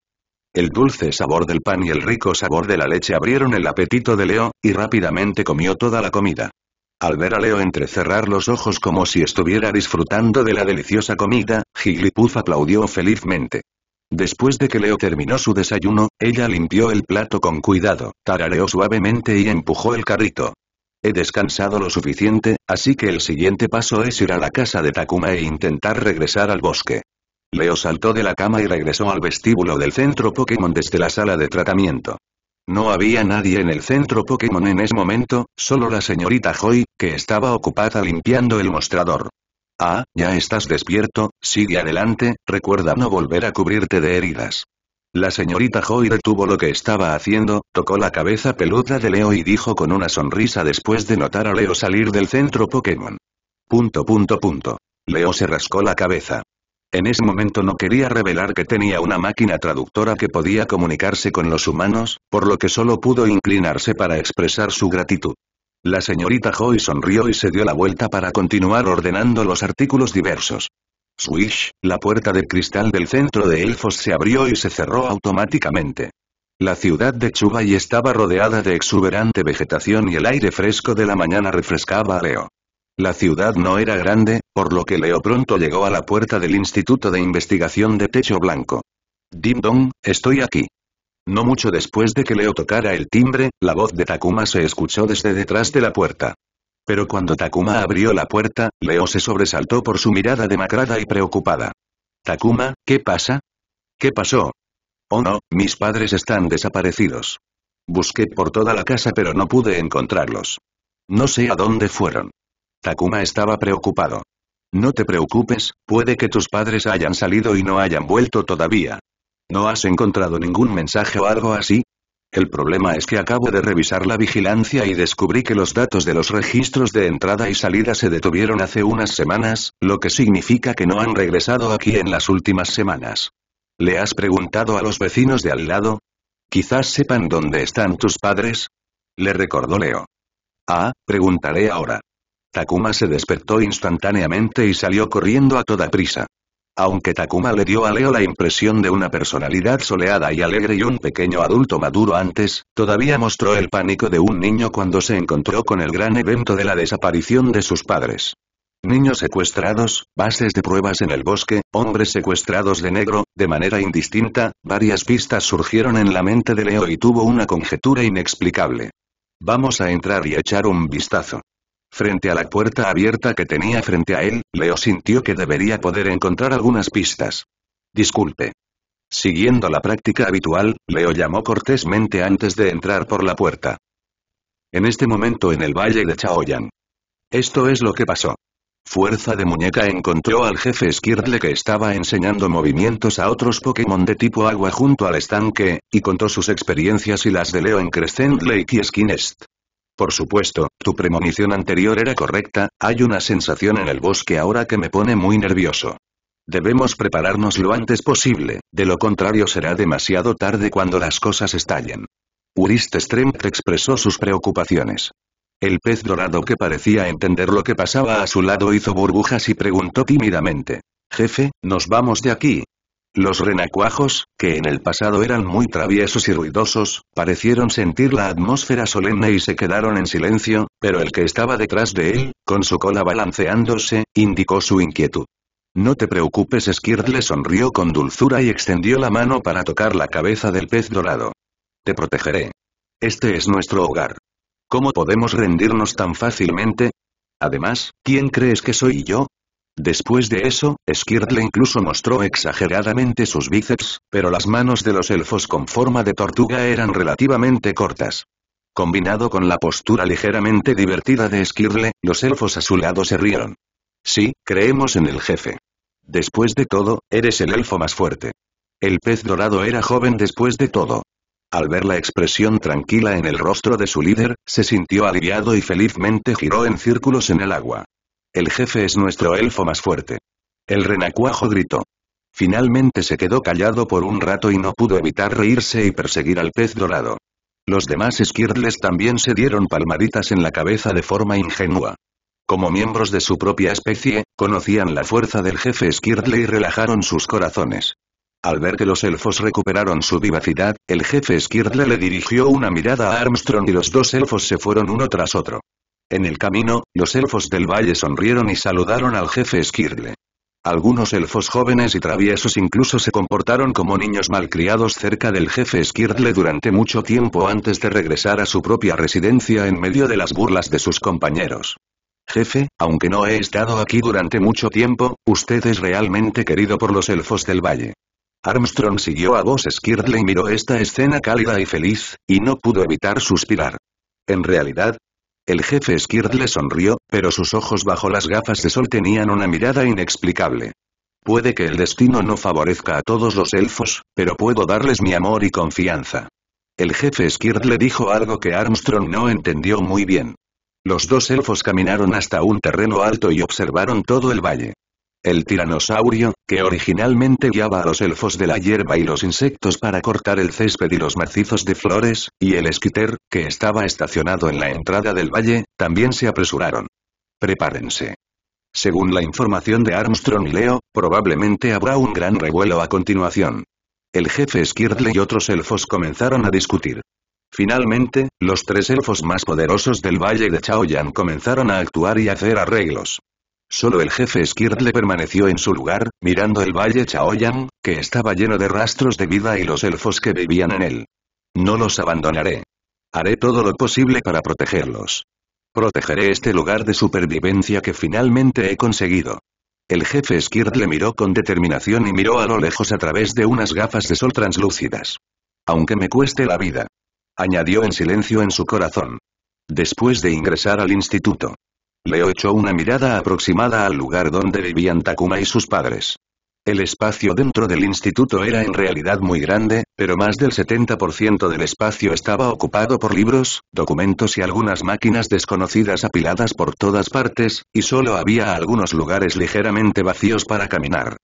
Speaker 1: El dulce sabor del pan y el rico sabor de la leche abrieron el apetito de Leo, y rápidamente comió toda la comida. Al ver a Leo entrecerrar los ojos como si estuviera disfrutando de la deliciosa comida, Jigglypuff aplaudió felizmente. Después de que Leo terminó su desayuno, ella limpió el plato con cuidado, tarareó suavemente y empujó el carrito. He descansado lo suficiente, así que el siguiente paso es ir a la casa de Takuma e intentar regresar al bosque. Leo saltó de la cama y regresó al vestíbulo del centro Pokémon desde la sala de tratamiento. No había nadie en el centro Pokémon en ese momento, solo la señorita Joy, que estaba ocupada limpiando el mostrador. Ah, ya estás despierto, sigue adelante, recuerda no volver a cubrirte de heridas. La señorita Joy detuvo lo que estaba haciendo, tocó la cabeza peluda de Leo y dijo con una sonrisa después de notar a Leo salir del centro Pokémon. Punto punto punto. Leo se rascó la cabeza. En ese momento no quería revelar que tenía una máquina traductora que podía comunicarse con los humanos, por lo que solo pudo inclinarse para expresar su gratitud. La señorita Joy sonrió y se dio la vuelta para continuar ordenando los artículos diversos. Swish, la puerta de cristal del centro de elfos se abrió y se cerró automáticamente. La ciudad de Chubai estaba rodeada de exuberante vegetación y el aire fresco de la mañana refrescaba a Leo. La ciudad no era grande, por lo que Leo pronto llegó a la puerta del Instituto de Investigación de Techo Blanco. Dim Dong, estoy aquí. No mucho después de que Leo tocara el timbre, la voz de Takuma se escuchó desde detrás de la puerta. Pero cuando Takuma abrió la puerta, Leo se sobresaltó por su mirada demacrada y preocupada. Takuma, ¿qué pasa? ¿Qué pasó? Oh no, mis padres están desaparecidos. Busqué por toda la casa pero no pude encontrarlos. No sé a dónde fueron. Takuma estaba preocupado. No te preocupes, puede que tus padres hayan salido y no hayan vuelto todavía. ¿No has encontrado ningún mensaje o algo así? El problema es que acabo de revisar la vigilancia y descubrí que los datos de los registros de entrada y salida se detuvieron hace unas semanas, lo que significa que no han regresado aquí en las últimas semanas. ¿Le has preguntado a los vecinos de al lado? Quizás sepan dónde están tus padres. Le recordó Leo. Ah, preguntaré ahora. Takuma se despertó instantáneamente y salió corriendo a toda prisa. Aunque Takuma le dio a Leo la impresión de una personalidad soleada y alegre y un pequeño adulto maduro antes, todavía mostró el pánico de un niño cuando se encontró con el gran evento de la desaparición de sus padres. Niños secuestrados, bases de pruebas en el bosque, hombres secuestrados de negro, de manera indistinta, varias pistas surgieron en la mente de Leo y tuvo una conjetura inexplicable. Vamos a entrar y echar un vistazo. Frente a la puerta abierta que tenía frente a él, Leo sintió que debería poder encontrar algunas pistas. Disculpe. Siguiendo la práctica habitual, Leo llamó cortésmente antes de entrar por la puerta. En este momento en el valle de Chaoyan. Esto es lo que pasó. Fuerza de muñeca encontró al jefe Skirtle que estaba enseñando movimientos a otros Pokémon de tipo agua junto al estanque, y contó sus experiencias y las de Leo en Crescent Lake y Skinest. Por supuesto, tu premonición anterior era correcta, hay una sensación en el bosque ahora que me pone muy nervioso. Debemos prepararnos lo antes posible, de lo contrario será demasiado tarde cuando las cosas estallen. Uriste Strempt expresó sus preocupaciones. El pez dorado que parecía entender lo que pasaba a su lado hizo burbujas y preguntó tímidamente. Jefe, nos vamos de aquí, los renacuajos, que en el pasado eran muy traviesos y ruidosos, parecieron sentir la atmósfera solemne y se quedaron en silencio, pero el que estaba detrás de él, con su cola balanceándose, indicó su inquietud. No te preocupes, Skirt le sonrió con dulzura y extendió la mano para tocar la cabeza del pez dorado. Te protegeré. Este es nuestro hogar. ¿Cómo podemos rendirnos tan fácilmente? Además, ¿quién crees que soy yo? Después de eso, Skirtle incluso mostró exageradamente sus bíceps, pero las manos de los elfos con forma de tortuga eran relativamente cortas. Combinado con la postura ligeramente divertida de Skirtle, los elfos a su lado se rieron. Sí, creemos en el jefe. Después de todo, eres el elfo más fuerte. El pez dorado era joven después de todo. Al ver la expresión tranquila en el rostro de su líder, se sintió aliviado y felizmente giró en círculos en el agua. El jefe es nuestro elfo más fuerte. El renacuajo gritó. Finalmente se quedó callado por un rato y no pudo evitar reírse y perseguir al pez dorado. Los demás Skirtles también se dieron palmaditas en la cabeza de forma ingenua. Como miembros de su propia especie, conocían la fuerza del jefe Skirtle y relajaron sus corazones. Al ver que los elfos recuperaron su vivacidad, el jefe Skirtle le dirigió una mirada a Armstrong y los dos elfos se fueron uno tras otro. En el camino, los elfos del valle sonrieron y saludaron al jefe Skirle. Algunos elfos jóvenes y traviesos incluso se comportaron como niños malcriados cerca del jefe Skirle durante mucho tiempo antes de regresar a su propia residencia en medio de las burlas de sus compañeros. Jefe, aunque no he estado aquí durante mucho tiempo, usted es realmente querido por los elfos del valle. Armstrong siguió a voz Skirtle y miró esta escena cálida y feliz, y no pudo evitar suspirar. En realidad, el jefe Skird le sonrió, pero sus ojos bajo las gafas de sol tenían una mirada inexplicable. Puede que el destino no favorezca a todos los elfos, pero puedo darles mi amor y confianza. El jefe Skird le dijo algo que Armstrong no entendió muy bien. Los dos elfos caminaron hasta un terreno alto y observaron todo el valle. El tiranosaurio, que originalmente guiaba a los elfos de la hierba y los insectos para cortar el césped y los macizos de flores, y el esquiter, que estaba estacionado en la entrada del valle, también se apresuraron. Prepárense. Según la información de Armstrong y Leo, probablemente habrá un gran revuelo a continuación. El jefe Skirtle y otros elfos comenzaron a discutir. Finalmente, los tres elfos más poderosos del Valle de Chaoyan comenzaron a actuar y hacer arreglos. Solo el jefe le permaneció en su lugar, mirando el valle Chaoyang, que estaba lleno de rastros de vida y los elfos que vivían en él. No los abandonaré. Haré todo lo posible para protegerlos. Protegeré este lugar de supervivencia que finalmente he conseguido. El jefe Skirt le miró con determinación y miró a lo lejos a través de unas gafas de sol translúcidas. Aunque me cueste la vida. Añadió en silencio en su corazón. Después de ingresar al instituto. Leo echó una mirada aproximada al lugar donde vivían Takuma y sus padres. El espacio dentro del instituto era en realidad muy grande, pero más del 70% del espacio estaba ocupado por libros, documentos y algunas máquinas desconocidas apiladas por todas partes, y solo había algunos lugares ligeramente vacíos para caminar.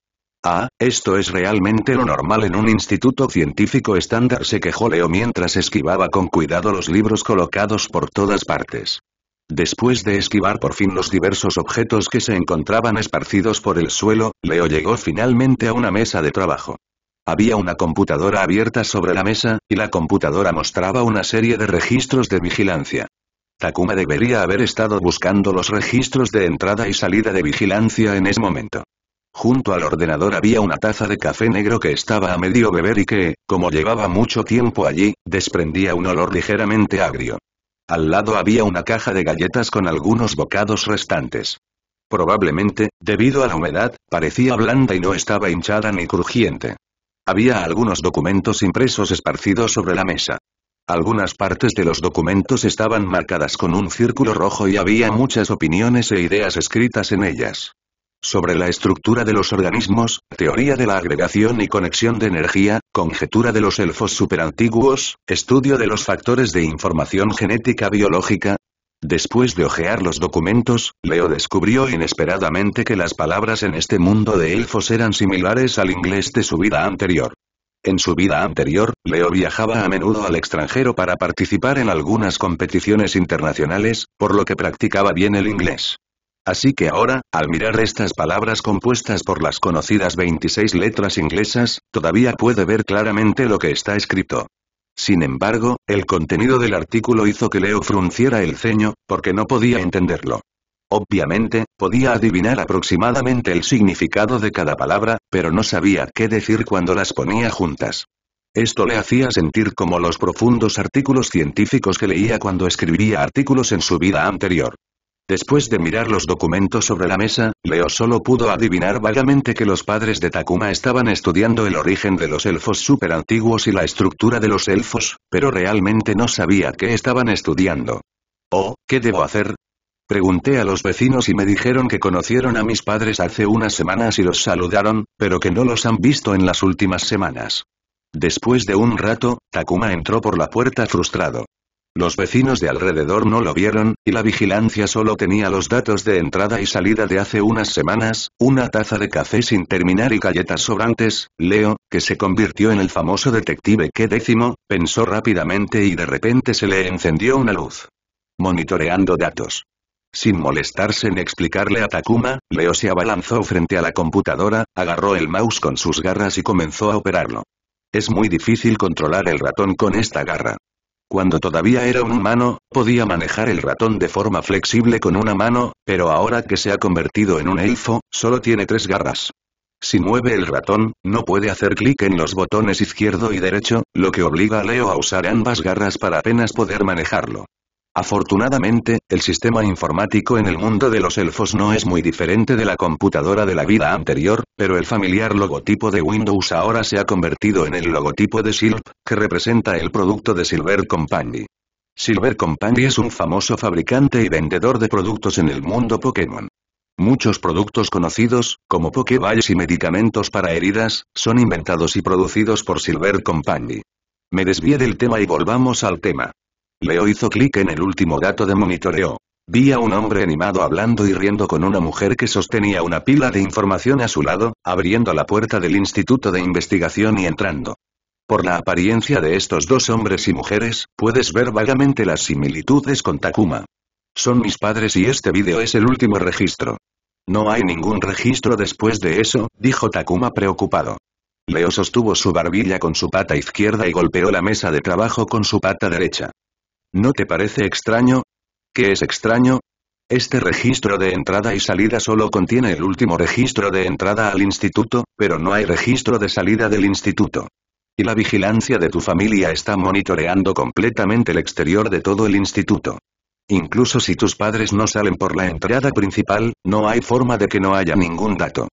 Speaker 1: Ah, esto es realmente lo normal en un instituto científico estándar se quejó Leo mientras esquivaba con cuidado los libros colocados por todas partes. Después de esquivar por fin los diversos objetos que se encontraban esparcidos por el suelo, Leo llegó finalmente a una mesa de trabajo. Había una computadora abierta sobre la mesa, y la computadora mostraba una serie de registros de vigilancia. Takuma debería haber estado buscando los registros de entrada y salida de vigilancia en ese momento. Junto al ordenador había una taza de café negro que estaba a medio beber y que, como llevaba mucho tiempo allí, desprendía un olor ligeramente agrio. Al lado había una caja de galletas con algunos bocados restantes. Probablemente, debido a la humedad, parecía blanda y no estaba hinchada ni crujiente. Había algunos documentos impresos esparcidos sobre la mesa. Algunas partes de los documentos estaban marcadas con un círculo rojo y había muchas opiniones e ideas escritas en ellas. Sobre la estructura de los organismos, teoría de la agregación y conexión de energía, conjetura de los elfos superantiguos, estudio de los factores de información genética biológica. Después de hojear los documentos, Leo descubrió inesperadamente que las palabras en este mundo de elfos eran similares al inglés de su vida anterior. En su vida anterior, Leo viajaba a menudo al extranjero para participar en algunas competiciones internacionales, por lo que practicaba bien el inglés. Así que ahora, al mirar estas palabras compuestas por las conocidas 26 letras inglesas, todavía puede ver claramente lo que está escrito. Sin embargo, el contenido del artículo hizo que Leo frunciera el ceño, porque no podía entenderlo. Obviamente, podía adivinar aproximadamente el significado de cada palabra, pero no sabía qué decir cuando las ponía juntas. Esto le hacía sentir como los profundos artículos científicos que leía cuando escribía artículos en su vida anterior. Después de mirar los documentos sobre la mesa, Leo solo pudo adivinar vagamente que los padres de Takuma estaban estudiando el origen de los elfos superantiguos y la estructura de los elfos, pero realmente no sabía qué estaban estudiando. Oh, ¿qué debo hacer? Pregunté a los vecinos y me dijeron que conocieron a mis padres hace unas semanas y los saludaron, pero que no los han visto en las últimas semanas. Después de un rato, Takuma entró por la puerta frustrado. Los vecinos de alrededor no lo vieron, y la vigilancia solo tenía los datos de entrada y salida de hace unas semanas, una taza de café sin terminar y galletas sobrantes, Leo, que se convirtió en el famoso detective que décimo, pensó rápidamente y de repente se le encendió una luz. Monitoreando datos. Sin molestarse en explicarle a Takuma, Leo se abalanzó frente a la computadora, agarró el mouse con sus garras y comenzó a operarlo. Es muy difícil controlar el ratón con esta garra. Cuando todavía era un humano, podía manejar el ratón de forma flexible con una mano, pero ahora que se ha convertido en un elfo, solo tiene tres garras. Si mueve el ratón, no puede hacer clic en los botones izquierdo y derecho, lo que obliga a Leo a usar ambas garras para apenas poder manejarlo. Afortunadamente, el sistema informático en el mundo de los elfos no es muy diferente de la computadora de la vida anterior, pero el familiar logotipo de Windows ahora se ha convertido en el logotipo de Silp, que representa el producto de Silver Company. Silver Company es un famoso fabricante y vendedor de productos en el mundo Pokémon. Muchos productos conocidos, como Pokéballs y medicamentos para heridas, son inventados y producidos por Silver Company. Me desvié del tema y volvamos al tema. Leo hizo clic en el último dato de monitoreo. Vi a un hombre animado hablando y riendo con una mujer que sostenía una pila de información a su lado, abriendo la puerta del Instituto de Investigación y entrando. Por la apariencia de estos dos hombres y mujeres, puedes ver vagamente las similitudes con Takuma. Son mis padres y este video es el último registro. No hay ningún registro después de eso, dijo Takuma preocupado. Leo sostuvo su barbilla con su pata izquierda y golpeó la mesa de trabajo con su pata derecha. ¿No te parece extraño? ¿Qué es extraño? Este registro de entrada y salida solo contiene el último registro de entrada al instituto, pero no hay registro de salida del instituto. Y la vigilancia de tu familia está monitoreando completamente el exterior de todo el instituto. Incluso si tus padres no salen por la entrada principal, no hay forma de que no haya ningún dato.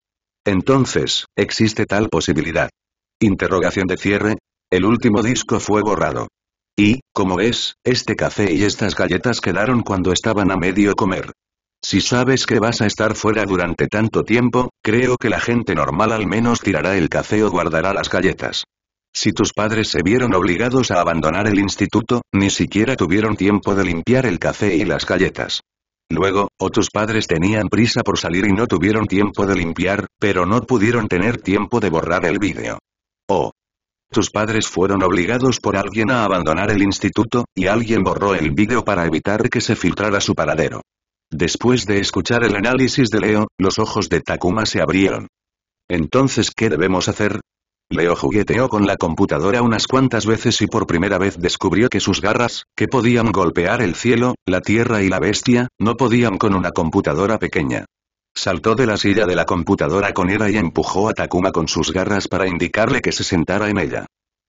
Speaker 1: Entonces, existe tal posibilidad. Interrogación de cierre. El último disco fue borrado. Y, como ves, este café y estas galletas quedaron cuando estaban a medio comer. Si sabes que vas a estar fuera durante tanto tiempo, creo que la gente normal al menos tirará el café o guardará las galletas. Si tus padres se vieron obligados a abandonar el instituto, ni siquiera tuvieron tiempo de limpiar el café y las galletas. Luego, o tus padres tenían prisa por salir y no tuvieron tiempo de limpiar, pero no pudieron tener tiempo de borrar el vídeo. O, tus padres fueron obligados por alguien a abandonar el instituto, y alguien borró el vídeo para evitar que se filtrara su paradero. Después de escuchar el análisis de Leo, los ojos de Takuma se abrieron. Entonces, ¿qué debemos hacer? Leo jugueteó con la computadora unas cuantas veces y por primera vez descubrió que sus garras, que podían golpear el cielo, la tierra y la bestia, no podían con una computadora pequeña. Saltó de la silla de la computadora con ira y empujó a Takuma con sus garras para indicarle que se sentara en ella.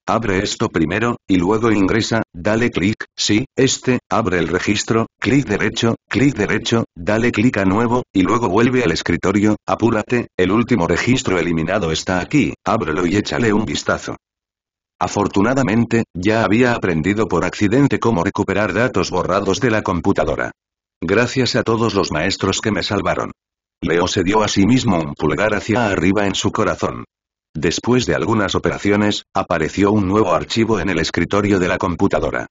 Speaker 1: Abre esto primero, y luego ingresa, dale clic, sí, este, abre el registro, clic derecho, clic derecho, dale clic a nuevo, y luego vuelve al escritorio, apúrate, el último registro eliminado está aquí, ábrelo y échale un vistazo. Afortunadamente, ya había aprendido por accidente cómo recuperar datos borrados de la computadora. Gracias a todos los maestros que me salvaron. Leo se dio a sí mismo un pulgar hacia arriba en su corazón. Después de algunas operaciones, apareció un nuevo archivo en el escritorio de la computadora.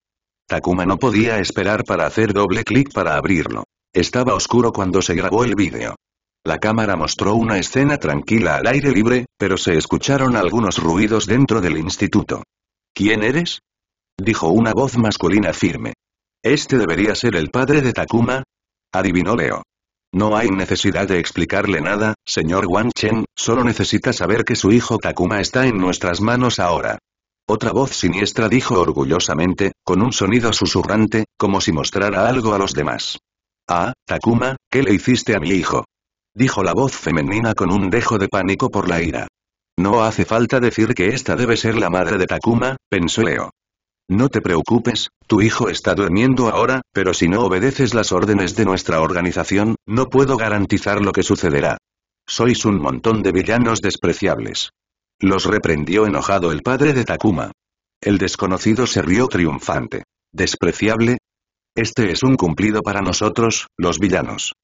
Speaker 1: Takuma no podía esperar para hacer doble clic para abrirlo. Estaba oscuro cuando se grabó el vídeo. La cámara mostró una escena tranquila al aire libre, pero se escucharon algunos ruidos dentro del instituto. ¿Quién eres? dijo una voz masculina firme. Este debería ser el padre de Takuma. Adivinó Leo. No hay necesidad de explicarle nada, señor Wang Chen, solo necesita saber que su hijo Takuma está en nuestras manos ahora. Otra voz siniestra dijo orgullosamente, con un sonido susurrante, como si mostrara algo a los demás. Ah, Takuma, ¿qué le hiciste a mi hijo? Dijo la voz femenina con un dejo de pánico por la ira. No hace falta decir que esta debe ser la madre de Takuma, pensó Leo. No te preocupes, tu hijo está durmiendo ahora, pero si no obedeces las órdenes de nuestra organización, no puedo garantizar lo que sucederá. Sois un montón de villanos despreciables. Los reprendió enojado el padre de Takuma. El desconocido se rió triunfante. ¿Despreciable? Este es un cumplido para nosotros, los villanos.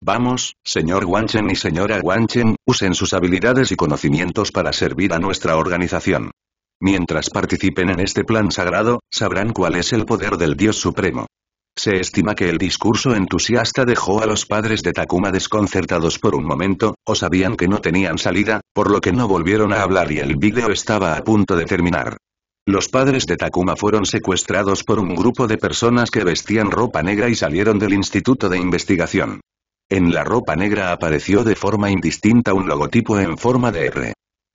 Speaker 1: Vamos, señor Wanchen y señora Wanchen, usen sus habilidades y conocimientos para servir a nuestra organización. Mientras participen en este plan sagrado, sabrán cuál es el poder del Dios Supremo. Se estima que el discurso entusiasta dejó a los padres de Takuma desconcertados por un momento, o sabían que no tenían salida, por lo que no volvieron a hablar y el vídeo estaba a punto de terminar. Los padres de Takuma fueron secuestrados por un grupo de personas que vestían ropa negra y salieron del Instituto de Investigación. En la ropa negra apareció de forma indistinta un logotipo en forma de R.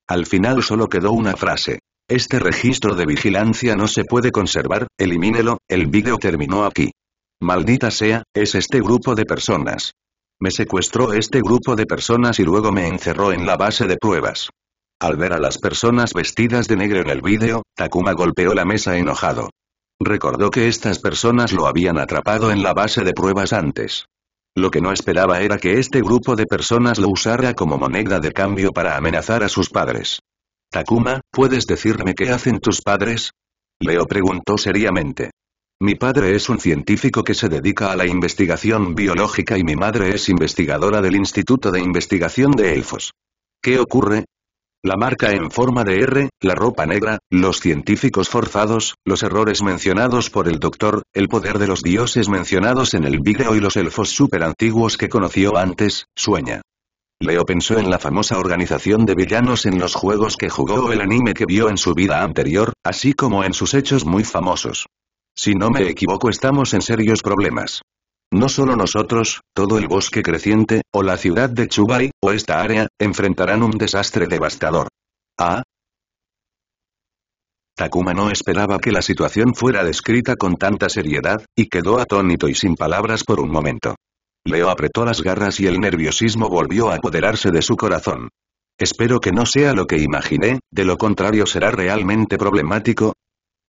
Speaker 1: Al final solo quedó una frase. Este registro de vigilancia no se puede conservar, elimínelo, el vídeo terminó aquí. Maldita sea, es este grupo de personas. Me secuestró este grupo de personas y luego me encerró en la base de pruebas. Al ver a las personas vestidas de negro en el vídeo, Takuma golpeó la mesa enojado. Recordó que estas personas lo habían atrapado en la base de pruebas antes. Lo que no esperaba era que este grupo de personas lo usara como moneda de cambio para amenazar a sus padres. Takuma, ¿puedes decirme qué hacen tus padres? Leo preguntó seriamente. Mi padre es un científico que se dedica a la investigación biológica y mi madre es investigadora del Instituto de Investigación de Elfos. ¿Qué ocurre? La marca en forma de R, la ropa negra, los científicos forzados, los errores mencionados por el doctor, el poder de los dioses mencionados en el vídeo y los elfos superantiguos que conoció antes, sueña. Leo pensó en la famosa organización de villanos en los juegos que jugó o el anime que vio en su vida anterior, así como en sus hechos muy famosos. Si no me equivoco estamos en serios problemas. No solo nosotros, todo el bosque creciente, o la ciudad de Chubai, o esta área, enfrentarán un desastre devastador. ¿Ah? Takuma no esperaba que la situación fuera descrita con tanta seriedad, y quedó atónito y sin palabras por un momento. Leo apretó las garras y el nerviosismo volvió a apoderarse de su corazón. Espero que no sea lo que imaginé, de lo contrario será realmente problemático.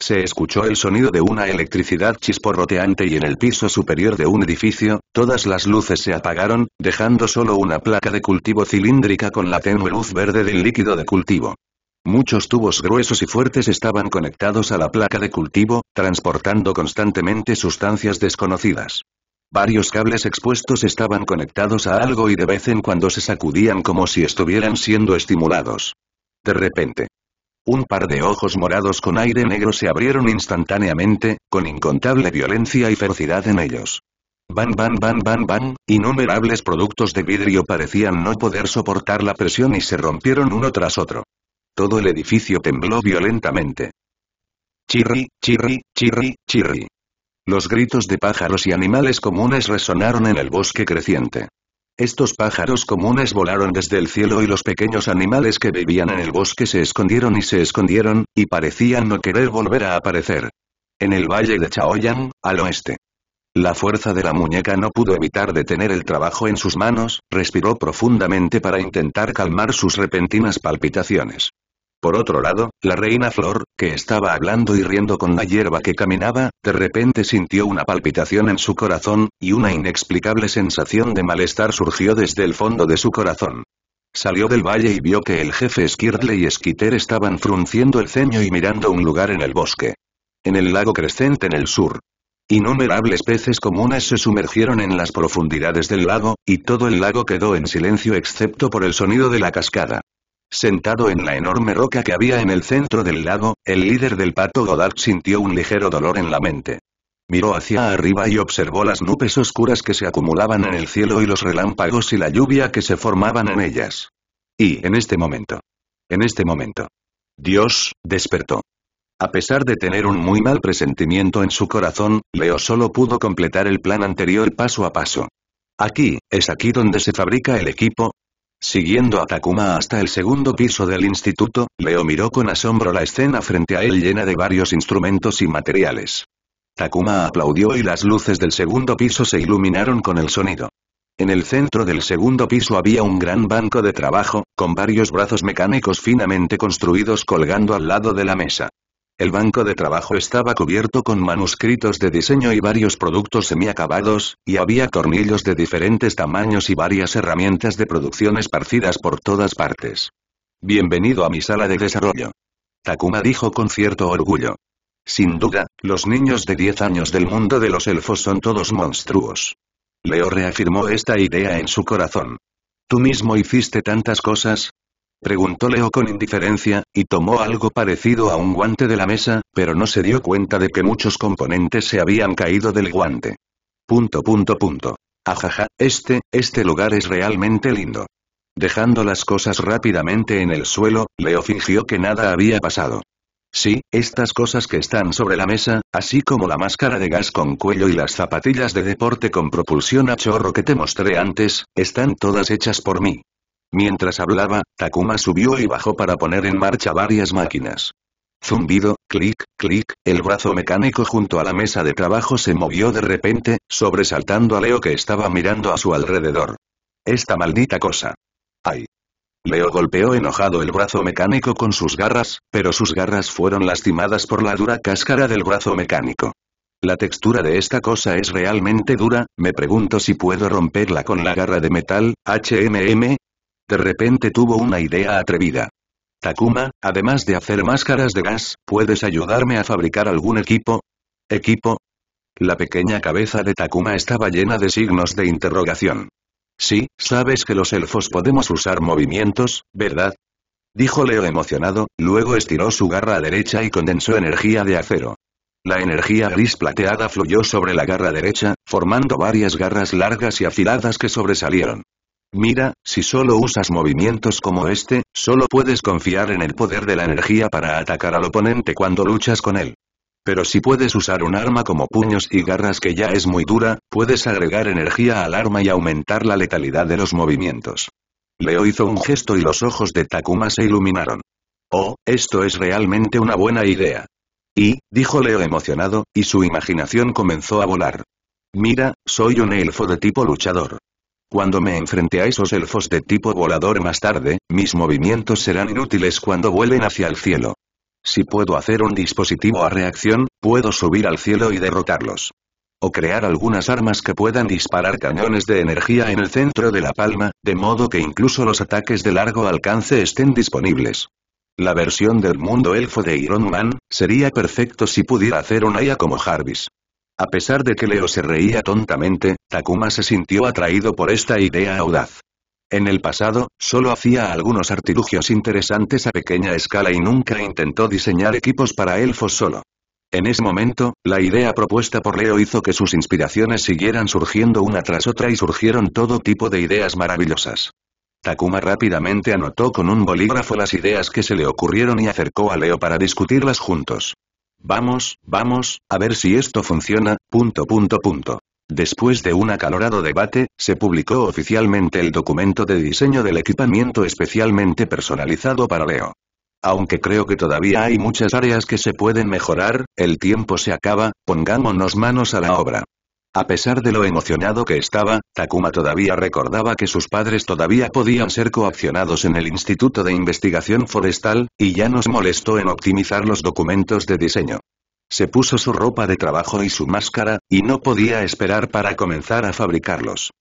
Speaker 1: Se escuchó el sonido de una electricidad chisporroteante y en el piso superior de un edificio, todas las luces se apagaron, dejando solo una placa de cultivo cilíndrica con la tenue luz verde del líquido de cultivo. Muchos tubos gruesos y fuertes estaban conectados a la placa de cultivo, transportando constantemente sustancias desconocidas. Varios cables expuestos estaban conectados a algo y de vez en cuando se sacudían como si estuvieran siendo estimulados. De repente. Un par de ojos morados con aire negro se abrieron instantáneamente, con incontable violencia y ferocidad en ellos. Van, van, van, van, van, innumerables productos de vidrio parecían no poder soportar la presión y se rompieron uno tras otro. Todo el edificio tembló violentamente. Chirri, chirri, chirri, chirri. Los gritos de pájaros y animales comunes resonaron en el bosque creciente. Estos pájaros comunes volaron desde el cielo y los pequeños animales que vivían en el bosque se escondieron y se escondieron, y parecían no querer volver a aparecer. En el valle de Chaoyang, al oeste. La fuerza de la muñeca no pudo evitar detener el trabajo en sus manos, respiró profundamente para intentar calmar sus repentinas palpitaciones. Por otro lado, la reina Flor, que estaba hablando y riendo con la hierba que caminaba, de repente sintió una palpitación en su corazón, y una inexplicable sensación de malestar surgió desde el fondo de su corazón. Salió del valle y vio que el jefe Skirtle y Skitter estaban frunciendo el ceño y mirando un lugar en el bosque. En el lago crescente en el sur. Innumerables peces comunes se sumergieron en las profundidades del lago, y todo el lago quedó en silencio excepto por el sonido de la cascada. Sentado en la enorme roca que había en el centro del lago, el líder del pato Godard sintió un ligero dolor en la mente. Miró hacia arriba y observó las nubes oscuras que se acumulaban en el cielo y los relámpagos y la lluvia que se formaban en ellas. Y en este momento. En este momento. Dios, despertó. A pesar de tener un muy mal presentimiento en su corazón, Leo solo pudo completar el plan anterior paso a paso. Aquí, es aquí donde se fabrica el equipo, Siguiendo a Takuma hasta el segundo piso del instituto, Leo miró con asombro la escena frente a él llena de varios instrumentos y materiales. Takuma aplaudió y las luces del segundo piso se iluminaron con el sonido. En el centro del segundo piso había un gran banco de trabajo, con varios brazos mecánicos finamente construidos colgando al lado de la mesa. El banco de trabajo estaba cubierto con manuscritos de diseño y varios productos semiacabados, y había tornillos de diferentes tamaños y varias herramientas de producción esparcidas por todas partes. Bienvenido a mi sala de desarrollo. Takuma dijo con cierto orgullo. Sin duda, los niños de 10 años del mundo de los elfos son todos monstruos. Leo reafirmó esta idea en su corazón. Tú mismo hiciste tantas cosas, Preguntó Leo con indiferencia, y tomó algo parecido a un guante de la mesa, pero no se dio cuenta de que muchos componentes se habían caído del guante. Punto punto punto. Ajaja, este, este lugar es realmente lindo. Dejando las cosas rápidamente en el suelo, Leo fingió que nada había pasado. Sí, estas cosas que están sobre la mesa, así como la máscara de gas con cuello y las zapatillas de deporte con propulsión a chorro que te mostré antes, están todas hechas por mí. Mientras hablaba, Takuma subió y bajó para poner en marcha varias máquinas. Zumbido, clic, clic, el brazo mecánico junto a la mesa de trabajo se movió de repente, sobresaltando a Leo que estaba mirando a su alrededor. Esta maldita cosa. ¡Ay! Leo golpeó enojado el brazo mecánico con sus garras, pero sus garras fueron lastimadas por la dura cáscara del brazo mecánico. La textura de esta cosa es realmente dura, me pregunto si puedo romperla con la garra de metal, HMM, de repente tuvo una idea atrevida. Takuma, además de hacer máscaras de gas, ¿puedes ayudarme a fabricar algún equipo? ¿Equipo? La pequeña cabeza de Takuma estaba llena de signos de interrogación. Sí, sabes que los elfos podemos usar movimientos, ¿verdad? Dijo Leo emocionado, luego estiró su garra derecha y condensó energía de acero. La energía gris plateada fluyó sobre la garra derecha, formando varias garras largas y afiladas que sobresalieron. Mira, si solo usas movimientos como este, solo puedes confiar en el poder de la energía para atacar al oponente cuando luchas con él. Pero si puedes usar un arma como puños y garras que ya es muy dura, puedes agregar energía al arma y aumentar la letalidad de los movimientos. Leo hizo un gesto y los ojos de Takuma se iluminaron. Oh, esto es realmente una buena idea. Y, dijo Leo emocionado, y su imaginación comenzó a volar. Mira, soy un elfo de tipo luchador. Cuando me enfrente a esos elfos de tipo volador más tarde, mis movimientos serán inútiles cuando vuelen hacia el cielo. Si puedo hacer un dispositivo a reacción, puedo subir al cielo y derrotarlos. O crear algunas armas que puedan disparar cañones de energía en el centro de la palma, de modo que incluso los ataques de largo alcance estén disponibles. La versión del mundo elfo de Iron Man, sería perfecto si pudiera hacer un IA como Jarvis. A pesar de que Leo se reía tontamente, Takuma se sintió atraído por esta idea audaz. En el pasado, solo hacía algunos artilugios interesantes a pequeña escala y nunca intentó diseñar equipos para elfos solo. En ese momento, la idea propuesta por Leo hizo que sus inspiraciones siguieran surgiendo una tras otra y surgieron todo tipo de ideas maravillosas. Takuma rápidamente anotó con un bolígrafo las ideas que se le ocurrieron y acercó a Leo para discutirlas juntos. Vamos, vamos, a ver si esto funciona, punto punto punto. Después de un acalorado debate, se publicó oficialmente el documento de diseño del equipamiento especialmente personalizado para Leo. Aunque creo que todavía hay muchas áreas que se pueden mejorar, el tiempo se acaba, pongámonos manos a la obra. A pesar de lo emocionado que estaba, Takuma todavía recordaba que sus padres todavía podían ser coaccionados en el Instituto de Investigación Forestal, y ya nos molestó en optimizar los documentos de diseño. Se puso su ropa de trabajo y su máscara, y no podía esperar para comenzar a fabricarlos.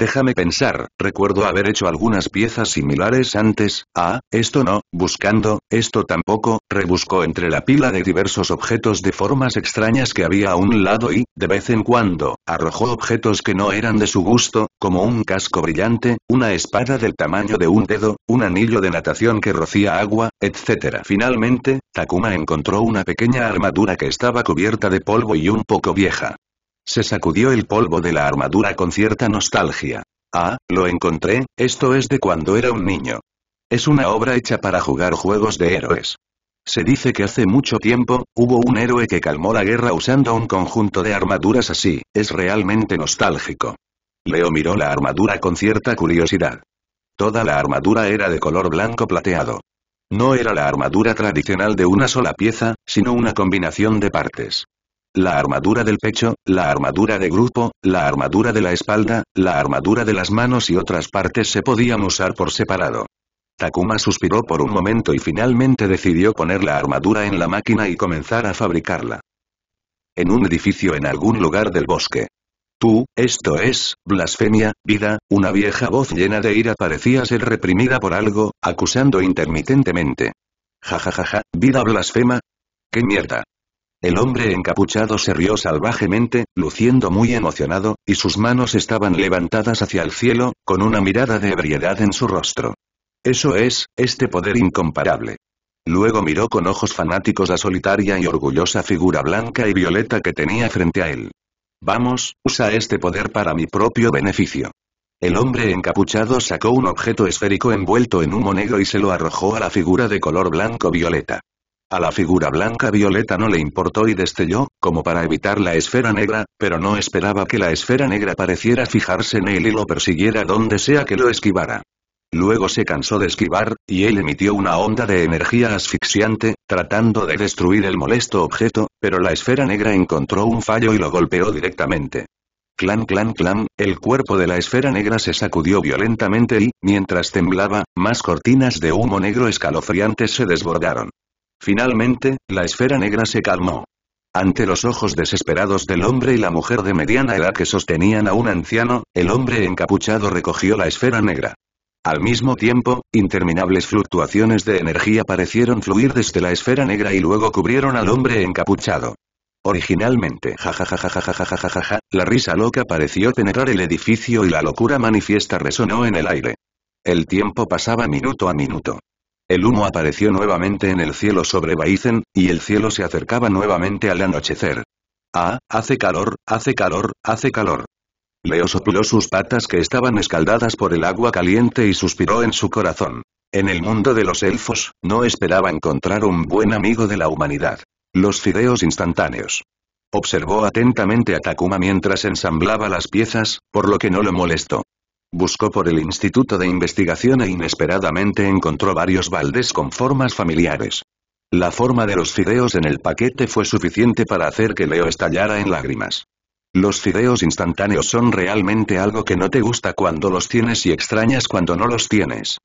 Speaker 1: Déjame pensar, recuerdo haber hecho algunas piezas similares antes, ah, esto no, buscando, esto tampoco, rebuscó entre la pila de diversos objetos de formas extrañas que había a un lado y, de vez en cuando, arrojó objetos que no eran de su gusto, como un casco brillante, una espada del tamaño de un dedo, un anillo de natación que rocía agua, etc. Finalmente, Takuma encontró una pequeña armadura que estaba cubierta de polvo y un poco vieja. Se sacudió el polvo de la armadura con cierta nostalgia. Ah, lo encontré, esto es de cuando era un niño. Es una obra hecha para jugar juegos de héroes. Se dice que hace mucho tiempo, hubo un héroe que calmó la guerra usando un conjunto de armaduras así, es realmente nostálgico. Leo miró la armadura con cierta curiosidad. Toda la armadura era de color blanco plateado. No era la armadura tradicional de una sola pieza, sino una combinación de partes la armadura del pecho, la armadura de grupo, la armadura de la espalda, la armadura de las manos y otras partes se podían usar por separado. Takuma suspiró por un momento y finalmente decidió poner la armadura en la máquina y comenzar a fabricarla. En un edificio en algún lugar del bosque. Tú, esto es, blasfemia, vida, una vieja voz llena de ira parecía ser reprimida por algo, acusando intermitentemente. Ja ja ja ja, vida blasfema. ¿Qué mierda? El hombre encapuchado se rió salvajemente, luciendo muy emocionado, y sus manos estaban levantadas hacia el cielo, con una mirada de ebriedad en su rostro. Eso es, este poder incomparable. Luego miró con ojos fanáticos la solitaria y orgullosa figura blanca y violeta que tenía frente a él. Vamos, usa este poder para mi propio beneficio. El hombre encapuchado sacó un objeto esférico envuelto en humo negro y se lo arrojó a la figura de color blanco-violeta. A la figura blanca violeta no le importó y destelló, como para evitar la esfera negra, pero no esperaba que la esfera negra pareciera fijarse en él y lo persiguiera donde sea que lo esquivara. Luego se cansó de esquivar, y él emitió una onda de energía asfixiante, tratando de destruir el molesto objeto, pero la esfera negra encontró un fallo y lo golpeó directamente. Clan clan clan, el cuerpo de la esfera negra se sacudió violentamente y, mientras temblaba, más cortinas de humo negro escalofriantes se desbordaron. Finalmente, la esfera negra se calmó. Ante los ojos desesperados del hombre y la mujer de mediana edad que sostenían a un anciano, el hombre encapuchado recogió la esfera negra. Al mismo tiempo, interminables fluctuaciones de energía parecieron fluir desde la esfera negra y luego cubrieron al hombre encapuchado. Originalmente, jajajajajajajaja la risa loca pareció penetrar el edificio y la locura manifiesta resonó en el aire. El tiempo pasaba minuto a minuto. El humo apareció nuevamente en el cielo sobre Baizen, y el cielo se acercaba nuevamente al anochecer. Ah, hace calor, hace calor, hace calor. Leo sopló sus patas que estaban escaldadas por el agua caliente y suspiró en su corazón. En el mundo de los elfos, no esperaba encontrar un buen amigo de la humanidad. Los fideos instantáneos. Observó atentamente a Takuma mientras ensamblaba las piezas, por lo que no lo molestó. Buscó por el Instituto de Investigación e inesperadamente encontró varios baldes con formas familiares. La forma de los fideos en el paquete fue suficiente para hacer que Leo estallara en lágrimas. Los fideos instantáneos son realmente algo que no te gusta cuando los tienes y extrañas cuando no los tienes.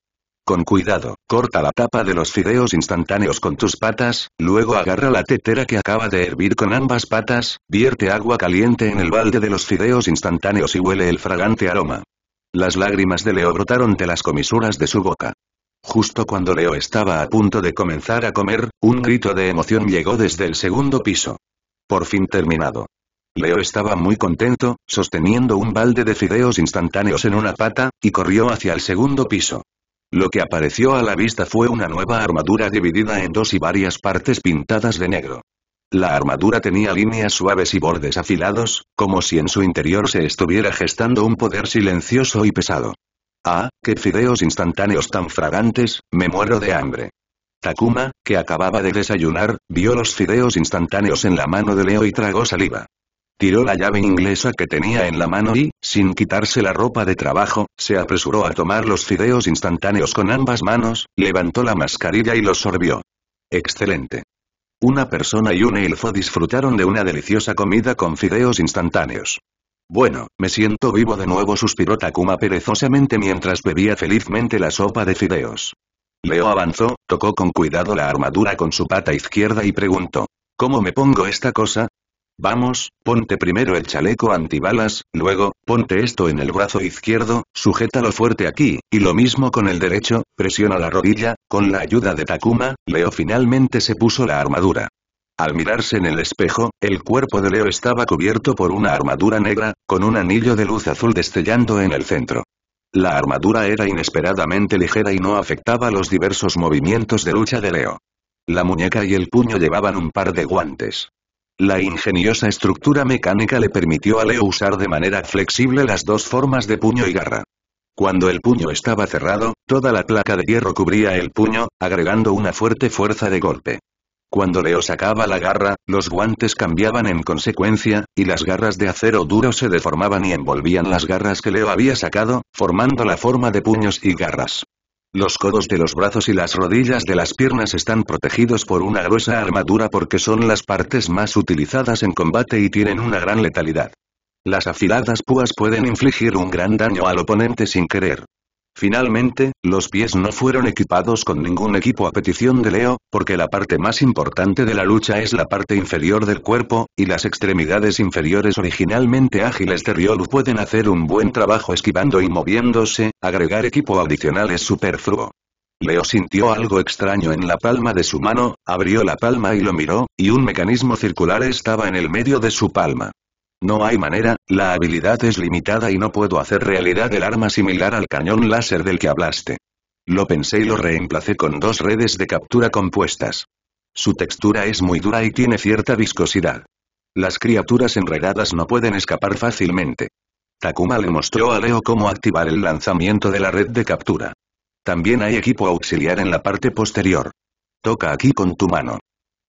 Speaker 1: Con cuidado, corta la tapa de los fideos instantáneos con tus patas, luego agarra la tetera que acaba de hervir con ambas patas, vierte agua caliente en el balde de los fideos instantáneos y huele el fragante aroma. Las lágrimas de Leo brotaron de las comisuras de su boca. Justo cuando Leo estaba a punto de comenzar a comer, un grito de emoción llegó desde el segundo piso. Por fin terminado. Leo estaba muy contento, sosteniendo un balde de fideos instantáneos en una pata, y corrió hacia el segundo piso. Lo que apareció a la vista fue una nueva armadura dividida en dos y varias partes pintadas de negro. La armadura tenía líneas suaves y bordes afilados, como si en su interior se estuviera gestando un poder silencioso y pesado. Ah, qué fideos instantáneos tan fragantes, me muero de hambre. Takuma, que acababa de desayunar, vio los fideos instantáneos en la mano de Leo y tragó saliva. Tiró la llave inglesa que tenía en la mano y, sin quitarse la ropa de trabajo, se apresuró a tomar los fideos instantáneos con ambas manos, levantó la mascarilla y los sorbió. Excelente. Una persona y un elfo disfrutaron de una deliciosa comida con fideos instantáneos. Bueno, me siento vivo de nuevo suspiró Takuma perezosamente mientras bebía felizmente la sopa de fideos. Leo avanzó, tocó con cuidado la armadura con su pata izquierda y preguntó. ¿Cómo me pongo esta cosa? Vamos, ponte primero el chaleco antibalas, luego, ponte esto en el brazo izquierdo, sujétalo fuerte aquí, y lo mismo con el derecho, presiona la rodilla, con la ayuda de Takuma, Leo finalmente se puso la armadura. Al mirarse en el espejo, el cuerpo de Leo estaba cubierto por una armadura negra, con un anillo de luz azul destellando en el centro. La armadura era inesperadamente ligera y no afectaba los diversos movimientos de lucha de Leo. La muñeca y el puño llevaban un par de guantes. La ingeniosa estructura mecánica le permitió a Leo usar de manera flexible las dos formas de puño y garra. Cuando el puño estaba cerrado, toda la placa de hierro cubría el puño, agregando una fuerte fuerza de golpe. Cuando Leo sacaba la garra, los guantes cambiaban en consecuencia, y las garras de acero duro se deformaban y envolvían las garras que Leo había sacado, formando la forma de puños y garras. Los codos de los brazos y las rodillas de las piernas están protegidos por una gruesa armadura porque son las partes más utilizadas en combate y tienen una gran letalidad. Las afiladas púas pueden infligir un gran daño al oponente sin querer. Finalmente, los pies no fueron equipados con ningún equipo a petición de Leo, porque la parte más importante de la lucha es la parte inferior del cuerpo, y las extremidades inferiores originalmente ágiles de Riolu pueden hacer un buen trabajo esquivando y moviéndose, agregar equipo adicional es superfluo. Leo sintió algo extraño en la palma de su mano, abrió la palma y lo miró, y un mecanismo circular estaba en el medio de su palma. No hay manera, la habilidad es limitada y no puedo hacer realidad el arma similar al cañón láser del que hablaste. Lo pensé y lo reemplacé con dos redes de captura compuestas. Su textura es muy dura y tiene cierta viscosidad. Las criaturas enredadas no pueden escapar fácilmente. Takuma le mostró a Leo cómo activar el lanzamiento de la red de captura. También hay equipo auxiliar en la parte posterior. Toca aquí con tu mano.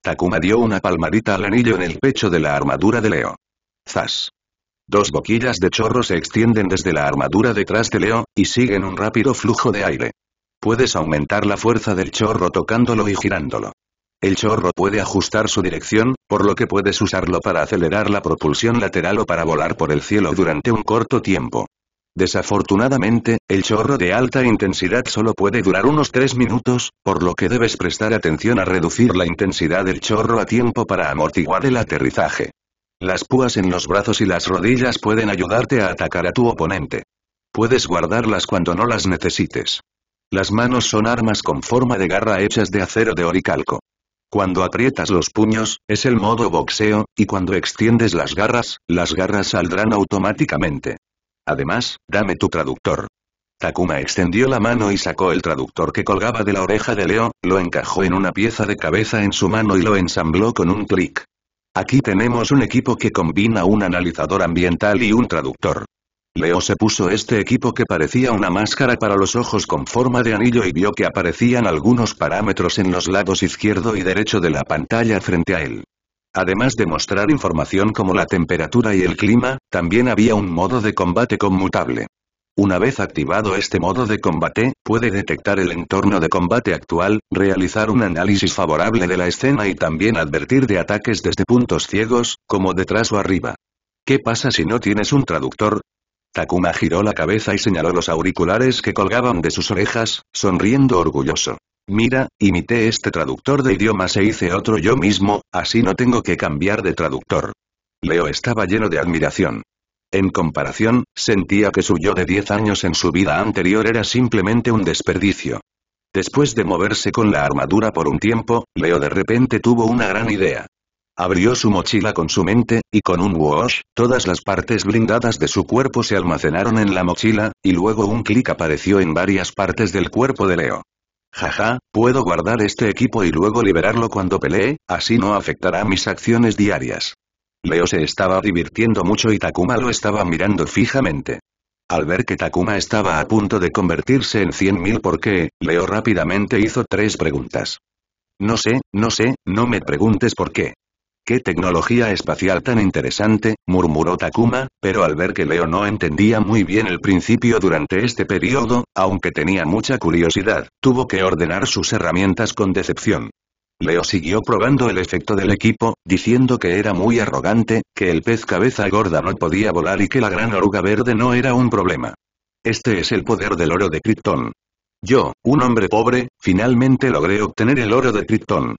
Speaker 1: Takuma dio una palmadita al anillo en el pecho de la armadura de Leo. Zas. Dos boquillas de chorro se extienden desde la armadura detrás de Leo, y siguen un rápido flujo de aire. Puedes aumentar la fuerza del chorro tocándolo y girándolo. El chorro puede ajustar su dirección, por lo que puedes usarlo para acelerar la propulsión lateral o para volar por el cielo durante un corto tiempo. Desafortunadamente, el chorro de alta intensidad solo puede durar unos 3 minutos, por lo que debes prestar atención a reducir la intensidad del chorro a tiempo para amortiguar el aterrizaje. Las púas en los brazos y las rodillas pueden ayudarte a atacar a tu oponente. Puedes guardarlas cuando no las necesites. Las manos son armas con forma de garra hechas de acero de oricalco. Cuando aprietas los puños, es el modo boxeo, y cuando extiendes las garras, las garras saldrán automáticamente. Además, dame tu traductor. Takuma extendió la mano y sacó el traductor que colgaba de la oreja de Leo, lo encajó en una pieza de cabeza en su mano y lo ensambló con un clic. Aquí tenemos un equipo que combina un analizador ambiental y un traductor. Leo se puso este equipo que parecía una máscara para los ojos con forma de anillo y vio que aparecían algunos parámetros en los lados izquierdo y derecho de la pantalla frente a él. Además de mostrar información como la temperatura y el clima, también había un modo de combate conmutable. Una vez activado este modo de combate, puede detectar el entorno de combate actual, realizar un análisis favorable de la escena y también advertir de ataques desde puntos ciegos, como detrás o arriba. ¿Qué pasa si no tienes un traductor? Takuma giró la cabeza y señaló los auriculares que colgaban de sus orejas, sonriendo orgulloso. Mira, imité este traductor de idiomas e hice otro yo mismo, así no tengo que cambiar de traductor. Leo estaba lleno de admiración. En comparación, sentía que su yo de 10 años en su vida anterior era simplemente un desperdicio. Después de moverse con la armadura por un tiempo, Leo de repente tuvo una gran idea. Abrió su mochila con su mente, y con un wash, todas las partes blindadas de su cuerpo se almacenaron en la mochila, y luego un clic apareció en varias partes del cuerpo de Leo. Jaja, puedo guardar este equipo y luego liberarlo cuando pelee, así no afectará mis acciones diarias. Leo se estaba divirtiendo mucho y Takuma lo estaba mirando fijamente. Al ver que Takuma estaba a punto de convertirse en 100.000 por qué, Leo rápidamente hizo tres preguntas. No sé, no sé, no me preguntes por qué. ¿Qué tecnología espacial tan interesante? murmuró Takuma, pero al ver que Leo no entendía muy bien el principio durante este periodo, aunque tenía mucha curiosidad, tuvo que ordenar sus herramientas con decepción. Leo siguió probando el efecto del equipo, diciendo que era muy arrogante, que el pez cabeza gorda no podía volar y que la gran oruga verde no era un problema. Este es el poder del oro de Krypton. Yo, un hombre pobre, finalmente logré obtener el oro de Krypton.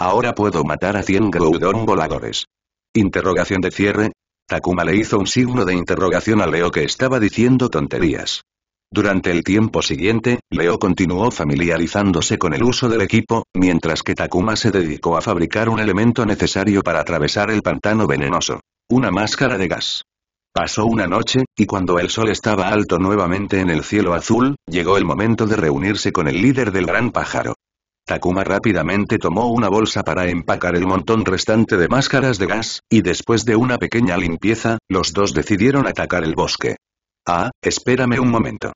Speaker 1: Ahora puedo matar a 100 Groudon voladores. Interrogación de cierre. Takuma le hizo un signo de interrogación a Leo que estaba diciendo tonterías. Durante el tiempo siguiente, Leo continuó familiarizándose con el uso del equipo, mientras que Takuma se dedicó a fabricar un elemento necesario para atravesar el pantano venenoso. Una máscara de gas. Pasó una noche, y cuando el sol estaba alto nuevamente en el cielo azul, llegó el momento de reunirse con el líder del gran pájaro. Takuma rápidamente tomó una bolsa para empacar el montón restante de máscaras de gas, y después de una pequeña limpieza, los dos decidieron atacar el bosque. Ah, espérame un momento.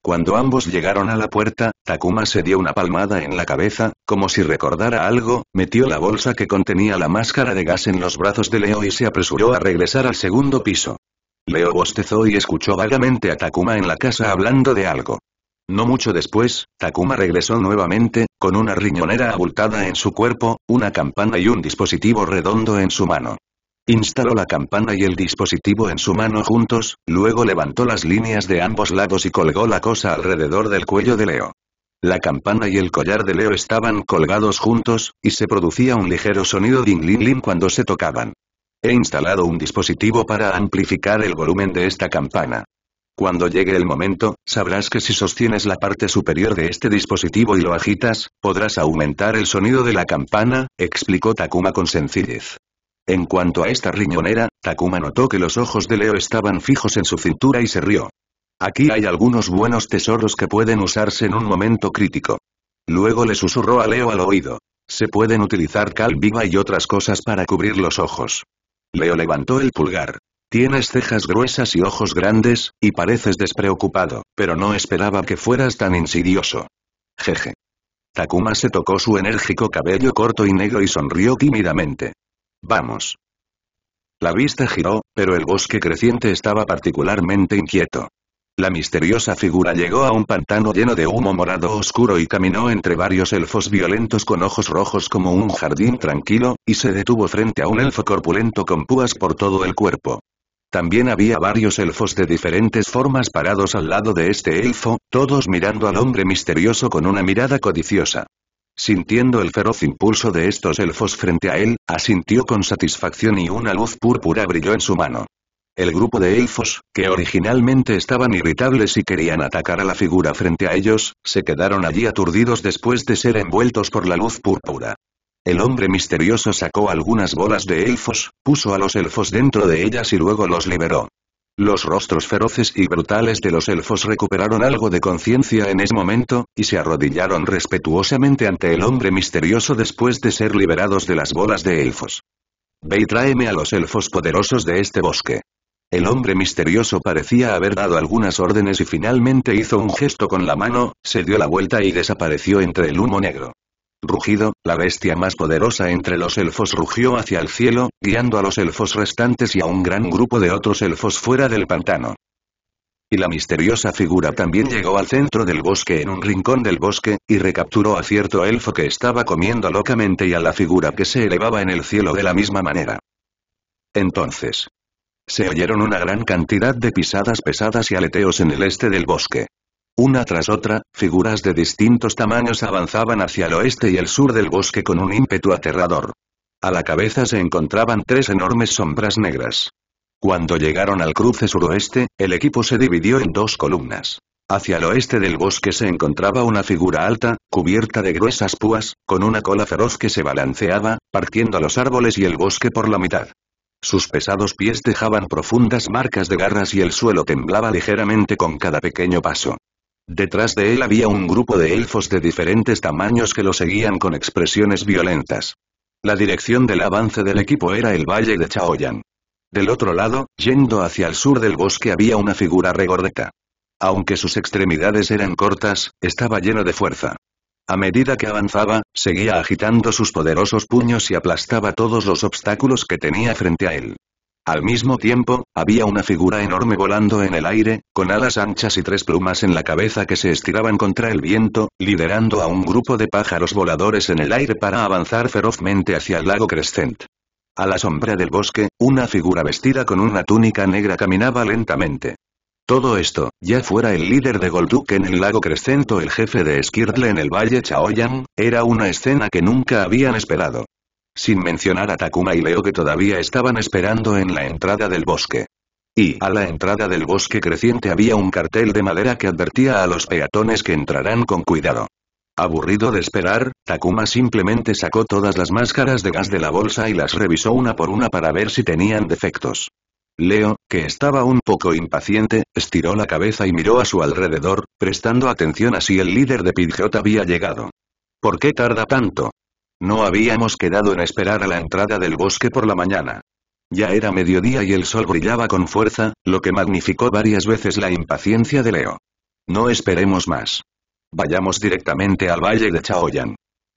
Speaker 1: Cuando ambos llegaron a la puerta, Takuma se dio una palmada en la cabeza, como si recordara algo, metió la bolsa que contenía la máscara de gas en los brazos de Leo y se apresuró a regresar al segundo piso. Leo bostezó y escuchó vagamente a Takuma en la casa hablando de algo. No mucho después, Takuma regresó nuevamente, con una riñonera abultada en su cuerpo, una campana y un dispositivo redondo en su mano. Instaló la campana y el dispositivo en su mano juntos, luego levantó las líneas de ambos lados y colgó la cosa alrededor del cuello de Leo. La campana y el collar de Leo estaban colgados juntos, y se producía un ligero sonido ling lin cuando se tocaban. He instalado un dispositivo para amplificar el volumen de esta campana. Cuando llegue el momento, sabrás que si sostienes la parte superior de este dispositivo y lo agitas, podrás aumentar el sonido de la campana, explicó Takuma con sencillez. En cuanto a esta riñonera, Takuma notó que los ojos de Leo estaban fijos en su cintura y se rió. Aquí hay algunos buenos tesoros que pueden usarse en un momento crítico. Luego le susurró a Leo al oído. Se pueden utilizar cal viva y otras cosas para cubrir los ojos. Leo levantó el pulgar. Tienes cejas gruesas y ojos grandes, y pareces despreocupado, pero no esperaba que fueras tan insidioso. Jeje. Takuma se tocó su enérgico cabello corto y negro y sonrió tímidamente. Vamos. La vista giró, pero el bosque creciente estaba particularmente inquieto. La misteriosa figura llegó a un pantano lleno de humo morado oscuro y caminó entre varios elfos violentos con ojos rojos como un jardín tranquilo, y se detuvo frente a un elfo corpulento con púas por todo el cuerpo. También había varios elfos de diferentes formas parados al lado de este elfo, todos mirando al hombre misterioso con una mirada codiciosa. Sintiendo el feroz impulso de estos elfos frente a él, asintió con satisfacción y una luz púrpura brilló en su mano. El grupo de elfos, que originalmente estaban irritables y querían atacar a la figura frente a ellos, se quedaron allí aturdidos después de ser envueltos por la luz púrpura. El hombre misterioso sacó algunas bolas de elfos, puso a los elfos dentro de ellas y luego los liberó. Los rostros feroces y brutales de los elfos recuperaron algo de conciencia en ese momento, y se arrodillaron respetuosamente ante el hombre misterioso después de ser liberados de las bolas de elfos. Ve y tráeme a los elfos poderosos de este bosque. El hombre misterioso parecía haber dado algunas órdenes y finalmente hizo un gesto con la mano, se dio la vuelta y desapareció entre el humo negro rugido, la bestia más poderosa entre los elfos rugió hacia el cielo, guiando a los elfos restantes y a un gran grupo de otros elfos fuera del pantano. Y la misteriosa figura también llegó al centro del bosque en un rincón del bosque, y recapturó a cierto elfo que estaba comiendo locamente y a la figura que se elevaba en el cielo de la misma manera. Entonces. Se oyeron una gran cantidad de pisadas pesadas y aleteos en el este del bosque. Una tras otra, figuras de distintos tamaños avanzaban hacia el oeste y el sur del bosque con un ímpetu aterrador. A la cabeza se encontraban tres enormes sombras negras. Cuando llegaron al cruce suroeste, el equipo se dividió en dos columnas. Hacia el oeste del bosque se encontraba una figura alta, cubierta de gruesas púas, con una cola feroz que se balanceaba, partiendo los árboles y el bosque por la mitad. Sus pesados pies dejaban profundas marcas de garras y el suelo temblaba ligeramente con cada pequeño paso. Detrás de él había un grupo de elfos de diferentes tamaños que lo seguían con expresiones violentas. La dirección del avance del equipo era el valle de Chaoyan. Del otro lado, yendo hacia el sur del bosque había una figura regordeta. Aunque sus extremidades eran cortas, estaba lleno de fuerza. A medida que avanzaba, seguía agitando sus poderosos puños y aplastaba todos los obstáculos que tenía frente a él. Al mismo tiempo, había una figura enorme volando en el aire, con alas anchas y tres plumas en la cabeza que se estiraban contra el viento, liderando a un grupo de pájaros voladores en el aire para avanzar ferozmente hacia el lago Crescent. A la sombra del bosque, una figura vestida con una túnica negra caminaba lentamente. Todo esto, ya fuera el líder de Golduk en el lago Crescent o el jefe de Skirtle en el valle Chaoyang, era una escena que nunca habían esperado sin mencionar a Takuma y Leo que todavía estaban esperando en la entrada del bosque. Y a la entrada del bosque creciente había un cartel de madera que advertía a los peatones que entrarán con cuidado. Aburrido de esperar, Takuma simplemente sacó todas las máscaras de gas de la bolsa y las revisó una por una para ver si tenían defectos. Leo, que estaba un poco impaciente, estiró la cabeza y miró a su alrededor, prestando atención a si el líder de Pidgeot había llegado. ¿Por qué tarda tanto? No habíamos quedado en esperar a la entrada del bosque por la mañana. Ya era mediodía y el sol brillaba con fuerza, lo que magnificó varias veces la impaciencia de Leo. No esperemos más. Vayamos directamente al valle de Chaoyan.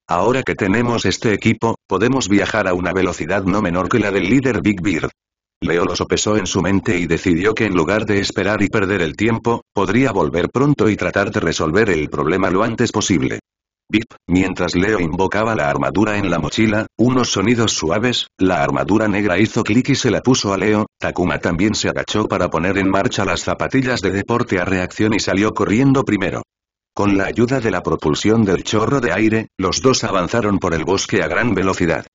Speaker 1: Ahora que tenemos este equipo, podemos viajar a una velocidad no menor que la del líder Big Bird. Leo lo sopesó en su mente y decidió que en lugar de esperar y perder el tiempo, podría volver pronto y tratar de resolver el problema lo antes posible. Bip, mientras Leo invocaba la armadura en la mochila, unos sonidos suaves, la armadura negra hizo clic y se la puso a Leo, Takuma también se agachó para poner en marcha las zapatillas de deporte a reacción y salió corriendo primero. Con la ayuda de la propulsión del chorro de aire, los dos avanzaron por el bosque a gran velocidad.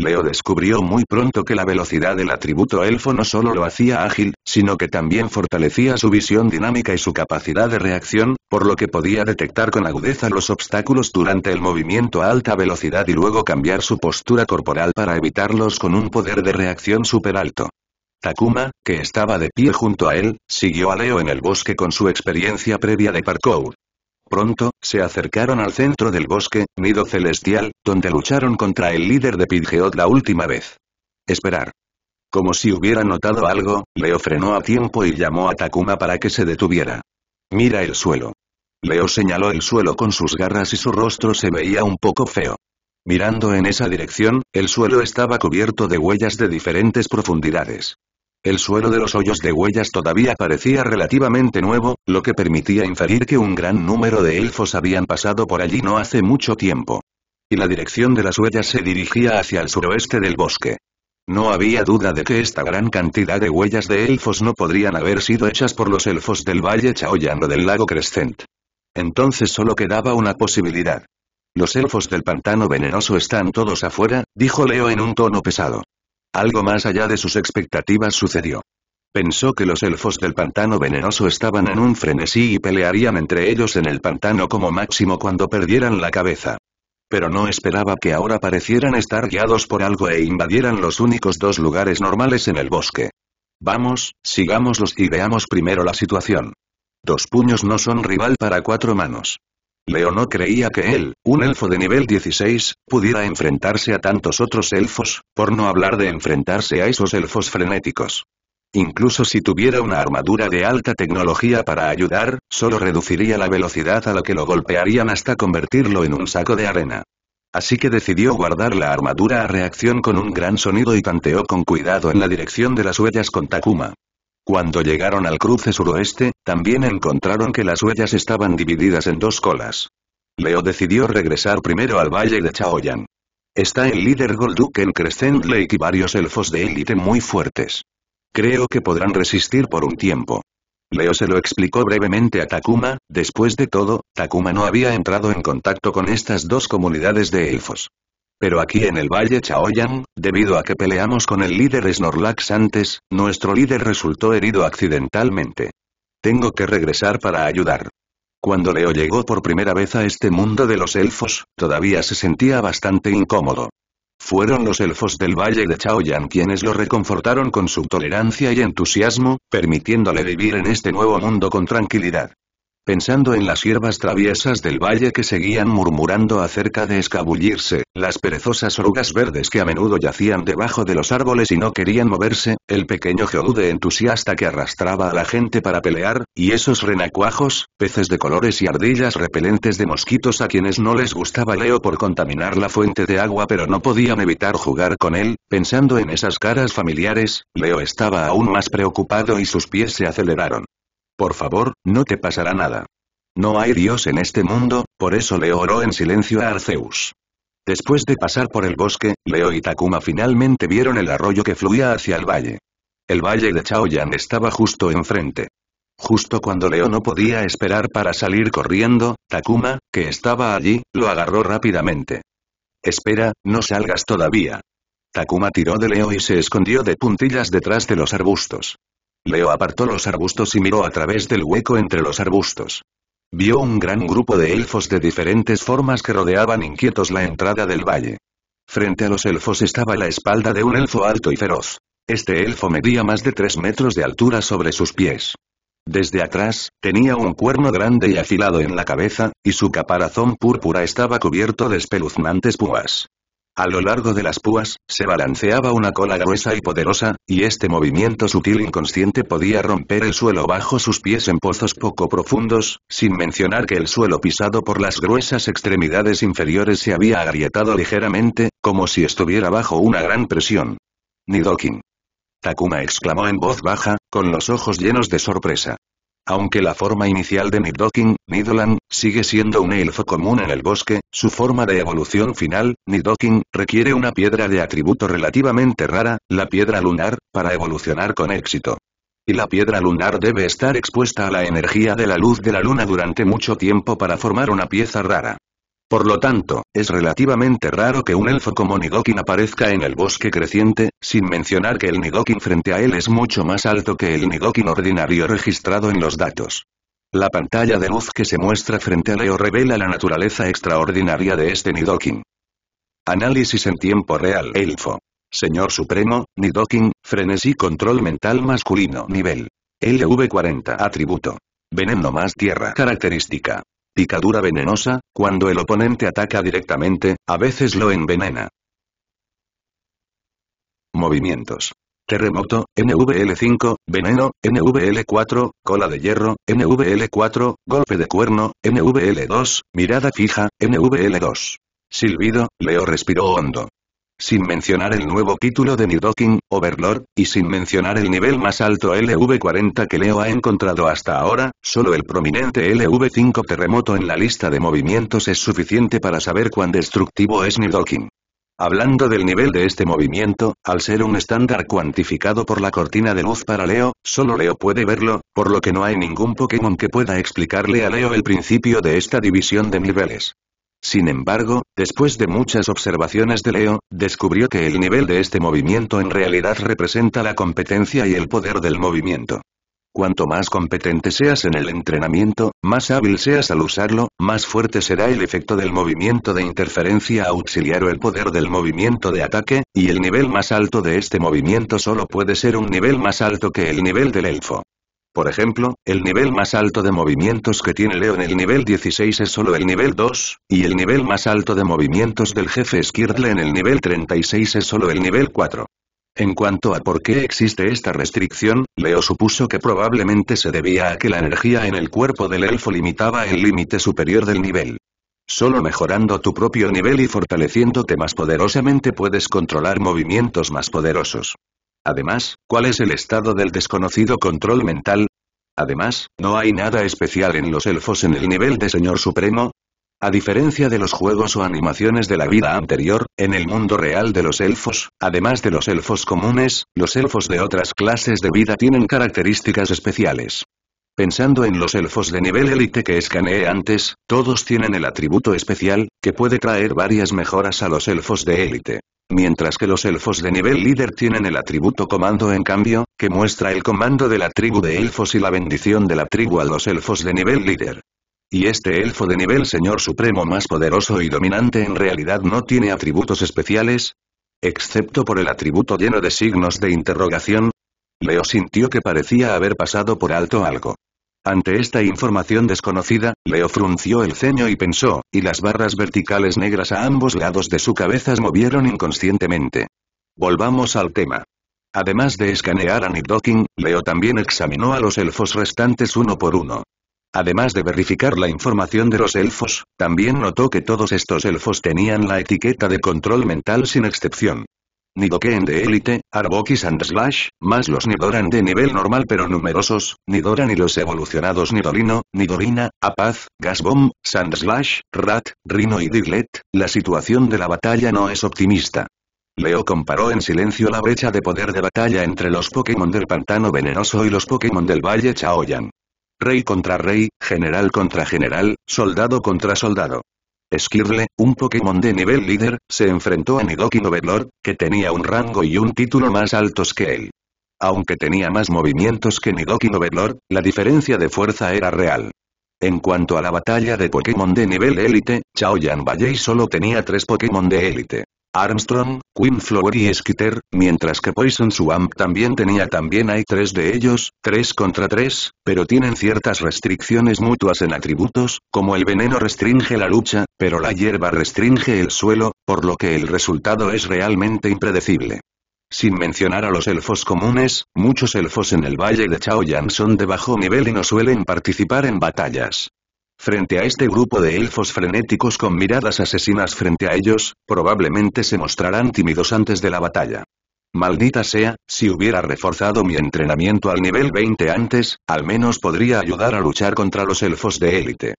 Speaker 1: Leo descubrió muy pronto que la velocidad del atributo elfo no solo lo hacía ágil, sino que también fortalecía su visión dinámica y su capacidad de reacción, por lo que podía detectar con agudeza los obstáculos durante el movimiento a alta velocidad y luego cambiar su postura corporal para evitarlos con un poder de reacción super alto. Takuma, que estaba de pie junto a él, siguió a Leo en el bosque con su experiencia previa de parkour. Pronto, se acercaron al centro del bosque, nido celestial, donde lucharon contra el líder de Pidgeot la última vez. Esperar. Como si hubiera notado algo, Leo frenó a tiempo y llamó a Takuma para que se detuviera. Mira el suelo. Leo señaló el suelo con sus garras y su rostro se veía un poco feo. Mirando en esa dirección, el suelo estaba cubierto de huellas de diferentes profundidades. El suelo de los hoyos de huellas todavía parecía relativamente nuevo, lo que permitía inferir que un gran número de elfos habían pasado por allí no hace mucho tiempo. Y la dirección de las huellas se dirigía hacia el suroeste del bosque. No había duda de que esta gran cantidad de huellas de elfos no podrían haber sido hechas por los elfos del valle Chaoyan o del lago Crescent. Entonces solo quedaba una posibilidad. Los elfos del pantano venenoso están todos afuera, dijo Leo en un tono pesado. Algo más allá de sus expectativas sucedió. Pensó que los elfos del pantano venenoso estaban en un frenesí y pelearían entre ellos en el pantano como máximo cuando perdieran la cabeza. Pero no esperaba que ahora parecieran estar guiados por algo e invadieran los únicos dos lugares normales en el bosque. Vamos, sigámoslos y veamos primero la situación. Dos puños no son rival para cuatro manos. Leo no creía que él, un elfo de nivel 16, pudiera enfrentarse a tantos otros elfos, por no hablar de enfrentarse a esos elfos frenéticos. Incluso si tuviera una armadura de alta tecnología para ayudar, solo reduciría la velocidad a la que lo golpearían hasta convertirlo en un saco de arena. Así que decidió guardar la armadura a reacción con un gran sonido y tanteó con cuidado en la dirección de las huellas con Takuma. Cuando llegaron al cruce suroeste, también encontraron que las huellas estaban divididas en dos colas. Leo decidió regresar primero al valle de Chaoyan. Está el líder Golduk en Crescent Lake y varios elfos de élite muy fuertes. Creo que podrán resistir por un tiempo. Leo se lo explicó brevemente a Takuma, después de todo, Takuma no había entrado en contacto con estas dos comunidades de elfos. Pero aquí en el Valle Chaoyang, debido a que peleamos con el líder Snorlax antes, nuestro líder resultó herido accidentalmente. Tengo que regresar para ayudar. Cuando Leo llegó por primera vez a este mundo de los elfos, todavía se sentía bastante incómodo. Fueron los elfos del Valle de Chaoyang quienes lo reconfortaron con su tolerancia y entusiasmo, permitiéndole vivir en este nuevo mundo con tranquilidad pensando en las hierbas traviesas del valle que seguían murmurando acerca de escabullirse, las perezosas orugas verdes que a menudo yacían debajo de los árboles y no querían moverse, el pequeño geodude entusiasta que arrastraba a la gente para pelear, y esos renacuajos, peces de colores y ardillas repelentes de mosquitos a quienes no les gustaba Leo por contaminar la fuente de agua pero no podían evitar jugar con él, pensando en esas caras familiares, Leo estaba aún más preocupado y sus pies se aceleraron. Por favor, no te pasará nada. No hay dios en este mundo, por eso le oró en silencio a Arceus. Después de pasar por el bosque, Leo y Takuma finalmente vieron el arroyo que fluía hacia el valle. El valle de Chaoyan estaba justo enfrente. Justo cuando Leo no podía esperar para salir corriendo, Takuma, que estaba allí, lo agarró rápidamente. Espera, no salgas todavía. Takuma tiró de Leo y se escondió de puntillas detrás de los arbustos. Leo apartó los arbustos y miró a través del hueco entre los arbustos. Vio un gran grupo de elfos de diferentes formas que rodeaban inquietos la entrada del valle. Frente a los elfos estaba la espalda de un elfo alto y feroz. Este elfo medía más de tres metros de altura sobre sus pies. Desde atrás, tenía un cuerno grande y afilado en la cabeza, y su caparazón púrpura estaba cubierto de espeluznantes púas. A lo largo de las púas, se balanceaba una cola gruesa y poderosa, y este movimiento sutil e inconsciente podía romper el suelo bajo sus pies en pozos poco profundos, sin mencionar que el suelo pisado por las gruesas extremidades inferiores se había agrietado ligeramente, como si estuviera bajo una gran presión. Nidoking. Takuma exclamó en voz baja, con los ojos llenos de sorpresa. Aunque la forma inicial de Nidoking, Nidolan, sigue siendo un elfo común en el bosque, su forma de evolución final, Nidoking, requiere una piedra de atributo relativamente rara, la piedra lunar, para evolucionar con éxito. Y la piedra lunar debe estar expuesta a la energía de la luz de la luna durante mucho tiempo para formar una pieza rara. Por lo tanto, es relativamente raro que un elfo como Nidokin aparezca en el bosque creciente, sin mencionar que el Nidokin frente a él es mucho más alto que el Nidokin ordinario registrado en los datos. La pantalla de luz que se muestra frente a Leo revela la naturaleza extraordinaria de este Nidoking. Análisis en tiempo real Elfo. Señor Supremo, Nidoking, frenesí control mental masculino nivel. LV40 atributo. Veneno más tierra característica. Picadura venenosa, cuando el oponente ataca directamente, a veces lo envenena. Movimientos. Terremoto, NVL5, Veneno, NVL4, Cola de Hierro, NVL4, Golpe de Cuerno, NVL2, Mirada Fija, NVL2. Silbido, Leo respiró hondo sin mencionar el nuevo título de Nidoking, Overlord, y sin mencionar el nivel más alto LV40 que Leo ha encontrado hasta ahora, solo el prominente LV5 terremoto en la lista de movimientos es suficiente para saber cuán destructivo es Nidoking. Hablando del nivel de este movimiento, al ser un estándar cuantificado por la cortina de luz para Leo, solo Leo puede verlo, por lo que no hay ningún Pokémon que pueda explicarle a Leo el principio de esta división de niveles. Sin embargo, después de muchas observaciones de Leo, descubrió que el nivel de este movimiento en realidad representa la competencia y el poder del movimiento. Cuanto más competente seas en el entrenamiento, más hábil seas al usarlo, más fuerte será el efecto del movimiento de interferencia auxiliar o el poder del movimiento de ataque, y el nivel más alto de este movimiento solo puede ser un nivel más alto que el nivel del elfo. Por ejemplo, el nivel más alto de movimientos que tiene Leo en el nivel 16 es solo el nivel 2, y el nivel más alto de movimientos del jefe Skirtle en el nivel 36 es solo el nivel 4. En cuanto a por qué existe esta restricción, Leo supuso que probablemente se debía a que la energía en el cuerpo del elfo limitaba el límite superior del nivel. Solo mejorando tu propio nivel y fortaleciéndote más poderosamente puedes controlar movimientos más poderosos. Además, ¿cuál es el estado del desconocido control mental? Además, ¿no hay nada especial en los elfos en el nivel de Señor Supremo? A diferencia de los juegos o animaciones de la vida anterior, en el mundo real de los elfos, además de los elfos comunes, los elfos de otras clases de vida tienen características especiales. Pensando en los elfos de nivel élite que escaneé antes, todos tienen el atributo especial, que puede traer varias mejoras a los elfos de élite mientras que los elfos de nivel líder tienen el atributo comando en cambio, que muestra el comando de la tribu de elfos y la bendición de la tribu a los elfos de nivel líder. Y este elfo de nivel señor supremo más poderoso y dominante en realidad no tiene atributos especiales, excepto por el atributo lleno de signos de interrogación. Leo sintió que parecía haber pasado por alto algo. Ante esta información desconocida, Leo frunció el ceño y pensó, y las barras verticales negras a ambos lados de su cabeza se movieron inconscientemente. Volvamos al tema. Además de escanear a Nidoking, Leo también examinó a los elfos restantes uno por uno. Además de verificar la información de los elfos, también notó que todos estos elfos tenían la etiqueta de control mental sin excepción. Nidoken de élite, Arbok y Sandslash, más los Nidoran de nivel normal pero numerosos, Nidoran y los evolucionados Nidorino, Nidorina, Apaz, Gasbomb, Bomb, Slash, Rat, Rino y Diglett, la situación de la batalla no es optimista. Leo comparó en silencio la brecha de poder de batalla entre los Pokémon del Pantano Venenoso y los Pokémon del Valle Chaoyan. Rey contra rey, general contra general, soldado contra soldado. Skirle, un Pokémon de nivel líder, se enfrentó a Nidoki Overlord, que tenía un rango y un título más altos que él. Aunque tenía más movimientos que Nidoki Overlord, la diferencia de fuerza era real. En cuanto a la batalla de Pokémon de nivel élite, Chaoyan Valley solo tenía tres Pokémon de élite. Armstrong, Flower y Skitter, mientras que Poison Swamp también tenía también hay tres de ellos, tres contra tres, pero tienen ciertas restricciones mutuas en atributos, como el veneno restringe la lucha, pero la hierba restringe el suelo, por lo que el resultado es realmente impredecible. Sin mencionar a los elfos comunes, muchos elfos en el valle de Chaoyang son de bajo nivel y no suelen participar en batallas. Frente a este grupo de elfos frenéticos con miradas asesinas frente a ellos, probablemente se mostrarán tímidos antes de la batalla. Maldita sea, si hubiera reforzado mi entrenamiento al nivel 20 antes, al menos podría ayudar a luchar contra los elfos de élite.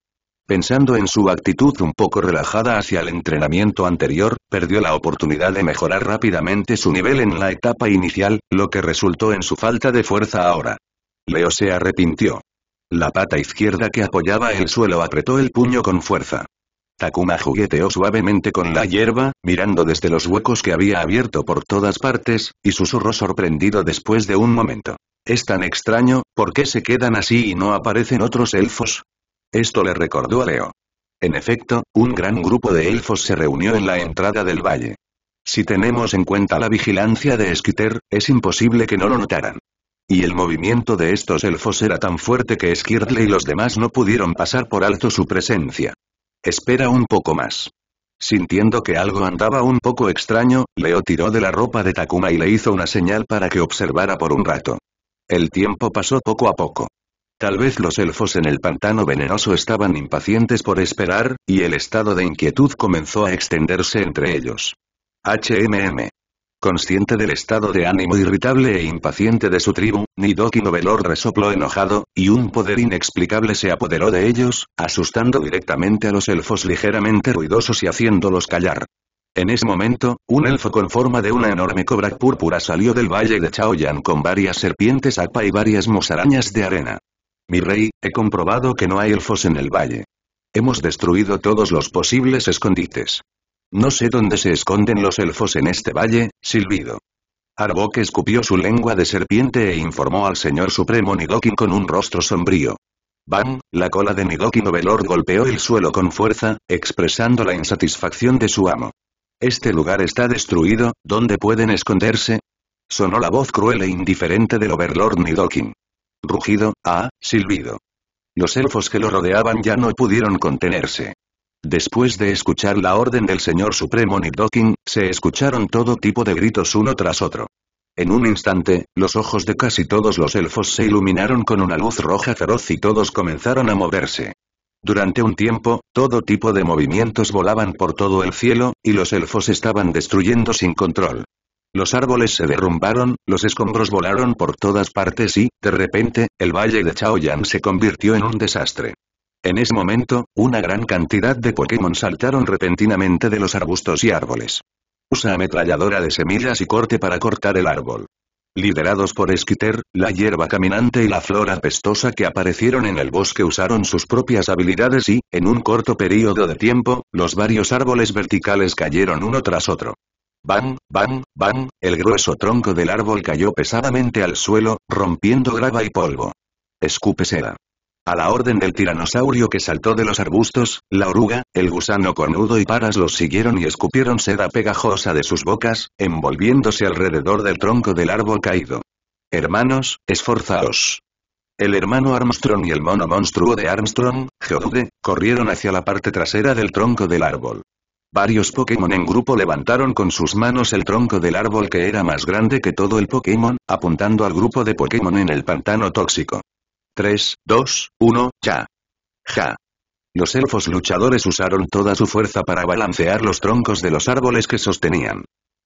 Speaker 1: Pensando en su actitud un poco relajada hacia el entrenamiento anterior, perdió la oportunidad de mejorar rápidamente su nivel en la etapa inicial, lo que resultó en su falta de fuerza ahora. Leo se arrepintió. La pata izquierda que apoyaba el suelo apretó el puño con fuerza. Takuma jugueteó suavemente con la hierba, mirando desde los huecos que había abierto por todas partes, y susurró sorprendido después de un momento. Es tan extraño, ¿por qué se quedan así y no aparecen otros elfos? Esto le recordó a Leo. En efecto, un gran grupo de elfos se reunió en la entrada del valle. Si tenemos en cuenta la vigilancia de Skitter, es imposible que no lo notaran. Y el movimiento de estos elfos era tan fuerte que Skirtle y los demás no pudieron pasar por alto su presencia. Espera un poco más. Sintiendo que algo andaba un poco extraño, Leo tiró de la ropa de Takuma y le hizo una señal para que observara por un rato. El tiempo pasó poco a poco. Tal vez los elfos en el pantano venenoso estaban impacientes por esperar, y el estado de inquietud comenzó a extenderse entre ellos. HMM. Consciente del estado de ánimo irritable e impaciente de su tribu, Nidoki Novelor resopló enojado, y un poder inexplicable se apoderó de ellos, asustando directamente a los elfos ligeramente ruidosos y haciéndolos callar. En ese momento, un elfo con forma de una enorme cobra púrpura salió del valle de Chaoyan con varias serpientes apa y varias musarañas de arena. Mi rey, he comprobado que no hay elfos en el valle. Hemos destruido todos los posibles escondites. No sé dónde se esconden los elfos en este valle, silbido. Arbok escupió su lengua de serpiente e informó al señor supremo Nidokin con un rostro sombrío. Bam, la cola de Nidokin Overlord golpeó el suelo con fuerza, expresando la insatisfacción de su amo. Este lugar está destruido, ¿dónde pueden esconderse? Sonó la voz cruel e indiferente del Overlord Nidokin. Rugido, ah, silbido. Los elfos que lo rodeaban ya no pudieron contenerse. Después de escuchar la orden del señor supremo Nidoking, se escucharon todo tipo de gritos uno tras otro. En un instante, los ojos de casi todos los elfos se iluminaron con una luz roja feroz y todos comenzaron a moverse. Durante un tiempo, todo tipo de movimientos volaban por todo el cielo, y los elfos estaban destruyendo sin control. Los árboles se derrumbaron, los escombros volaron por todas partes y, de repente, el valle de Chaoyang se convirtió en un desastre. En ese momento, una gran cantidad de Pokémon saltaron repentinamente de los arbustos y árboles. Usa ametralladora de semillas y corte para cortar el árbol. Liderados por Skitter, la hierba caminante y la flora apestosa que aparecieron en el bosque usaron sus propias habilidades y, en un corto periodo de tiempo, los varios árboles verticales cayeron uno tras otro. Bang, bang, bang, el grueso tronco del árbol cayó pesadamente al suelo, rompiendo grava y polvo. Escupe seda. A la orden del tiranosaurio que saltó de los arbustos, la oruga, el gusano cornudo y paras los siguieron y escupieron seda pegajosa de sus bocas, envolviéndose alrededor del tronco del árbol caído. Hermanos, esforzaos. El hermano Armstrong y el mono monstruo de Armstrong, Geode, corrieron hacia la parte trasera del tronco del árbol. Varios Pokémon en grupo levantaron con sus manos el tronco del árbol que era más grande que todo el Pokémon, apuntando al grupo de Pokémon en el pantano tóxico. 3, 2, 1, ya. Ja. Los elfos luchadores usaron toda su fuerza para balancear los troncos de los árboles que sostenían.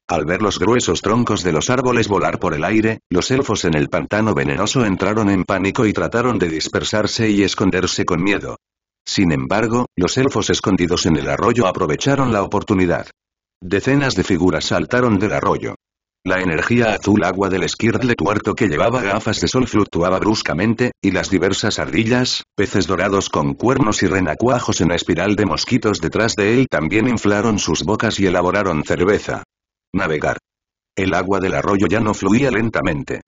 Speaker 1: Al ver los gruesos troncos de los árboles volar por el aire, los elfos en el pantano venenoso entraron en pánico y trataron de dispersarse y esconderse con miedo. Sin embargo, los elfos escondidos en el arroyo aprovecharon la oportunidad. Decenas de figuras saltaron del arroyo. La energía azul agua del Skirtle tuerto que llevaba gafas de sol fluctuaba bruscamente, y las diversas ardillas, peces dorados con cuernos y renacuajos en espiral de mosquitos detrás de él también inflaron sus bocas y elaboraron cerveza. Navegar. El agua del arroyo ya no fluía lentamente.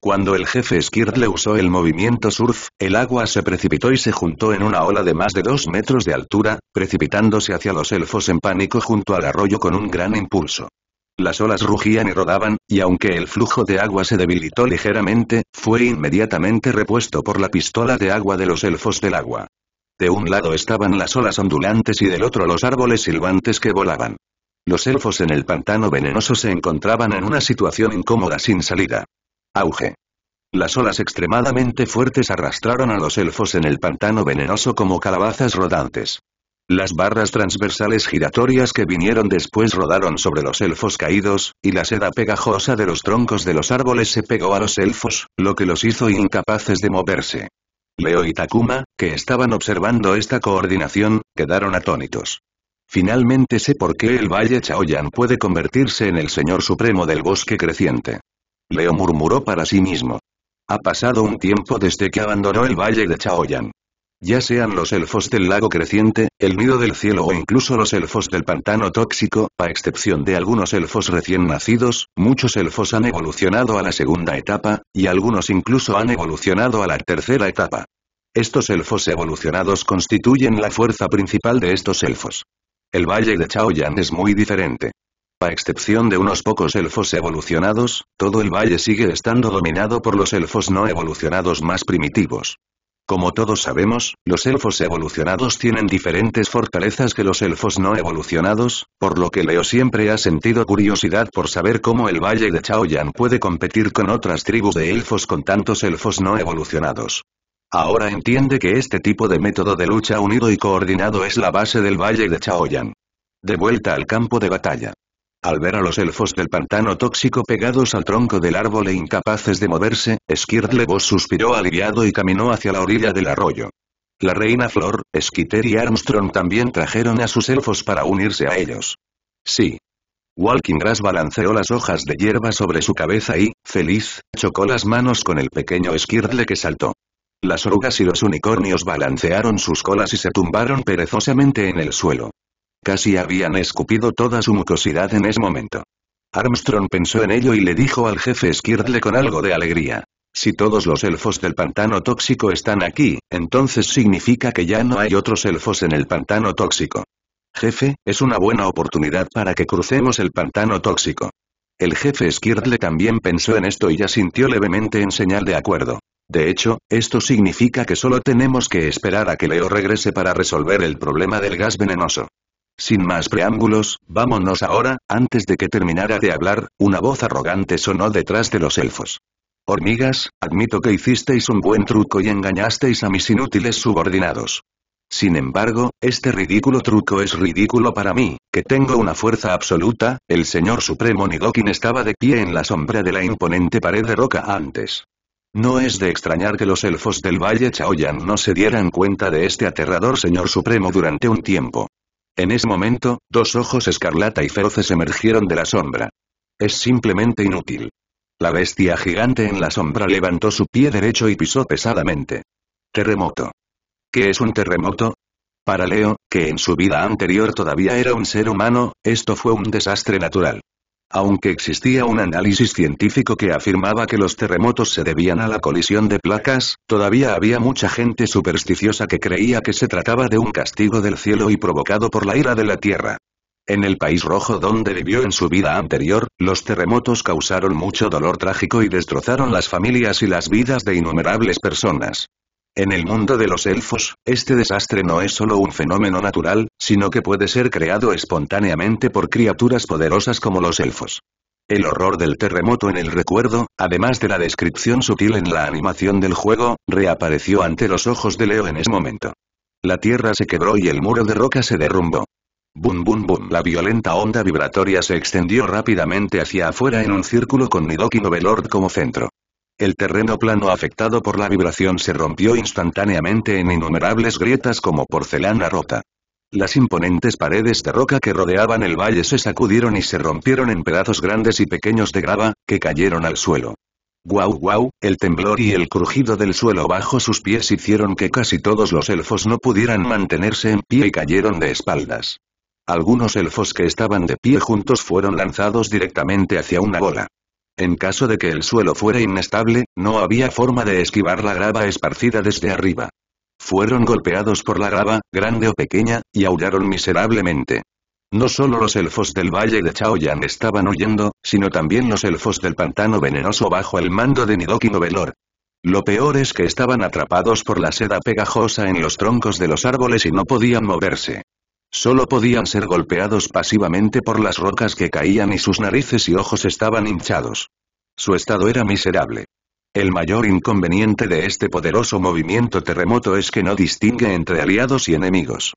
Speaker 1: Cuando el jefe Skirtle usó el movimiento surf, el agua se precipitó y se juntó en una ola de más de dos metros de altura, precipitándose hacia los elfos en pánico junto al arroyo con un gran impulso. Las olas rugían y rodaban, y aunque el flujo de agua se debilitó ligeramente, fue inmediatamente repuesto por la pistola de agua de los elfos del agua. De un lado estaban las olas ondulantes y del otro los árboles silbantes que volaban. Los elfos en el pantano venenoso se encontraban en una situación incómoda sin salida. Auge. Las olas extremadamente fuertes arrastraron a los elfos en el pantano venenoso como calabazas rodantes. Las barras transversales giratorias que vinieron después rodaron sobre los elfos caídos, y la seda pegajosa de los troncos de los árboles se pegó a los elfos, lo que los hizo incapaces de moverse. Leo y Takuma, que estaban observando esta coordinación, quedaron atónitos. Finalmente sé por qué el Valle Chaoyan puede convertirse en el Señor Supremo del Bosque Creciente. Leo murmuró para sí mismo. Ha pasado un tiempo desde que abandonó el Valle de Chaoyan. Ya sean los elfos del lago creciente, el nido del cielo o incluso los elfos del pantano tóxico, a excepción de algunos elfos recién nacidos, muchos elfos han evolucionado a la segunda etapa, y algunos incluso han evolucionado a la tercera etapa. Estos elfos evolucionados constituyen la fuerza principal de estos elfos. El valle de Chaoyang es muy diferente. A excepción de unos pocos elfos evolucionados, todo el valle sigue estando dominado por los elfos no evolucionados más primitivos. Como todos sabemos, los elfos evolucionados tienen diferentes fortalezas que los elfos no evolucionados, por lo que Leo siempre ha sentido curiosidad por saber cómo el Valle de Chaoyan puede competir con otras tribus de elfos con tantos elfos no evolucionados. Ahora entiende que este tipo de método de lucha unido y coordinado es la base del Valle de Chaoyan. De vuelta al campo de batalla. Al ver a los elfos del pantano tóxico pegados al tronco del árbol e incapaces de moverse, Boss suspiró aliviado y caminó hacia la orilla del arroyo. La reina Flor, Skitter y Armstrong también trajeron a sus elfos para unirse a ellos. Sí. Walking Grass balanceó las hojas de hierba sobre su cabeza y, feliz, chocó las manos con el pequeño Skirtle que saltó. Las orugas y los unicornios balancearon sus colas y se tumbaron perezosamente en el suelo. Casi habían escupido toda su mucosidad en ese momento. Armstrong pensó en ello y le dijo al jefe Skirtle con algo de alegría. Si todos los elfos del pantano tóxico están aquí, entonces significa que ya no hay otros elfos en el pantano tóxico. Jefe, es una buena oportunidad para que crucemos el pantano tóxico. El jefe Skirtle también pensó en esto y ya sintió levemente en señal de acuerdo. De hecho, esto significa que solo tenemos que esperar a que Leo regrese para resolver el problema del gas venenoso. Sin más preámbulos, vámonos ahora, antes de que terminara de hablar, una voz arrogante sonó detrás de los elfos. Hormigas, admito que hicisteis un buen truco y engañasteis a mis inútiles subordinados. Sin embargo, este ridículo truco es ridículo para mí, que tengo una fuerza absoluta, el señor supremo Nidokin estaba de pie en la sombra de la imponente pared de roca antes. No es de extrañar que los elfos del Valle Chaoyan no se dieran cuenta de este aterrador señor supremo durante un tiempo. En ese momento, dos ojos escarlata y feroces emergieron de la sombra. Es simplemente inútil. La bestia gigante en la sombra levantó su pie derecho y pisó pesadamente. Terremoto. ¿Qué es un terremoto? Para Leo, que en su vida anterior todavía era un ser humano, esto fue un desastre natural. Aunque existía un análisis científico que afirmaba que los terremotos se debían a la colisión de placas, todavía había mucha gente supersticiosa que creía que se trataba de un castigo del cielo y provocado por la ira de la tierra. En el país rojo donde vivió en su vida anterior, los terremotos causaron mucho dolor trágico y destrozaron las familias y las vidas de innumerables personas. En el mundo de los elfos, este desastre no es solo un fenómeno natural, sino que puede ser creado espontáneamente por criaturas poderosas como los elfos. El horror del terremoto en el recuerdo, además de la descripción sutil en la animación del juego, reapareció ante los ojos de Leo en ese momento. La tierra se quebró y el muro de roca se derrumbó. Bum bum bum. La violenta onda vibratoria se extendió rápidamente hacia afuera en un círculo con Nidoki Novelord como centro. El terreno plano afectado por la vibración se rompió instantáneamente en innumerables grietas como porcelana rota. Las imponentes paredes de roca que rodeaban el valle se sacudieron y se rompieron en pedazos grandes y pequeños de grava, que cayeron al suelo. Guau guau, el temblor y el crujido del suelo bajo sus pies hicieron que casi todos los elfos no pudieran mantenerse en pie y cayeron de espaldas. Algunos elfos que estaban de pie juntos fueron lanzados directamente hacia una bola. En caso de que el suelo fuera inestable, no había forma de esquivar la grava esparcida desde arriba. Fueron golpeados por la grava, grande o pequeña, y aullaron miserablemente. No solo los elfos del valle de Chaoyan estaban huyendo, sino también los elfos del pantano venenoso bajo el mando de Nidoki Novelor. Lo peor es que estaban atrapados por la seda pegajosa en los troncos de los árboles y no podían moverse. Solo podían ser golpeados pasivamente por las rocas que caían y sus narices y ojos estaban hinchados. Su estado era miserable. El mayor inconveniente de este poderoso movimiento terremoto es que no distingue entre aliados y enemigos.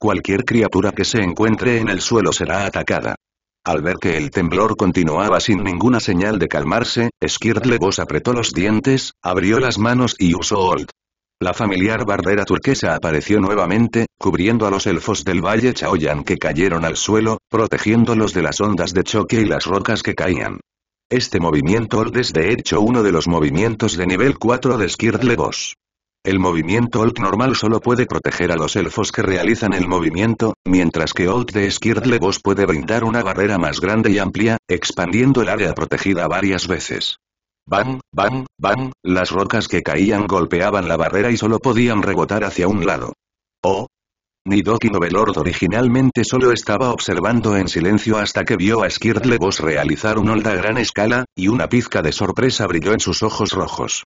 Speaker 1: Cualquier criatura que se encuentre en el suelo será atacada. Al ver que el temblor continuaba sin ninguna señal de calmarse, Skirtlebos apretó los dientes, abrió las manos y usó Old la familiar barrera turquesa apareció nuevamente, cubriendo a los elfos del valle Chaoyan que cayeron al suelo, protegiéndolos de las ondas de choque y las rocas que caían. Este movimiento Old es de hecho uno de los movimientos de nivel 4 de Skirtle Boss. El movimiento Old normal solo puede proteger a los elfos que realizan el movimiento, mientras que Old de Skirtle Boss puede brindar una barrera más grande y amplia, expandiendo el área protegida varias veces. Bang, van, bam, las rocas que caían golpeaban la barrera y solo podían rebotar hacia un lado. Oh. Nidoki Novelord originalmente solo estaba observando en silencio hasta que vio a Skirtleboss realizar un hold a gran escala, y una pizca de sorpresa brilló en sus ojos rojos.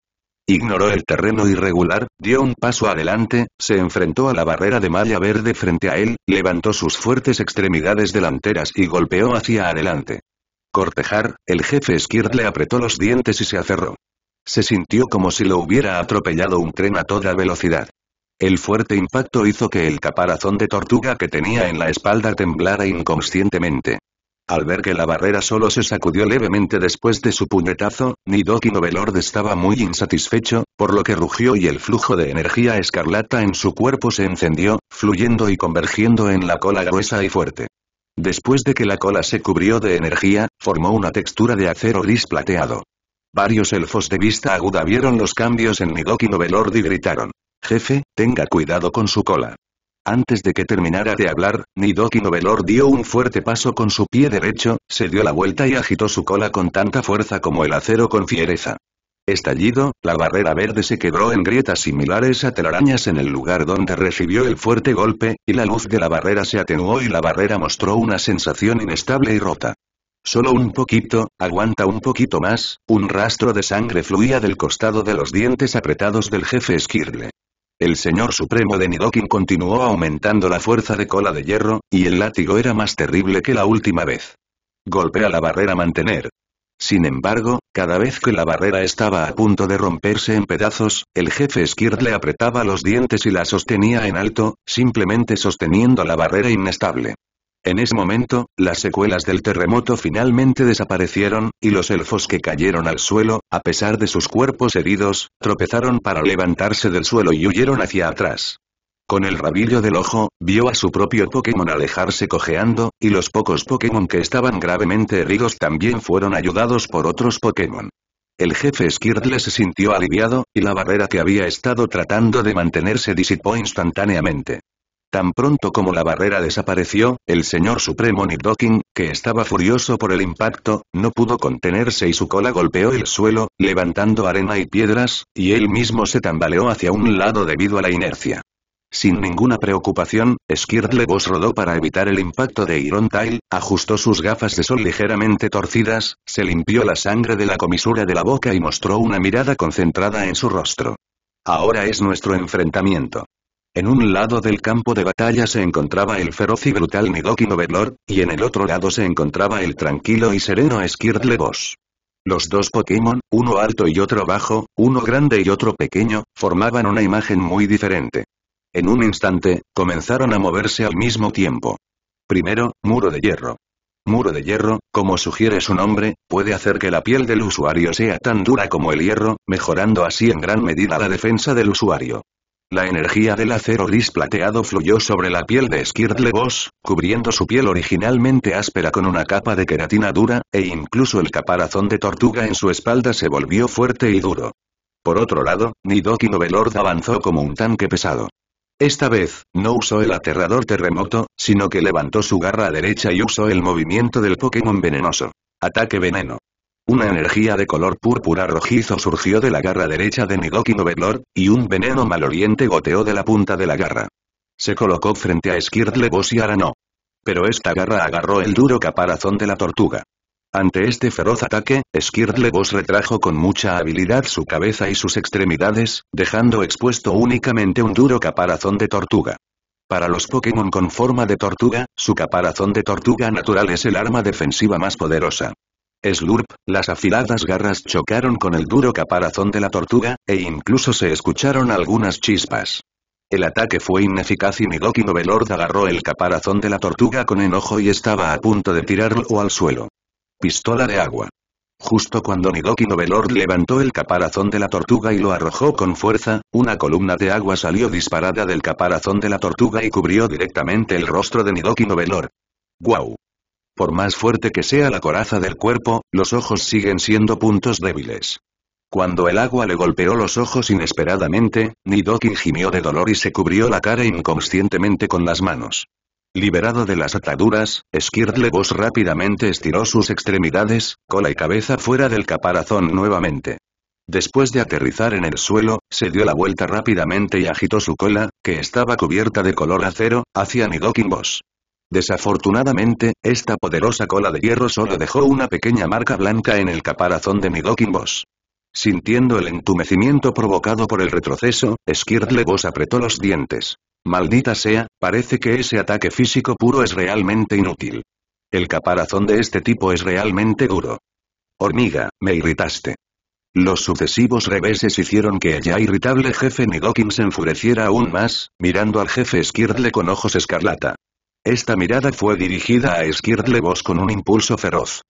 Speaker 1: Ignoró el terreno irregular, dio un paso adelante, se enfrentó a la barrera de malla verde frente a él, levantó sus fuertes extremidades delanteras y golpeó hacia adelante cortejar, el jefe skirt le apretó los dientes y se aferró. Se sintió como si lo hubiera atropellado un tren a toda velocidad. El fuerte impacto hizo que el caparazón de tortuga que tenía en la espalda temblara inconscientemente. Al ver que la barrera solo se sacudió levemente después de su puñetazo, Nidoki Novelord estaba muy insatisfecho, por lo que rugió y el flujo de energía escarlata en su cuerpo se encendió, fluyendo y convergiendo en la cola gruesa y fuerte. Después de que la cola se cubrió de energía, formó una textura de acero gris plateado. Varios elfos de vista aguda vieron los cambios en Nidoki no y gritaron. Jefe, tenga cuidado con su cola. Antes de que terminara de hablar, Nidoki Novelor dio un fuerte paso con su pie derecho, se dio la vuelta y agitó su cola con tanta fuerza como el acero con fiereza. Estallido, la barrera verde se quebró en grietas similares a telarañas en el lugar donde recibió el fuerte golpe, y la luz de la barrera se atenuó y la barrera mostró una sensación inestable y rota. Solo un poquito, aguanta un poquito más, un rastro de sangre fluía del costado de los dientes apretados del jefe Skirle. El señor supremo de Nidoking continuó aumentando la fuerza de cola de hierro, y el látigo era más terrible que la última vez. Golpea la barrera mantener, sin embargo, cada vez que la barrera estaba a punto de romperse en pedazos, el jefe Skirt le apretaba los dientes y la sostenía en alto, simplemente sosteniendo la barrera inestable. En ese momento, las secuelas del terremoto finalmente desaparecieron, y los elfos que cayeron al suelo, a pesar de sus cuerpos heridos, tropezaron para levantarse del suelo y huyeron hacia atrás con el rabillo del ojo, vio a su propio Pokémon alejarse cojeando, y los pocos Pokémon que estaban gravemente heridos también fueron ayudados por otros Pokémon. El jefe Skirtle se sintió aliviado, y la barrera que había estado tratando de mantenerse disipó instantáneamente. Tan pronto como la barrera desapareció, el señor Supremo Nidoking, que estaba furioso por el impacto, no pudo contenerse y su cola golpeó el suelo, levantando arena y piedras, y él mismo se tambaleó hacia un lado debido a la inercia. Sin ninguna preocupación, Skirtle Boss rodó para evitar el impacto de Iron Tail, ajustó sus gafas de sol ligeramente torcidas, se limpió la sangre de la comisura de la boca y mostró una mirada concentrada en su rostro. Ahora es nuestro enfrentamiento. En un lado del campo de batalla se encontraba el feroz y brutal Nidoki Novelor, y en el otro lado se encontraba el tranquilo y sereno Skirtle Boss. Los dos Pokémon, uno alto y otro bajo, uno grande y otro pequeño, formaban una imagen muy diferente. En un instante, comenzaron a moverse al mismo tiempo. Primero, muro de hierro. Muro de hierro, como sugiere su nombre, puede hacer que la piel del usuario sea tan dura como el hierro, mejorando así en gran medida la defensa del usuario. La energía del acero gris plateado fluyó sobre la piel de Skirtle Boss, cubriendo su piel originalmente áspera con una capa de queratina dura, e incluso el caparazón de tortuga en su espalda se volvió fuerte y duro. Por otro lado, Nidoki Novelord avanzó como un tanque pesado. Esta vez, no usó el aterrador terremoto, sino que levantó su garra derecha y usó el movimiento del Pokémon venenoso. Ataque veneno. Una energía de color púrpura rojizo surgió de la garra derecha de Nidoki Novelor, y un veneno maloliente goteó de la punta de la garra. Se colocó frente a Skirtlebos y Arano. Pero esta garra agarró el duro caparazón de la tortuga. Ante este feroz ataque, Boss retrajo con mucha habilidad su cabeza y sus extremidades, dejando expuesto únicamente un duro caparazón de tortuga. Para los Pokémon con forma de tortuga, su caparazón de tortuga natural es el arma defensiva más poderosa. Slurp, las afiladas garras chocaron con el duro caparazón de la tortuga, e incluso se escucharon algunas chispas. El ataque fue ineficaz y Nidoki Novelord agarró el caparazón de la tortuga con enojo y estaba a punto de tirarlo al suelo. Pistola de agua. Justo cuando Nidoki Novelord levantó el caparazón de la tortuga y lo arrojó con fuerza, una columna de agua salió disparada del caparazón de la tortuga y cubrió directamente el rostro de Nidoki Novelord. ¡Guau! Por más fuerte que sea la coraza del cuerpo, los ojos siguen siendo puntos débiles. Cuando el agua le golpeó los ojos inesperadamente, Nidoki gimió de dolor y se cubrió la cara inconscientemente con las manos. Liberado de las ataduras, Boss rápidamente estiró sus extremidades, cola y cabeza fuera del caparazón nuevamente. Después de aterrizar en el suelo, se dio la vuelta rápidamente y agitó su cola, que estaba cubierta de color acero, hacia Nidoking Boss. Desafortunadamente, esta poderosa cola de hierro solo dejó una pequeña marca blanca en el caparazón de Nidoking Boss. Sintiendo el entumecimiento provocado por el retroceso, Boss apretó los dientes. Maldita sea, parece que ese ataque físico puro es realmente inútil. El caparazón de este tipo es realmente duro. Hormiga, me irritaste. Los sucesivos reveses hicieron que el ya irritable jefe Nidoking se enfureciera aún más, mirando al jefe Skirtle con ojos escarlata. Esta mirada fue dirigida a Skirtle Boss con un impulso feroz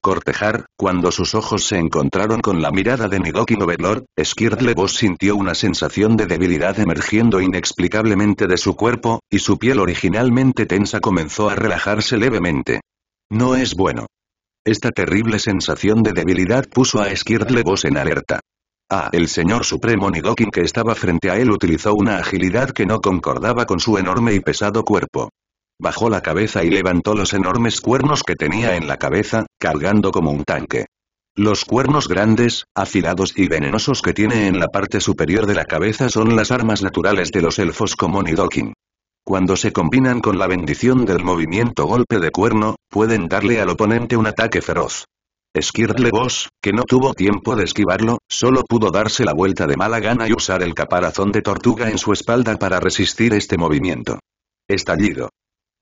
Speaker 1: cortejar, cuando sus ojos se encontraron con la mirada de Negoki Overlord, Skirtleboss sintió una sensación de debilidad emergiendo inexplicablemente de su cuerpo, y su piel originalmente tensa comenzó a relajarse levemente. No es bueno. Esta terrible sensación de debilidad puso a Skirtleboss en alerta. Ah, el señor supremo Nidoking que estaba frente a él utilizó una agilidad que no concordaba con su enorme y pesado cuerpo. Bajó la cabeza y levantó los enormes cuernos que tenía en la cabeza, cargando como un tanque. Los cuernos grandes, afilados y venenosos que tiene en la parte superior de la cabeza son las armas naturales de los elfos como Nidokin. Cuando se combinan con la bendición del movimiento golpe de cuerno, pueden darle al oponente un ataque feroz. Boss, que no tuvo tiempo de esquivarlo, solo pudo darse la vuelta de mala gana y usar el caparazón de tortuga en su espalda para resistir este movimiento. Estallido.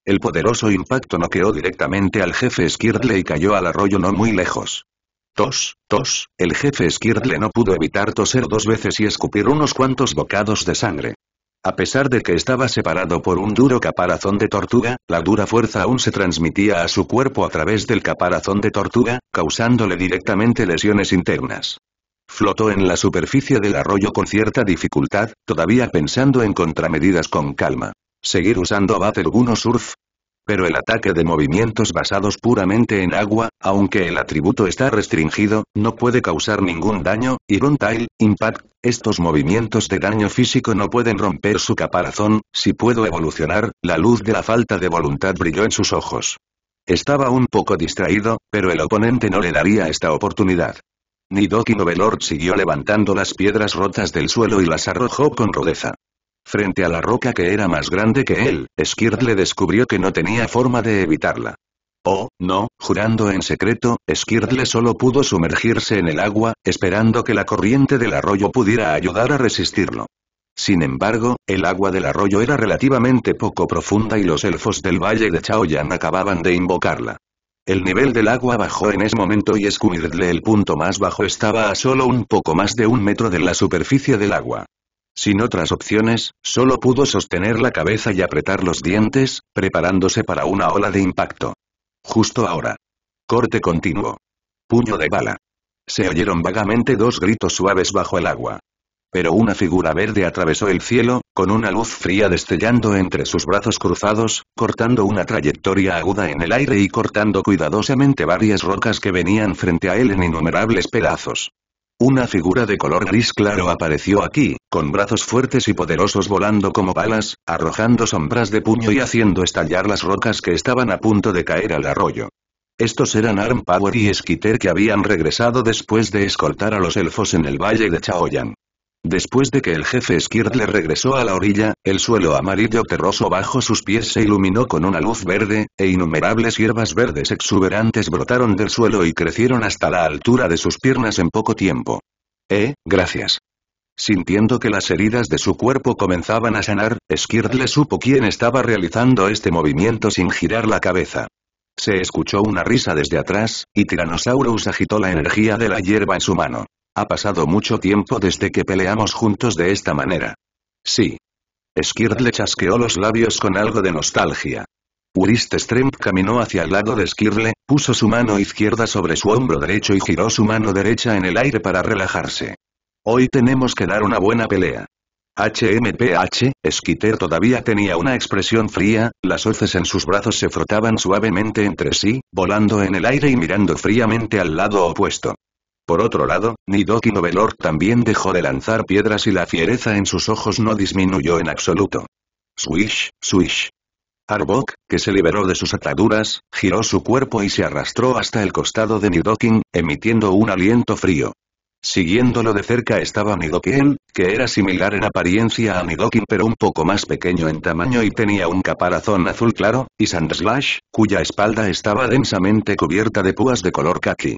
Speaker 1: El poderoso impacto noqueó directamente al jefe Skirtle y cayó al arroyo no muy lejos. Tos, tos, el jefe Skirtle no pudo evitar toser dos veces y escupir unos cuantos bocados de sangre. A pesar de que estaba separado por un duro caparazón de tortuga, la dura fuerza aún se transmitía a su cuerpo a través del caparazón de tortuga, causándole directamente lesiones internas. Flotó en la superficie del arroyo con cierta dificultad, todavía pensando en contramedidas con calma. Seguir usando Battle Surf. Pero el ataque de movimientos basados puramente en agua, aunque el atributo está restringido, no puede causar ningún daño, y Tail, Impact, estos movimientos de daño físico no pueden romper su caparazón, si puedo evolucionar, la luz de la falta de voluntad brilló en sus ojos. Estaba un poco distraído, pero el oponente no le daría esta oportunidad. Nidoki Novelord siguió levantando las piedras rotas del suelo y las arrojó con rudeza. Frente a la roca que era más grande que él, Skirtle descubrió que no tenía forma de evitarla. Oh, no, jurando en secreto, Skirtle solo pudo sumergirse en el agua, esperando que la corriente del arroyo pudiera ayudar a resistirlo. Sin embargo, el agua del arroyo era relativamente poco profunda y los elfos del valle de Chaoyan acababan de invocarla. El nivel del agua bajó en ese momento y Skirtle el punto más bajo estaba a solo un poco más de un metro de la superficie del agua sin otras opciones, solo pudo sostener la cabeza y apretar los dientes, preparándose para una ola de impacto. Justo ahora. Corte continuo. Puño de bala. Se oyeron vagamente dos gritos suaves bajo el agua. Pero una figura verde atravesó el cielo, con una luz fría destellando entre sus brazos cruzados, cortando una trayectoria aguda en el aire y cortando cuidadosamente varias rocas que venían frente a él en innumerables pedazos. Una figura de color gris claro apareció aquí, con brazos fuertes y poderosos volando como balas, arrojando sombras de puño y haciendo estallar las rocas que estaban a punto de caer al arroyo. Estos eran Arm Power y Skitter que habían regresado después de escoltar a los elfos en el valle de Chaoyan. Después de que el jefe Skirtle regresó a la orilla, el suelo amarillo terroso bajo sus pies se iluminó con una luz verde, e innumerables hierbas verdes exuberantes brotaron del suelo y crecieron hasta la altura de sus piernas en poco tiempo. Eh, gracias. Sintiendo que las heridas de su cuerpo comenzaban a sanar, Skirtle supo quién estaba realizando este movimiento sin girar la cabeza. Se escuchó una risa desde atrás, y Tyrannosaurus agitó la energía de la hierba en su mano. Ha pasado mucho tiempo desde que peleamos juntos de esta manera. Sí. Skird chasqueó los labios con algo de nostalgia. Urist Stremp caminó hacia el lado de Skirle, puso su mano izquierda sobre su hombro derecho y giró su mano derecha en el aire para relajarse. Hoy tenemos que dar una buena pelea. HMPH, Skitter todavía tenía una expresión fría, las hoces en sus brazos se frotaban suavemente entre sí, volando en el aire y mirando fríamente al lado opuesto. Por otro lado, Nidoki Novelor también dejó de lanzar piedras y la fiereza en sus ojos no disminuyó en absoluto. Swish, swish. Arbok, que se liberó de sus ataduras, giró su cuerpo y se arrastró hasta el costado de Nidoking, emitiendo un aliento frío. Siguiéndolo de cerca estaba Nidoking, que era similar en apariencia a Nidoking pero un poco más pequeño en tamaño y tenía un caparazón azul claro, y Sandslash, cuya espalda estaba densamente cubierta de púas de color khaki.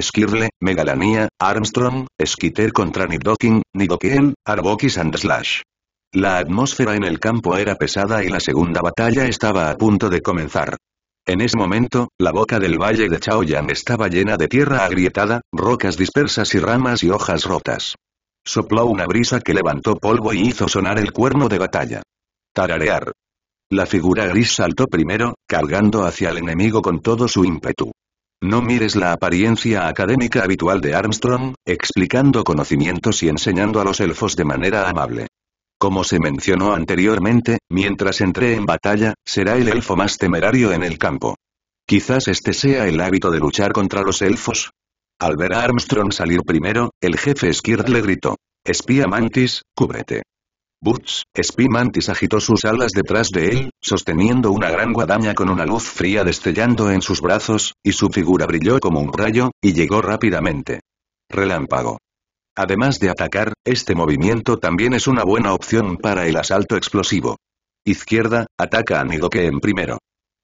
Speaker 1: Skirle, Megalania, Armstrong, Skitter contra Nidoking, Nidokiel, Arbokis and Slash. La atmósfera en el campo era pesada y la segunda batalla estaba a punto de comenzar. En ese momento, la boca del valle de Chaoyang estaba llena de tierra agrietada, rocas dispersas y ramas y hojas rotas. Sopló una brisa que levantó polvo y hizo sonar el cuerno de batalla. Tararear. La figura gris saltó primero, cargando hacia el enemigo con todo su ímpetu. No mires la apariencia académica habitual de Armstrong, explicando conocimientos y enseñando a los elfos de manera amable. Como se mencionó anteriormente, mientras entré en batalla, será el elfo más temerario en el campo. Quizás este sea el hábito de luchar contra los elfos. Al ver a Armstrong salir primero, el jefe Skirt le gritó. Espía Mantis, cúbrete. Butch, Spimantis agitó sus alas detrás de él, sosteniendo una gran guadaña con una luz fría destellando en sus brazos, y su figura brilló como un rayo, y llegó rápidamente. Relámpago. Además de atacar, este movimiento también es una buena opción para el asalto explosivo. Izquierda, ataca a Nidoke en primero.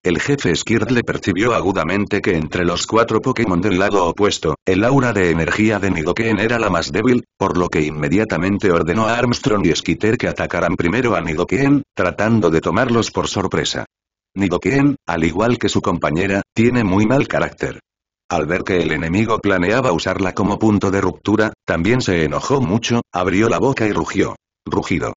Speaker 1: El jefe Skirtle percibió agudamente que entre los cuatro Pokémon del lado opuesto, el aura de energía de Nidoken era la más débil, por lo que inmediatamente ordenó a Armstrong y Skitter que atacaran primero a Nidoken, tratando de tomarlos por sorpresa. Nidoken, al igual que su compañera, tiene muy mal carácter. Al ver que el enemigo planeaba usarla como punto de ruptura, también se enojó mucho, abrió la boca y rugió. Rugido.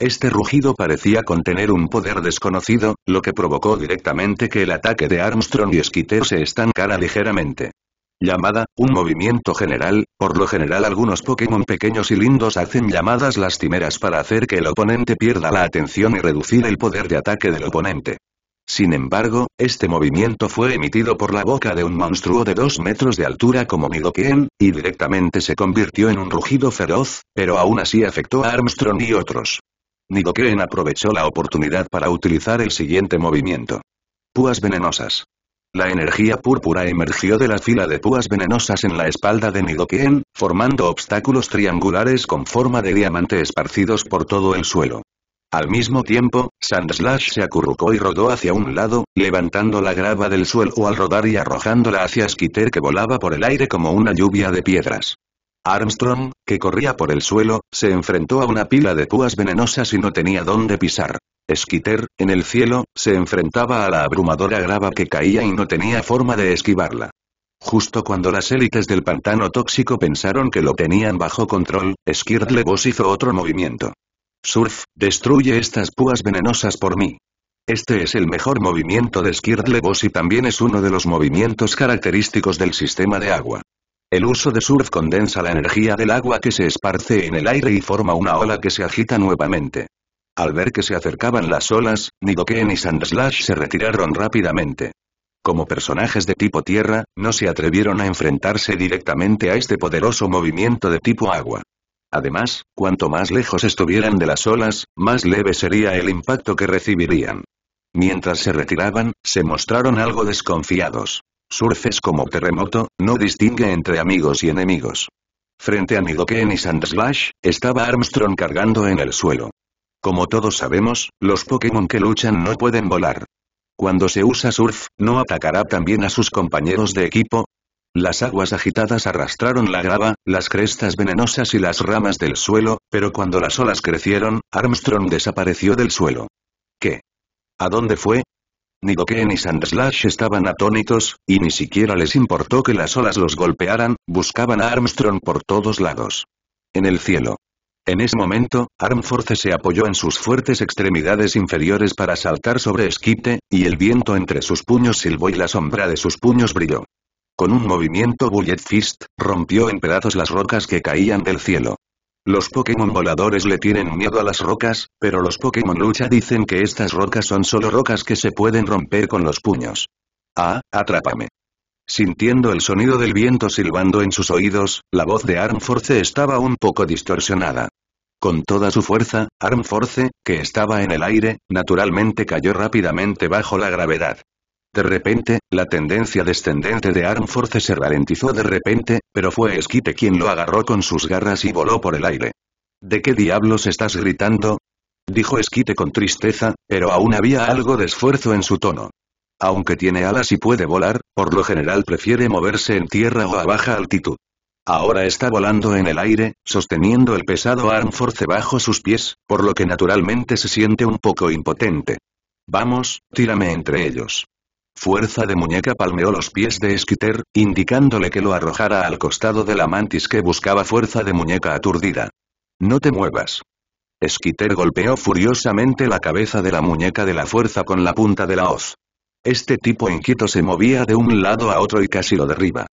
Speaker 1: Este rugido parecía contener un poder desconocido, lo que provocó directamente que el ataque de Armstrong y Skitter se estancara ligeramente. Llamada, un movimiento general, por lo general algunos Pokémon pequeños y lindos hacen llamadas lastimeras para hacer que el oponente pierda la atención y reducir el poder de ataque del oponente. Sin embargo, este movimiento fue emitido por la boca de un monstruo de 2 metros de altura como Midokien, y directamente se convirtió en un rugido feroz, pero aún así afectó a Armstrong y otros. Nidokeen aprovechó la oportunidad para utilizar el siguiente movimiento. Púas venenosas. La energía púrpura emergió de la fila de púas venenosas en la espalda de Nidokeen, formando obstáculos triangulares con forma de diamante esparcidos por todo el suelo. Al mismo tiempo, Sandslash se acurrucó y rodó hacia un lado, levantando la grava del suelo al rodar y arrojándola hacia Skitter que volaba por el aire como una lluvia de piedras. Armstrong, que corría por el suelo, se enfrentó a una pila de púas venenosas y no tenía dónde pisar. Skitter, en el cielo, se enfrentaba a la abrumadora grava que caía y no tenía forma de esquivarla. Justo cuando las élites del pantano tóxico pensaron que lo tenían bajo control, Boss hizo otro movimiento. Surf, destruye estas púas venenosas por mí. Este es el mejor movimiento de Skirtlebos y también es uno de los movimientos característicos del sistema de agua. El uso de surf condensa la energía del agua que se esparce en el aire y forma una ola que se agita nuevamente. Al ver que se acercaban las olas, Nidoken y Sandslash se retiraron rápidamente. Como personajes de tipo tierra, no se atrevieron a enfrentarse directamente a este poderoso movimiento de tipo agua. Además, cuanto más lejos estuvieran de las olas, más leve sería el impacto que recibirían. Mientras se retiraban, se mostraron algo desconfiados. Surf es como terremoto, no distingue entre amigos y enemigos. Frente a Nidoken y Sandslash, estaba Armstrong cargando en el suelo. Como todos sabemos, los Pokémon que luchan no pueden volar. Cuando se usa surf, ¿no atacará también a sus compañeros de equipo? Las aguas agitadas arrastraron la grava, las crestas venenosas y las ramas del suelo, pero cuando las olas crecieron, Armstrong desapareció del suelo. ¿Qué? ¿A dónde fue? Ni Dokeen y Sandslash estaban atónitos, y ni siquiera les importó que las olas los golpearan, buscaban a Armstrong por todos lados. En el cielo. En ese momento, Armforce se apoyó en sus fuertes extremidades inferiores para saltar sobre Esquite, y el viento entre sus puños silbó y la sombra de sus puños brilló. Con un movimiento Bullet Fist, rompió en pedazos las rocas que caían del cielo. Los Pokémon voladores le tienen miedo a las rocas, pero los Pokémon lucha dicen que estas rocas son solo rocas que se pueden romper con los puños. Ah, atrápame. Sintiendo el sonido del viento silbando en sus oídos, la voz de Armforce estaba un poco distorsionada. Con toda su fuerza, Armforce, que estaba en el aire, naturalmente cayó rápidamente bajo la gravedad. De repente, la tendencia descendente de Armforce se ralentizó de repente, pero fue Esquite quien lo agarró con sus garras y voló por el aire. ¿De qué diablos estás gritando? Dijo Esquite con tristeza, pero aún había algo de esfuerzo en su tono. Aunque tiene alas y puede volar, por lo general prefiere moverse en tierra o a baja altitud. Ahora está volando en el aire, sosteniendo el pesado Armforce bajo sus pies, por lo que naturalmente se siente un poco impotente. Vamos, tírame entre ellos. Fuerza de muñeca palmeó los pies de Skitter, indicándole que lo arrojara al costado de la mantis que buscaba fuerza de muñeca aturdida. No te muevas. Skitter golpeó furiosamente la cabeza de la muñeca de la fuerza con la punta de la hoz. Este tipo inquieto se movía de un lado a otro y casi lo derriba.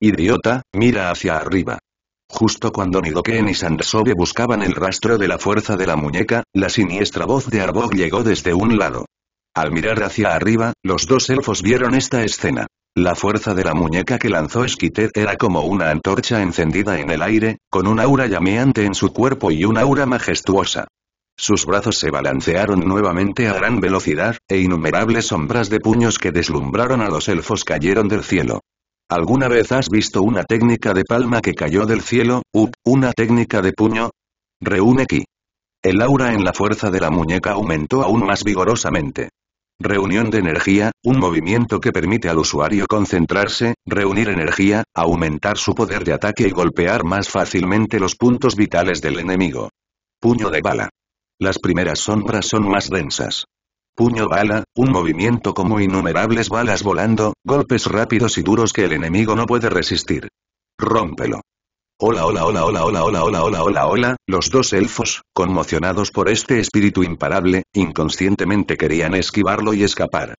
Speaker 1: Idiota, mira hacia arriba. Justo cuando Nidoken y Sandsobe buscaban el rastro de la fuerza de la muñeca, la siniestra voz de Arbok llegó desde un lado. Al mirar hacia arriba, los dos elfos vieron esta escena. La fuerza de la muñeca que lanzó Esquitet era como una antorcha encendida en el aire, con un aura llameante en su cuerpo y un aura majestuosa. Sus brazos se balancearon nuevamente a gran velocidad, e innumerables sombras de puños que deslumbraron a los elfos cayeron del cielo. ¿Alguna vez has visto una técnica de palma que cayó del cielo, uh, una técnica de puño? Reúne aquí. El aura en la fuerza de la muñeca aumentó aún más vigorosamente. Reunión de energía, un movimiento que permite al usuario concentrarse, reunir energía, aumentar su poder de ataque y golpear más fácilmente los puntos vitales del enemigo. Puño de bala. Las primeras sombras son más densas. Puño bala, un movimiento como innumerables balas volando, golpes rápidos y duros que el enemigo no puede resistir. Rómpelo. Hola, hola, hola, hola, hola, hola, hola, hola, hola, hola, los dos elfos, conmocionados por este espíritu imparable, inconscientemente querían esquivarlo y escapar.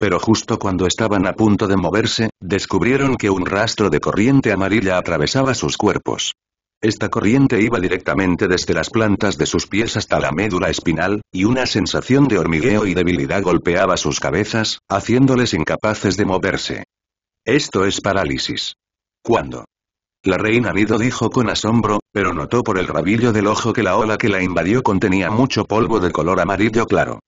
Speaker 1: Pero justo cuando estaban a punto de moverse, descubrieron que un rastro de corriente amarilla atravesaba sus cuerpos. Esta corriente iba directamente desde las plantas de sus pies hasta la médula espinal, y una sensación de hormigueo y debilidad golpeaba sus cabezas, haciéndoles incapaces de moverse. Esto es parálisis. ¿Cuándo? La reina Nido dijo con asombro, pero notó por el rabillo del ojo que la ola que la invadió contenía mucho polvo de color amarillo claro.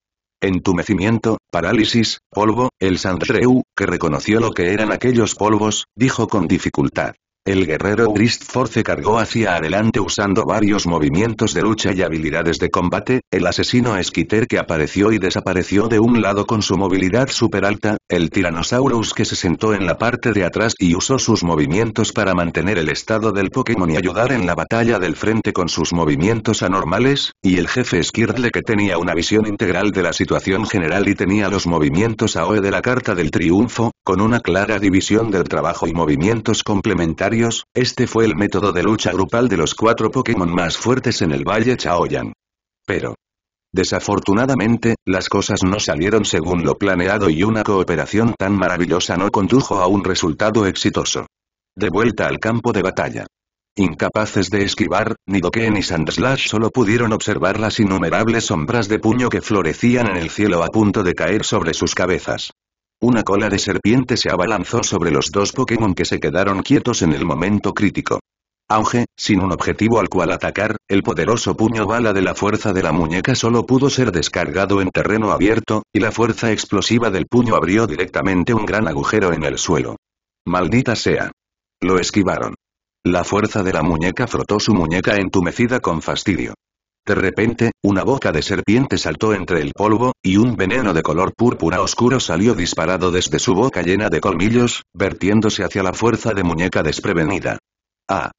Speaker 1: Entumecimiento, parálisis, polvo, el Sandreu, que reconoció lo que eran aquellos polvos, dijo con dificultad. El guerrero Gristforce cargó hacia adelante usando varios movimientos de lucha y habilidades de combate, el asesino esquiter que apareció y desapareció de un lado con su movilidad super alta, el Tyrannosaurus que se sentó en la parte de atrás y usó sus movimientos para mantener el estado del Pokémon y ayudar en la batalla del frente con sus movimientos anormales, y el jefe Skirtle que tenía una visión integral de la situación general y tenía los movimientos AOE de la carta del triunfo, con una clara división del trabajo y movimientos complementarios, este fue el método de lucha grupal de los cuatro Pokémon más fuertes en el Valle Chaoyan. Pero, Desafortunadamente, las cosas no salieron según lo planeado y una cooperación tan maravillosa no condujo a un resultado exitoso. De vuelta al campo de batalla. Incapaces de esquivar, ni Doke ni Sandslash solo pudieron observar las innumerables sombras de puño que florecían en el cielo a punto de caer sobre sus cabezas. Una cola de serpiente se abalanzó sobre los dos Pokémon que se quedaron quietos en el momento crítico. Auge, sin un objetivo al cual atacar, el poderoso puño bala de la fuerza de la muñeca solo pudo ser descargado en terreno abierto, y la fuerza explosiva del puño abrió directamente un gran agujero en el suelo. Maldita sea. Lo esquivaron. La fuerza de la muñeca frotó su muñeca entumecida con fastidio. De repente, una boca de serpiente saltó entre el polvo, y un veneno de color púrpura oscuro salió disparado desde su boca llena de colmillos, vertiéndose hacia la fuerza de muñeca desprevenida. ¡Ah!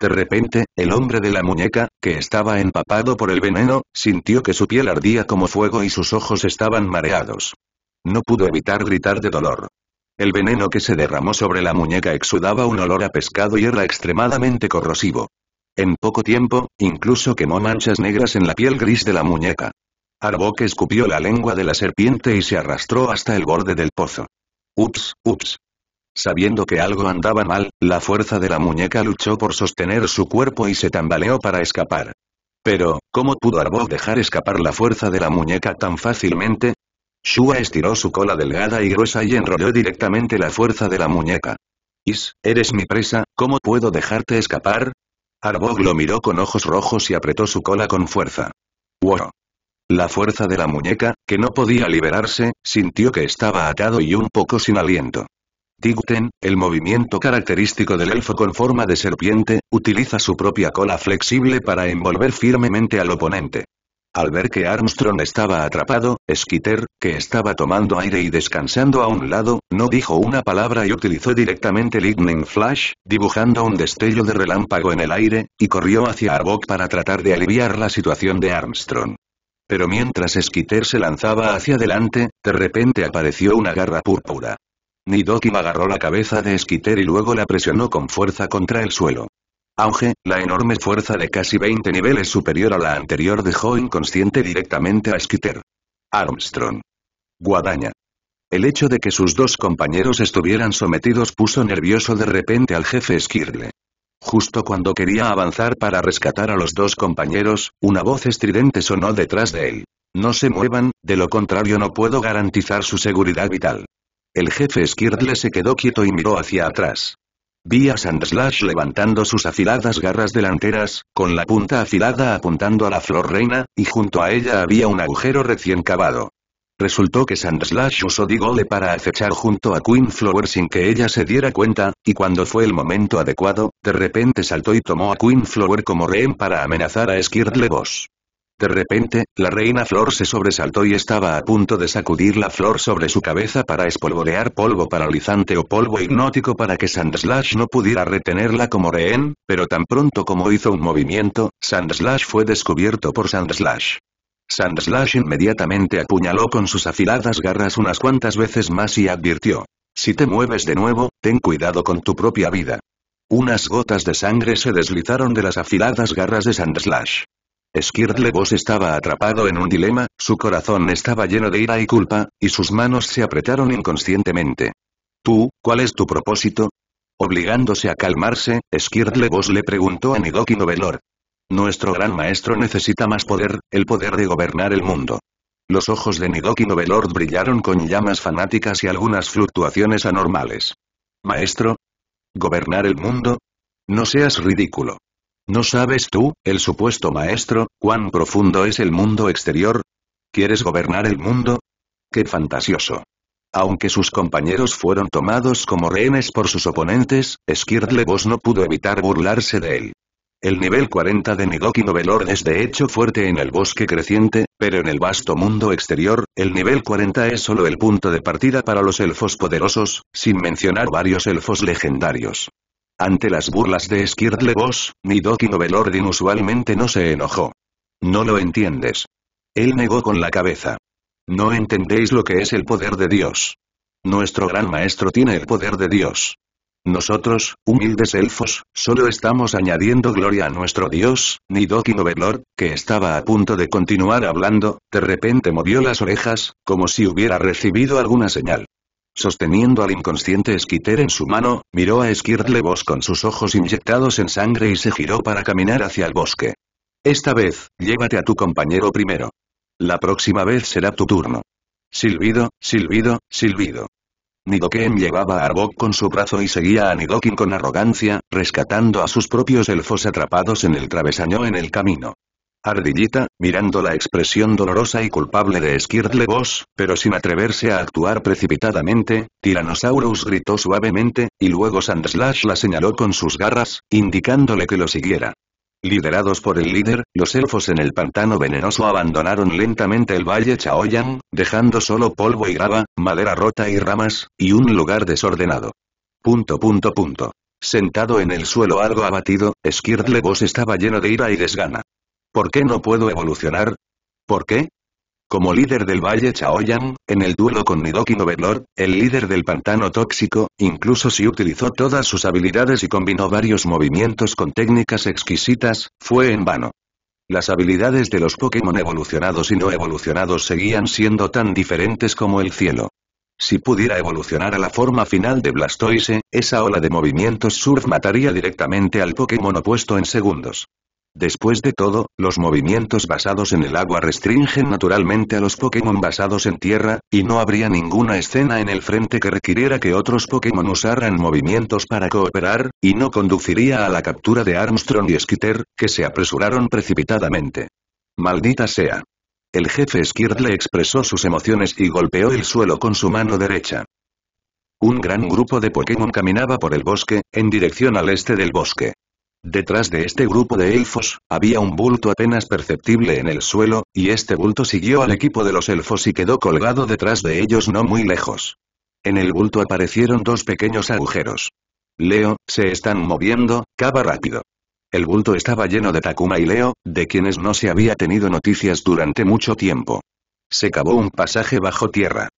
Speaker 1: De repente, el hombre de la muñeca, que estaba empapado por el veneno, sintió que su piel ardía como fuego y sus ojos estaban mareados. No pudo evitar gritar de dolor. El veneno que se derramó sobre la muñeca exudaba un olor a pescado y era extremadamente corrosivo. En poco tiempo, incluso quemó manchas negras en la piel gris de la muñeca. Arbok escupió la lengua de la serpiente y se arrastró hasta el borde del pozo. Ups, ups. Sabiendo que algo andaba mal, la fuerza de la muñeca luchó por sostener su cuerpo y se tambaleó para escapar. Pero, ¿cómo pudo Arbok dejar escapar la fuerza de la muñeca tan fácilmente? Shua estiró su cola delgada y gruesa y enrolló directamente la fuerza de la muñeca. Is, eres mi presa, ¿cómo puedo dejarte escapar? Arbog lo miró con ojos rojos y apretó su cola con fuerza. ¡Wow! La fuerza de la muñeca, que no podía liberarse, sintió que estaba atado y un poco sin aliento. Tiguten, el movimiento característico del elfo con forma de serpiente, utiliza su propia cola flexible para envolver firmemente al oponente. Al ver que Armstrong estaba atrapado, Skitter, que estaba tomando aire y descansando a un lado, no dijo una palabra y utilizó directamente Lightning Flash, dibujando un destello de relámpago en el aire, y corrió hacia Arbok para tratar de aliviar la situación de Armstrong. Pero mientras Skitter se lanzaba hacia adelante, de repente apareció una garra púrpura. Nidokim agarró la cabeza de Skitter y luego la presionó con fuerza contra el suelo. Auge, la enorme fuerza de casi 20 niveles superior a la anterior dejó inconsciente directamente a Skitter, Armstrong. Guadaña. El hecho de que sus dos compañeros estuvieran sometidos puso nervioso de repente al jefe Skirle. Justo cuando quería avanzar para rescatar a los dos compañeros, una voz estridente sonó detrás de él. No se muevan, de lo contrario no puedo garantizar su seguridad vital. El jefe Skirle se quedó quieto y miró hacia atrás. Vi a Sandslash levantando sus afiladas garras delanteras, con la punta afilada apuntando a la flor reina, y junto a ella había un agujero recién cavado. Resultó que Sandslash usó Digole para acechar junto a Queen Flower sin que ella se diera cuenta, y cuando fue el momento adecuado, de repente saltó y tomó a Queen Flower como rehén para amenazar a Skirtle Boss. De repente, la reina Flor se sobresaltó y estaba a punto de sacudir la flor sobre su cabeza para espolvorear polvo paralizante o polvo hipnótico para que Sandslash no pudiera retenerla como rehén, pero tan pronto como hizo un movimiento, Sandslash fue descubierto por Sandslash. Sandslash inmediatamente apuñaló con sus afiladas garras unas cuantas veces más y advirtió. Si te mueves de nuevo, ten cuidado con tu propia vida. Unas gotas de sangre se deslizaron de las afiladas garras de Sandslash. Boss estaba atrapado en un dilema, su corazón estaba lleno de ira y culpa, y sus manos se apretaron inconscientemente. Tú, ¿cuál es tu propósito? Obligándose a calmarse, Boss le preguntó a Nidoki Novelor. Nuestro gran maestro necesita más poder, el poder de gobernar el mundo. Los ojos de Nidoki Novelor brillaron con llamas fanáticas y algunas fluctuaciones anormales. Maestro. ¿Gobernar el mundo? No seas ridículo. ¿No sabes tú, el supuesto maestro, cuán profundo es el mundo exterior? ¿Quieres gobernar el mundo? ¡Qué fantasioso! Aunque sus compañeros fueron tomados como rehenes por sus oponentes, Boss no pudo evitar burlarse de él. El nivel 40 de Nidoki Novelord es de hecho fuerte en el bosque creciente, pero en el vasto mundo exterior, el nivel 40 es solo el punto de partida para los elfos poderosos, sin mencionar varios elfos legendarios. Ante las burlas de Skirtleboss, Nidoki Novelord inusualmente no se enojó. No lo entiendes. Él negó con la cabeza. No entendéis lo que es el poder de Dios. Nuestro gran maestro tiene el poder de Dios. Nosotros, humildes elfos, solo estamos añadiendo gloria a nuestro dios, Nidoki Novelord, que estaba a punto de continuar hablando, de repente movió las orejas, como si hubiera recibido alguna señal. Sosteniendo al inconsciente Skitter en su mano, miró a Skirtlebos con sus ojos inyectados en sangre y se giró para caminar hacia el bosque. Esta vez, llévate a tu compañero primero. La próxima vez será tu turno. Silbido, silbido, silbido. Nidoken llevaba a Arbok con su brazo y seguía a Nidokin con arrogancia, rescatando a sus propios elfos atrapados en el travesaño en el camino. Ardillita, mirando la expresión dolorosa y culpable de Boss, pero sin atreverse a actuar precipitadamente, Tyrannosaurus gritó suavemente, y luego Sandslash la señaló con sus garras, indicándole que lo siguiera. Liderados por el líder, los elfos en el pantano venenoso abandonaron lentamente el valle Chaoyan, dejando solo polvo y grava, madera rota y ramas, y un lugar desordenado. Punto punto punto. Sentado en el suelo algo abatido, Boss estaba lleno de ira y desgana. ¿Por qué no puedo evolucionar? ¿Por qué? Como líder del Valle Chaoyan, en el duelo con Nidoki Novelor, el líder del pantano tóxico, incluso si utilizó todas sus habilidades y combinó varios movimientos con técnicas exquisitas, fue en vano. Las habilidades de los Pokémon evolucionados y no evolucionados seguían siendo tan diferentes como el cielo. Si pudiera evolucionar a la forma final de Blastoise, esa ola de movimientos surf mataría directamente al Pokémon opuesto en segundos. Después de todo, los movimientos basados en el agua restringen naturalmente a los Pokémon basados en tierra, y no habría ninguna escena en el frente que requiriera que otros Pokémon usaran movimientos para cooperar, y no conduciría a la captura de Armstrong y Skitter, que se apresuraron precipitadamente. Maldita sea. El jefe le expresó sus emociones y golpeó el suelo con su mano derecha. Un gran grupo de Pokémon caminaba por el bosque, en dirección al este del bosque. Detrás de este grupo de elfos, había un bulto apenas perceptible en el suelo, y este bulto siguió al equipo de los elfos y quedó colgado detrás de ellos no muy lejos. En el bulto aparecieron dos pequeños agujeros. Leo, se están moviendo, cava rápido. El bulto estaba lleno de Takuma y Leo, de quienes no se había tenido noticias durante mucho tiempo. Se cavó un pasaje bajo tierra.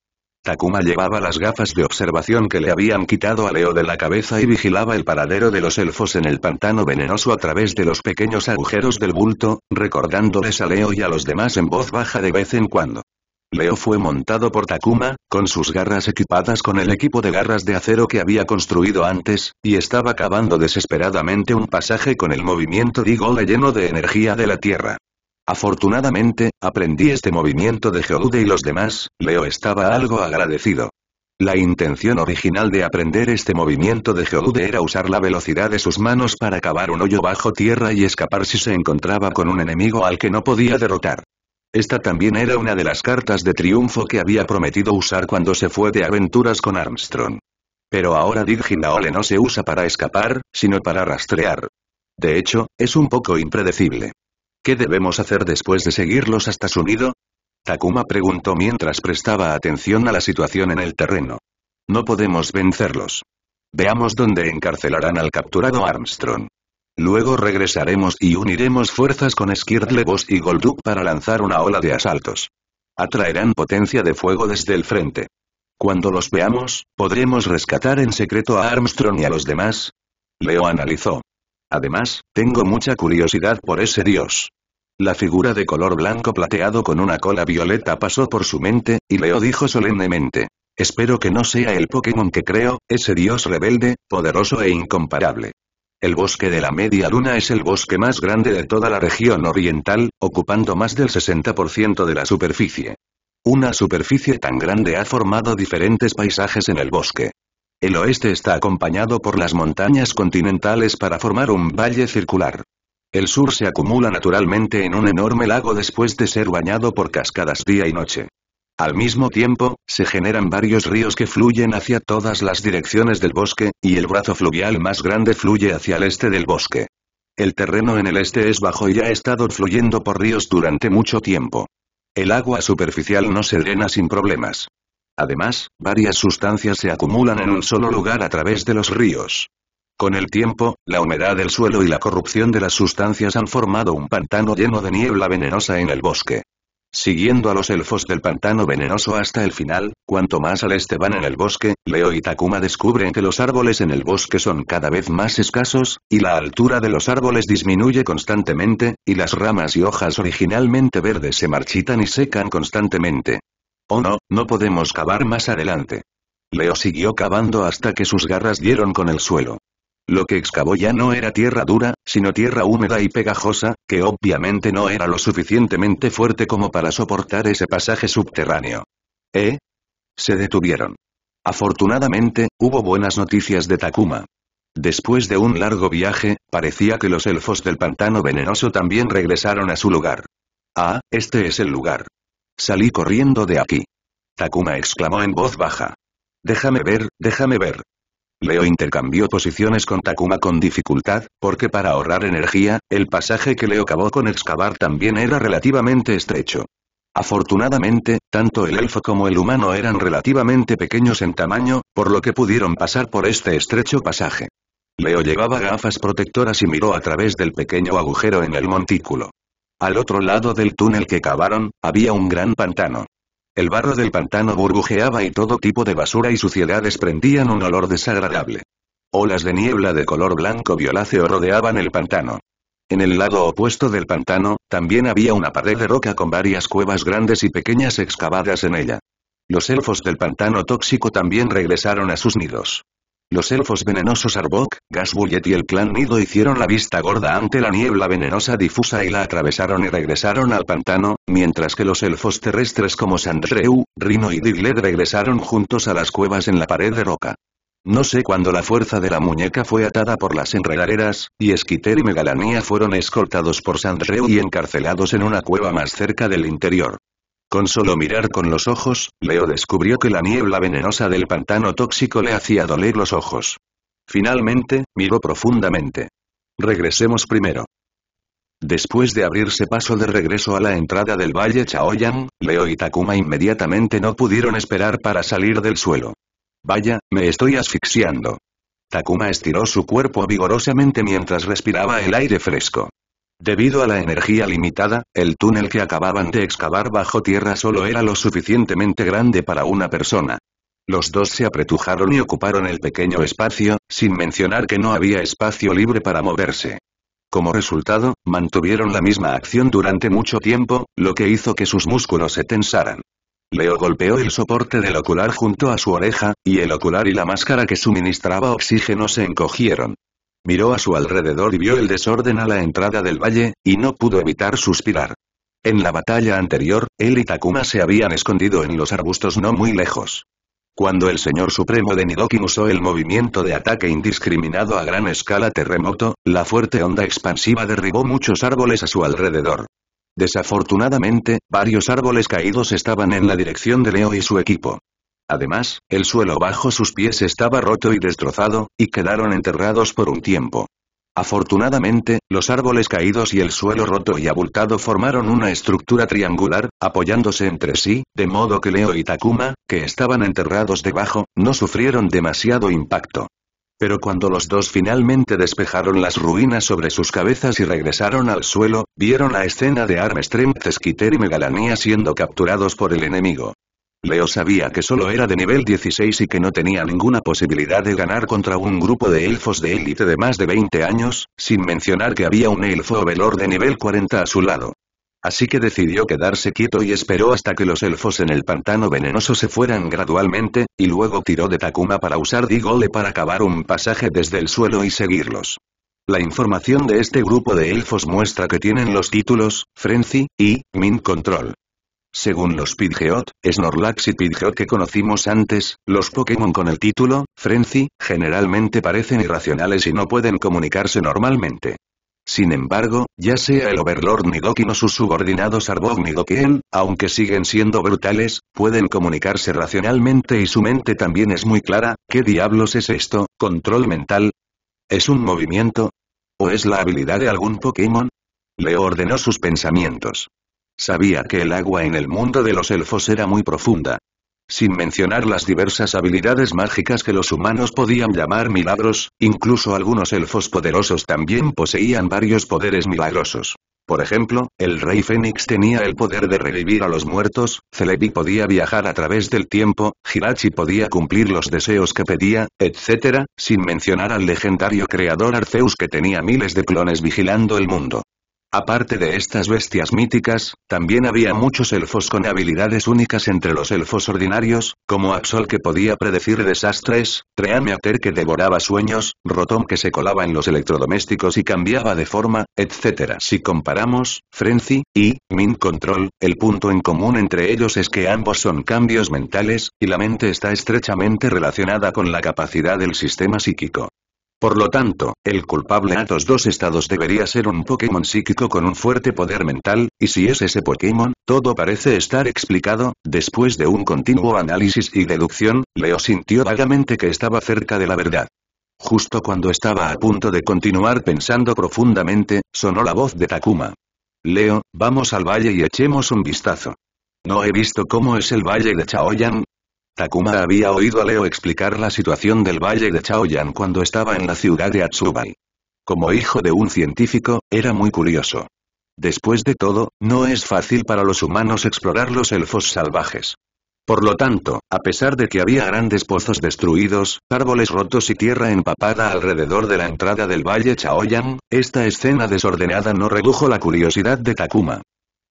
Speaker 1: Takuma llevaba las gafas de observación que le habían quitado a Leo de la cabeza y vigilaba el paradero de los elfos en el pantano venenoso a través de los pequeños agujeros del bulto, recordándoles a Leo y a los demás en voz baja de vez en cuando. Leo fue montado por Takuma, con sus garras equipadas con el equipo de garras de acero que había construido antes, y estaba cavando desesperadamente un pasaje con el movimiento de lleno de energía de la tierra. Afortunadamente, aprendí este movimiento de Geodude y los demás, Leo estaba algo agradecido. La intención original de aprender este movimiento de Geodude era usar la velocidad de sus manos para cavar un hoyo bajo tierra y escapar si se encontraba con un enemigo al que no podía derrotar. Esta también era una de las cartas de triunfo que había prometido usar cuando se fue de aventuras con Armstrong. Pero ahora Ole no se usa para escapar, sino para rastrear. De hecho, es un poco impredecible. ¿Qué debemos hacer después de seguirlos hasta su nido? Takuma preguntó mientras prestaba atención a la situación en el terreno. No podemos vencerlos. Veamos dónde encarcelarán al capturado Armstrong. Luego regresaremos y uniremos fuerzas con Skirtlebos y Golduk para lanzar una ola de asaltos. Atraerán potencia de fuego desde el frente. Cuando los veamos, podremos rescatar en secreto a Armstrong y a los demás. Leo analizó. Además, tengo mucha curiosidad por ese dios. La figura de color blanco plateado con una cola violeta pasó por su mente, y Leo dijo solemnemente. Espero que no sea el Pokémon que creo, ese dios rebelde, poderoso e incomparable. El bosque de la media luna es el bosque más grande de toda la región oriental, ocupando más del 60% de la superficie. Una superficie tan grande ha formado diferentes paisajes en el bosque. El oeste está acompañado por las montañas continentales para formar un valle circular. El sur se acumula naturalmente en un enorme lago después de ser bañado por cascadas día y noche. Al mismo tiempo, se generan varios ríos que fluyen hacia todas las direcciones del bosque, y el brazo fluvial más grande fluye hacia el este del bosque. El terreno en el este es bajo y ha estado fluyendo por ríos durante mucho tiempo. El agua superficial no se drena sin problemas. Además, varias sustancias se acumulan en un solo lugar a través de los ríos. Con el tiempo, la humedad del suelo y la corrupción de las sustancias han formado un pantano lleno de niebla venenosa en el bosque. Siguiendo a los elfos del pantano venenoso hasta el final, cuanto más al este van en el bosque, Leo y Takuma descubren que los árboles en el bosque son cada vez más escasos, y la altura de los árboles disminuye constantemente, y las ramas y hojas originalmente verdes se marchitan y secan constantemente. Oh no, no podemos cavar más adelante. Leo siguió cavando hasta que sus garras dieron con el suelo. Lo que excavó ya no era tierra dura, sino tierra húmeda y pegajosa, que obviamente no era lo suficientemente fuerte como para soportar ese pasaje subterráneo. ¿Eh? Se detuvieron. Afortunadamente, hubo buenas noticias de Takuma. Después de un largo viaje, parecía que los elfos del pantano venenoso también regresaron a su lugar. Ah, este es el lugar. Salí corriendo de aquí. Takuma exclamó en voz baja. Déjame ver, déjame ver. Leo intercambió posiciones con Takuma con dificultad, porque para ahorrar energía, el pasaje que Leo acabó con excavar también era relativamente estrecho. Afortunadamente, tanto el elfo como el humano eran relativamente pequeños en tamaño, por lo que pudieron pasar por este estrecho pasaje. Leo llevaba gafas protectoras y miró a través del pequeño agujero en el montículo. Al otro lado del túnel que cavaron, había un gran pantano. El barro del pantano burbujeaba y todo tipo de basura y suciedad desprendían un olor desagradable. Olas de niebla de color blanco violáceo rodeaban el pantano. En el lado opuesto del pantano, también había una pared de roca con varias cuevas grandes y pequeñas excavadas en ella. Los elfos del pantano tóxico también regresaron a sus nidos. Los elfos venenosos Arbok, Gasbullet y el clan Nido hicieron la vista gorda ante la niebla venenosa difusa y la atravesaron y regresaron al pantano, mientras que los elfos terrestres como Sandreu, Rino y Diglett regresaron juntos a las cuevas en la pared de roca. No sé cuándo la fuerza de la muñeca fue atada por las enredaderas, y Esquiter y Megalania fueron escoltados por Sandreu y encarcelados en una cueva más cerca del interior. Con solo mirar con los ojos, Leo descubrió que la niebla venenosa del pantano tóxico le hacía doler los ojos. Finalmente, miró profundamente. Regresemos primero. Después de abrirse paso de regreso a la entrada del valle Chaoyang, Leo y Takuma inmediatamente no pudieron esperar para salir del suelo. Vaya, me estoy asfixiando. Takuma estiró su cuerpo vigorosamente mientras respiraba el aire fresco. Debido a la energía limitada, el túnel que acababan de excavar bajo tierra solo era lo suficientemente grande para una persona. Los dos se apretujaron y ocuparon el pequeño espacio, sin mencionar que no había espacio libre para moverse. Como resultado, mantuvieron la misma acción durante mucho tiempo, lo que hizo que sus músculos se tensaran. Leo golpeó el soporte del ocular junto a su oreja, y el ocular y la máscara que suministraba oxígeno se encogieron. Miró a su alrededor y vio el desorden a la entrada del valle, y no pudo evitar suspirar. En la batalla anterior, él y Takuma se habían escondido en los arbustos no muy lejos. Cuando el señor supremo de Nidoking usó el movimiento de ataque indiscriminado a gran escala terremoto, la fuerte onda expansiva derribó muchos árboles a su alrededor. Desafortunadamente, varios árboles caídos estaban en la dirección de Leo y su equipo. Además, el suelo bajo sus pies estaba roto y destrozado, y quedaron enterrados por un tiempo. Afortunadamente, los árboles caídos y el suelo roto y abultado formaron una estructura triangular, apoyándose entre sí, de modo que Leo y Takuma, que estaban enterrados debajo, no sufrieron demasiado impacto. Pero cuando los dos finalmente despejaron las ruinas sobre sus cabezas y regresaron al suelo, vieron la escena de Armstrong Cesquiter y Megalania siendo capturados por el enemigo. Leo sabía que solo era de nivel 16 y que no tenía ninguna posibilidad de ganar contra un grupo de elfos de élite de más de 20 años, sin mencionar que había un elfo velor de nivel 40 a su lado. Así que decidió quedarse quieto y esperó hasta que los elfos en el pantano venenoso se fueran gradualmente, y luego tiró de Takuma para usar Digole para cavar un pasaje desde el suelo y seguirlos. La información de este grupo de elfos muestra que tienen los títulos, Frenzy, y, Mint Control. Según los Pidgeot, Snorlax y Pidgeot que conocimos antes, los Pokémon con el título, Frenzy, generalmente parecen irracionales y no pueden comunicarse normalmente. Sin embargo, ya sea el Overlord Nidoking o sus subordinados Arbog Nidokien, aunque siguen siendo brutales, pueden comunicarse racionalmente y su mente también es muy clara, ¿qué diablos es esto, control mental? ¿Es un movimiento? ¿O es la habilidad de algún Pokémon? Le ordenó sus pensamientos. Sabía que el agua en el mundo de los elfos era muy profunda. Sin mencionar las diversas habilidades mágicas que los humanos podían llamar milagros, incluso algunos elfos poderosos también poseían varios poderes milagrosos. Por ejemplo, el rey Fénix tenía el poder de revivir a los muertos, Celebi podía viajar a través del tiempo, Hirachi podía cumplir los deseos que pedía, etc., sin mencionar al legendario creador Arceus que tenía miles de clones vigilando el mundo. Aparte de estas bestias míticas, también había muchos elfos con habilidades únicas entre los elfos ordinarios, como Absol que podía predecir desastres, Treameater que devoraba sueños, Rotom que se colaba en los electrodomésticos y cambiaba de forma, etc. Si comparamos, Frenzy y Mind Control, el punto en común entre ellos es que ambos son cambios mentales, y la mente está estrechamente relacionada con la capacidad del sistema psíquico. Por lo tanto, el culpable a los dos estados debería ser un Pokémon psíquico con un fuerte poder mental, y si es ese Pokémon, todo parece estar explicado, después de un continuo análisis y deducción, Leo sintió vagamente que estaba cerca de la verdad. Justo cuando estaba a punto de continuar pensando profundamente, sonó la voz de Takuma. Leo, vamos al valle y echemos un vistazo. No he visto cómo es el valle de Chaoyan, Takuma había oído a Leo explicar la situación del valle de Chaoyan cuando estaba en la ciudad de Atsubai. Como hijo de un científico, era muy curioso. Después de todo, no es fácil para los humanos explorar los elfos salvajes. Por lo tanto, a pesar de que había grandes pozos destruidos, árboles rotos y tierra empapada alrededor de la entrada del valle Chaoyan, esta escena desordenada no redujo la curiosidad de Takuma.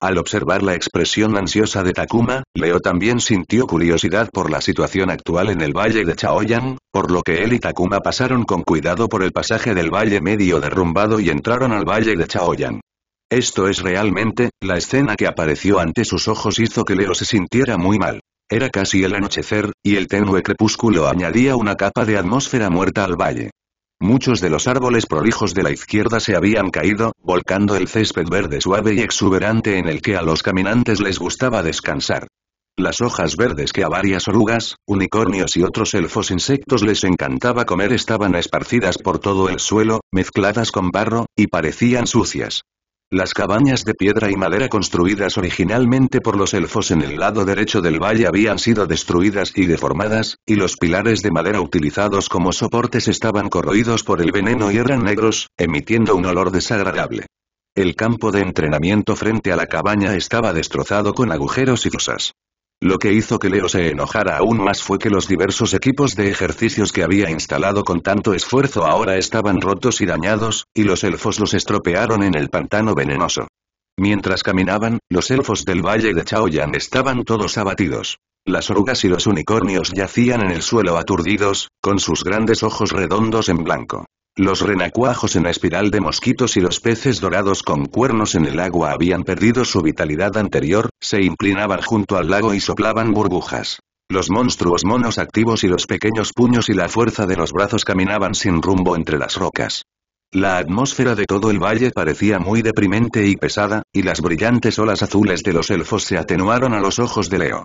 Speaker 1: Al observar la expresión ansiosa de Takuma, Leo también sintió curiosidad por la situación actual en el valle de Chaoyan, por lo que él y Takuma pasaron con cuidado por el pasaje del valle medio derrumbado y entraron al valle de Chaoyan. Esto es realmente, la escena que apareció ante sus ojos hizo que Leo se sintiera muy mal. Era casi el anochecer, y el tenue crepúsculo añadía una capa de atmósfera muerta al valle. Muchos de los árboles prolijos de la izquierda se habían caído, volcando el césped verde suave y exuberante en el que a los caminantes les gustaba descansar. Las hojas verdes que a varias orugas, unicornios y otros elfos insectos les encantaba comer estaban esparcidas por todo el suelo, mezcladas con barro, y parecían sucias. Las cabañas de piedra y madera construidas originalmente por los elfos en el lado derecho del valle habían sido destruidas y deformadas, y los pilares de madera utilizados como soportes estaban corroídos por el veneno y eran negros, emitiendo un olor desagradable. El campo de entrenamiento frente a la cabaña estaba destrozado con agujeros y rosas. Lo que hizo que Leo se enojara aún más fue que los diversos equipos de ejercicios que había instalado con tanto esfuerzo ahora estaban rotos y dañados, y los elfos los estropearon en el pantano venenoso. Mientras caminaban, los elfos del valle de Chaoyan estaban todos abatidos. Las orugas y los unicornios yacían en el suelo aturdidos, con sus grandes ojos redondos en blanco. Los renacuajos en la espiral de mosquitos y los peces dorados con cuernos en el agua habían perdido su vitalidad anterior, se inclinaban junto al lago y soplaban burbujas. Los monstruos monos activos y los pequeños puños y la fuerza de los brazos caminaban sin rumbo entre las rocas. La atmósfera de todo el valle parecía muy deprimente y pesada, y las brillantes olas azules de los elfos se atenuaron a los ojos de Leo.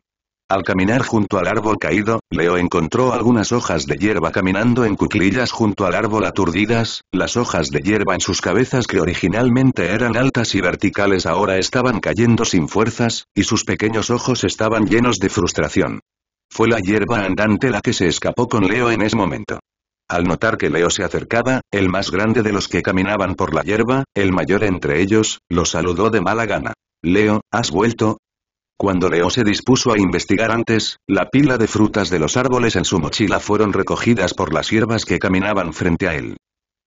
Speaker 1: Al caminar junto al árbol caído, Leo encontró algunas hojas de hierba caminando en cuclillas junto al árbol aturdidas, las hojas de hierba en sus cabezas que originalmente eran altas y verticales ahora estaban cayendo sin fuerzas, y sus pequeños ojos estaban llenos de frustración. Fue la hierba andante la que se escapó con Leo en ese momento. Al notar que Leo se acercaba, el más grande de los que caminaban por la hierba, el mayor entre ellos, lo saludó de mala gana. Leo, ¿has vuelto? Cuando Leo se dispuso a investigar antes, la pila de frutas de los árboles en su mochila fueron recogidas por las hierbas que caminaban frente a él.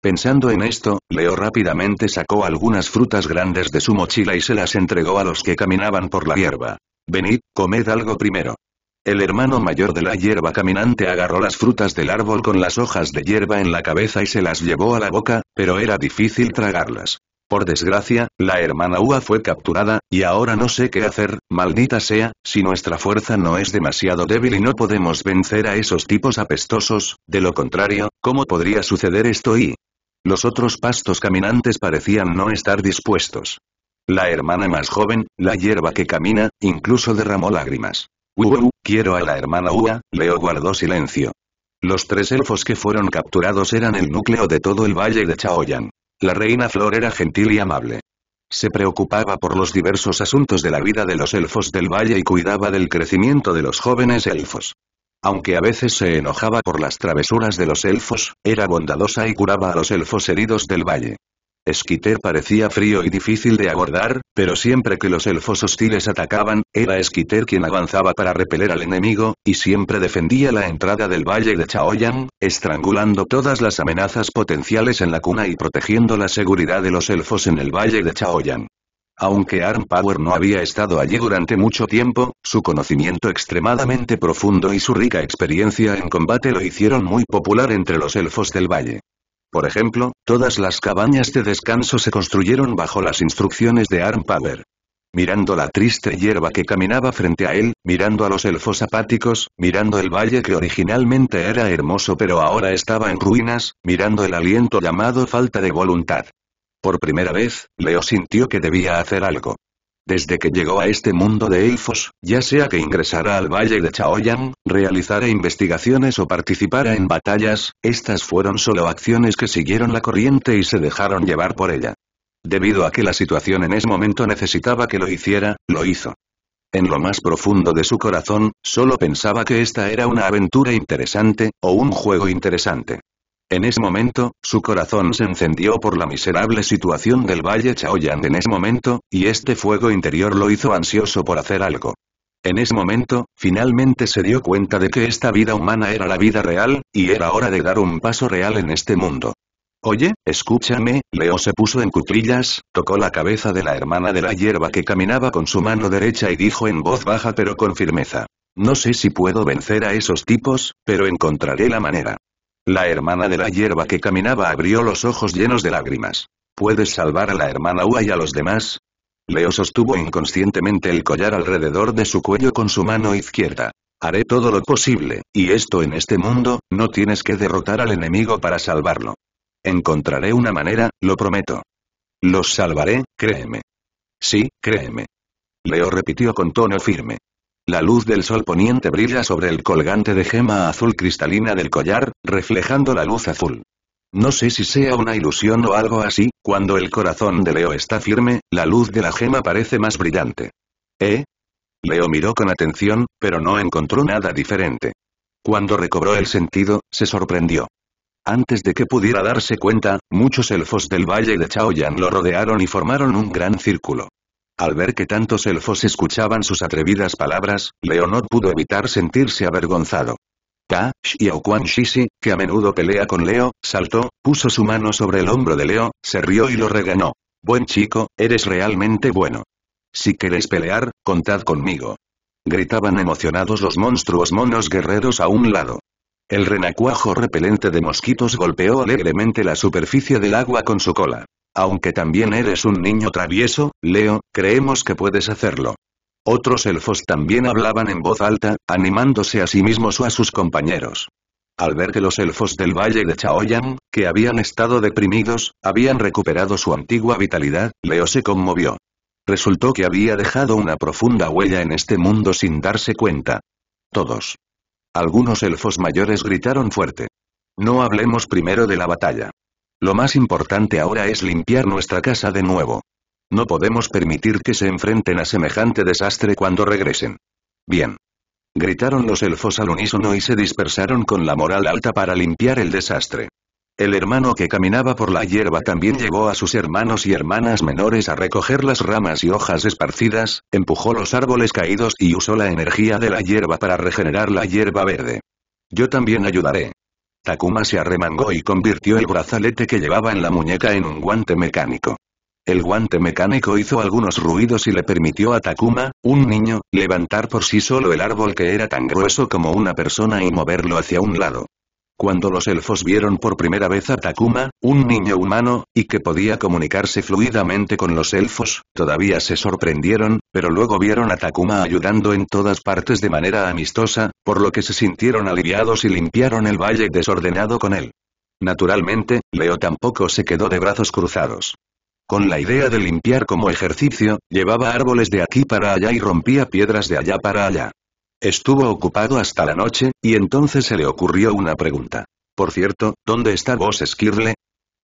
Speaker 1: Pensando en esto, Leo rápidamente sacó algunas frutas grandes de su mochila y se las entregó a los que caminaban por la hierba. Venid, comed algo primero. El hermano mayor de la hierba caminante agarró las frutas del árbol con las hojas de hierba en la cabeza y se las llevó a la boca, pero era difícil tragarlas. Por desgracia, la hermana Ua fue capturada, y ahora no sé qué hacer, maldita sea, si nuestra fuerza no es demasiado débil y no podemos vencer a esos tipos apestosos, de lo contrario, ¿cómo podría suceder esto y...? Los otros pastos caminantes parecían no estar dispuestos. La hermana más joven, la hierba que camina, incluso derramó lágrimas. Uh, quiero a la hermana Ua, Leo guardó silencio. Los tres elfos que fueron capturados eran el núcleo de todo el valle de Chaoyan. La reina Flor era gentil y amable. Se preocupaba por los diversos asuntos de la vida de los elfos del valle y cuidaba del crecimiento de los jóvenes elfos. Aunque a veces se enojaba por las travesuras de los elfos, era bondadosa y curaba a los elfos heridos del valle. Esquiter parecía frío y difícil de abordar, pero siempre que los elfos hostiles atacaban, era Esquiter quien avanzaba para repeler al enemigo, y siempre defendía la entrada del valle de Chaoyan, estrangulando todas las amenazas potenciales en la cuna y protegiendo la seguridad de los elfos en el valle de Chaoyan. Aunque Arm Power no había estado allí durante mucho tiempo, su conocimiento extremadamente profundo y su rica experiencia en combate lo hicieron muy popular entre los elfos del valle. Por ejemplo, todas las cabañas de descanso se construyeron bajo las instrucciones de Arm Mirando la triste hierba que caminaba frente a él, mirando a los elfos apáticos, mirando el valle que originalmente era hermoso pero ahora estaba en ruinas, mirando el aliento llamado falta de voluntad. Por primera vez, Leo sintió que debía hacer algo. Desde que llegó a este mundo de elfos, ya sea que ingresara al Valle de Chaoyang, realizara investigaciones o participara en batallas, estas fueron solo acciones que siguieron la corriente y se dejaron llevar por ella. Debido a que la situación en ese momento necesitaba que lo hiciera, lo hizo. En lo más profundo de su corazón, solo pensaba que esta era una aventura interesante, o un juego interesante. En ese momento, su corazón se encendió por la miserable situación del Valle Chaoyan en ese momento, y este fuego interior lo hizo ansioso por hacer algo. En ese momento, finalmente se dio cuenta de que esta vida humana era la vida real, y era hora de dar un paso real en este mundo. Oye, escúchame, Leo se puso en cuclillas, tocó la cabeza de la hermana de la hierba que caminaba con su mano derecha y dijo en voz baja pero con firmeza. No sé si puedo vencer a esos tipos, pero encontraré la manera. La hermana de la hierba que caminaba abrió los ojos llenos de lágrimas. ¿Puedes salvar a la hermana Ua y a los demás? Leo sostuvo inconscientemente el collar alrededor de su cuello con su mano izquierda. Haré todo lo posible, y esto en este mundo, no tienes que derrotar al enemigo para salvarlo. Encontraré una manera, lo prometo. Los salvaré, créeme. Sí, créeme. Leo repitió con tono firme. La luz del sol poniente brilla sobre el colgante de gema azul cristalina del collar, reflejando la luz azul. No sé si sea una ilusión o algo así, cuando el corazón de Leo está firme, la luz de la gema parece más brillante. ¿Eh? Leo miró con atención, pero no encontró nada diferente. Cuando recobró el sentido, se sorprendió. Antes de que pudiera darse cuenta, muchos elfos del valle de Chaoyan lo rodearon y formaron un gran círculo. Al ver que tantos elfos escuchaban sus atrevidas palabras, Leo no pudo evitar sentirse avergonzado. Ta, Xiao Shishi, que a menudo pelea con Leo, saltó, puso su mano sobre el hombro de Leo, se rió y lo reganó. Buen chico, eres realmente bueno. Si queréis pelear, contad conmigo. Gritaban emocionados los monstruos monos guerreros a un lado. El renacuajo repelente de mosquitos golpeó alegremente la superficie del agua con su cola. Aunque también eres un niño travieso, Leo, creemos que puedes hacerlo. Otros elfos también hablaban en voz alta, animándose a sí mismos o a sus compañeros. Al ver que los elfos del valle de Chaoyang, que habían estado deprimidos, habían recuperado su antigua vitalidad, Leo se conmovió. Resultó que había dejado una profunda huella en este mundo sin darse cuenta. Todos. Algunos elfos mayores gritaron fuerte. No hablemos primero de la batalla. Lo más importante ahora es limpiar nuestra casa de nuevo. No podemos permitir que se enfrenten a semejante desastre cuando regresen. Bien. Gritaron los elfos al unísono y se dispersaron con la moral alta para limpiar el desastre. El hermano que caminaba por la hierba también llegó a sus hermanos y hermanas menores a recoger las ramas y hojas esparcidas, empujó los árboles caídos y usó la energía de la hierba para regenerar la hierba verde. Yo también ayudaré. Takuma se arremangó y convirtió el brazalete que llevaba en la muñeca en un guante mecánico. El guante mecánico hizo algunos ruidos y le permitió a Takuma, un niño, levantar por sí solo el árbol que era tan grueso como una persona y moverlo hacia un lado. Cuando los elfos vieron por primera vez a Takuma, un niño humano, y que podía comunicarse fluidamente con los elfos, todavía se sorprendieron, pero luego vieron a Takuma ayudando en todas partes de manera amistosa, por lo que se sintieron aliviados y limpiaron el valle desordenado con él. Naturalmente, Leo tampoco se quedó de brazos cruzados. Con la idea de limpiar como ejercicio, llevaba árboles de aquí para allá y rompía piedras de allá para allá. Estuvo ocupado hasta la noche, y entonces se le ocurrió una pregunta. Por cierto, ¿dónde está vos Skirle?»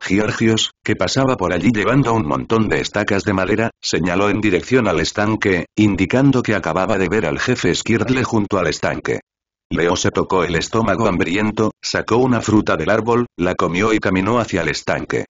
Speaker 1: Georgios, que pasaba por allí llevando un montón de estacas de madera, señaló en dirección al estanque, indicando que acababa de ver al jefe Skirdle junto al estanque. Leo se tocó el estómago hambriento, sacó una fruta del árbol, la comió y caminó hacia el estanque.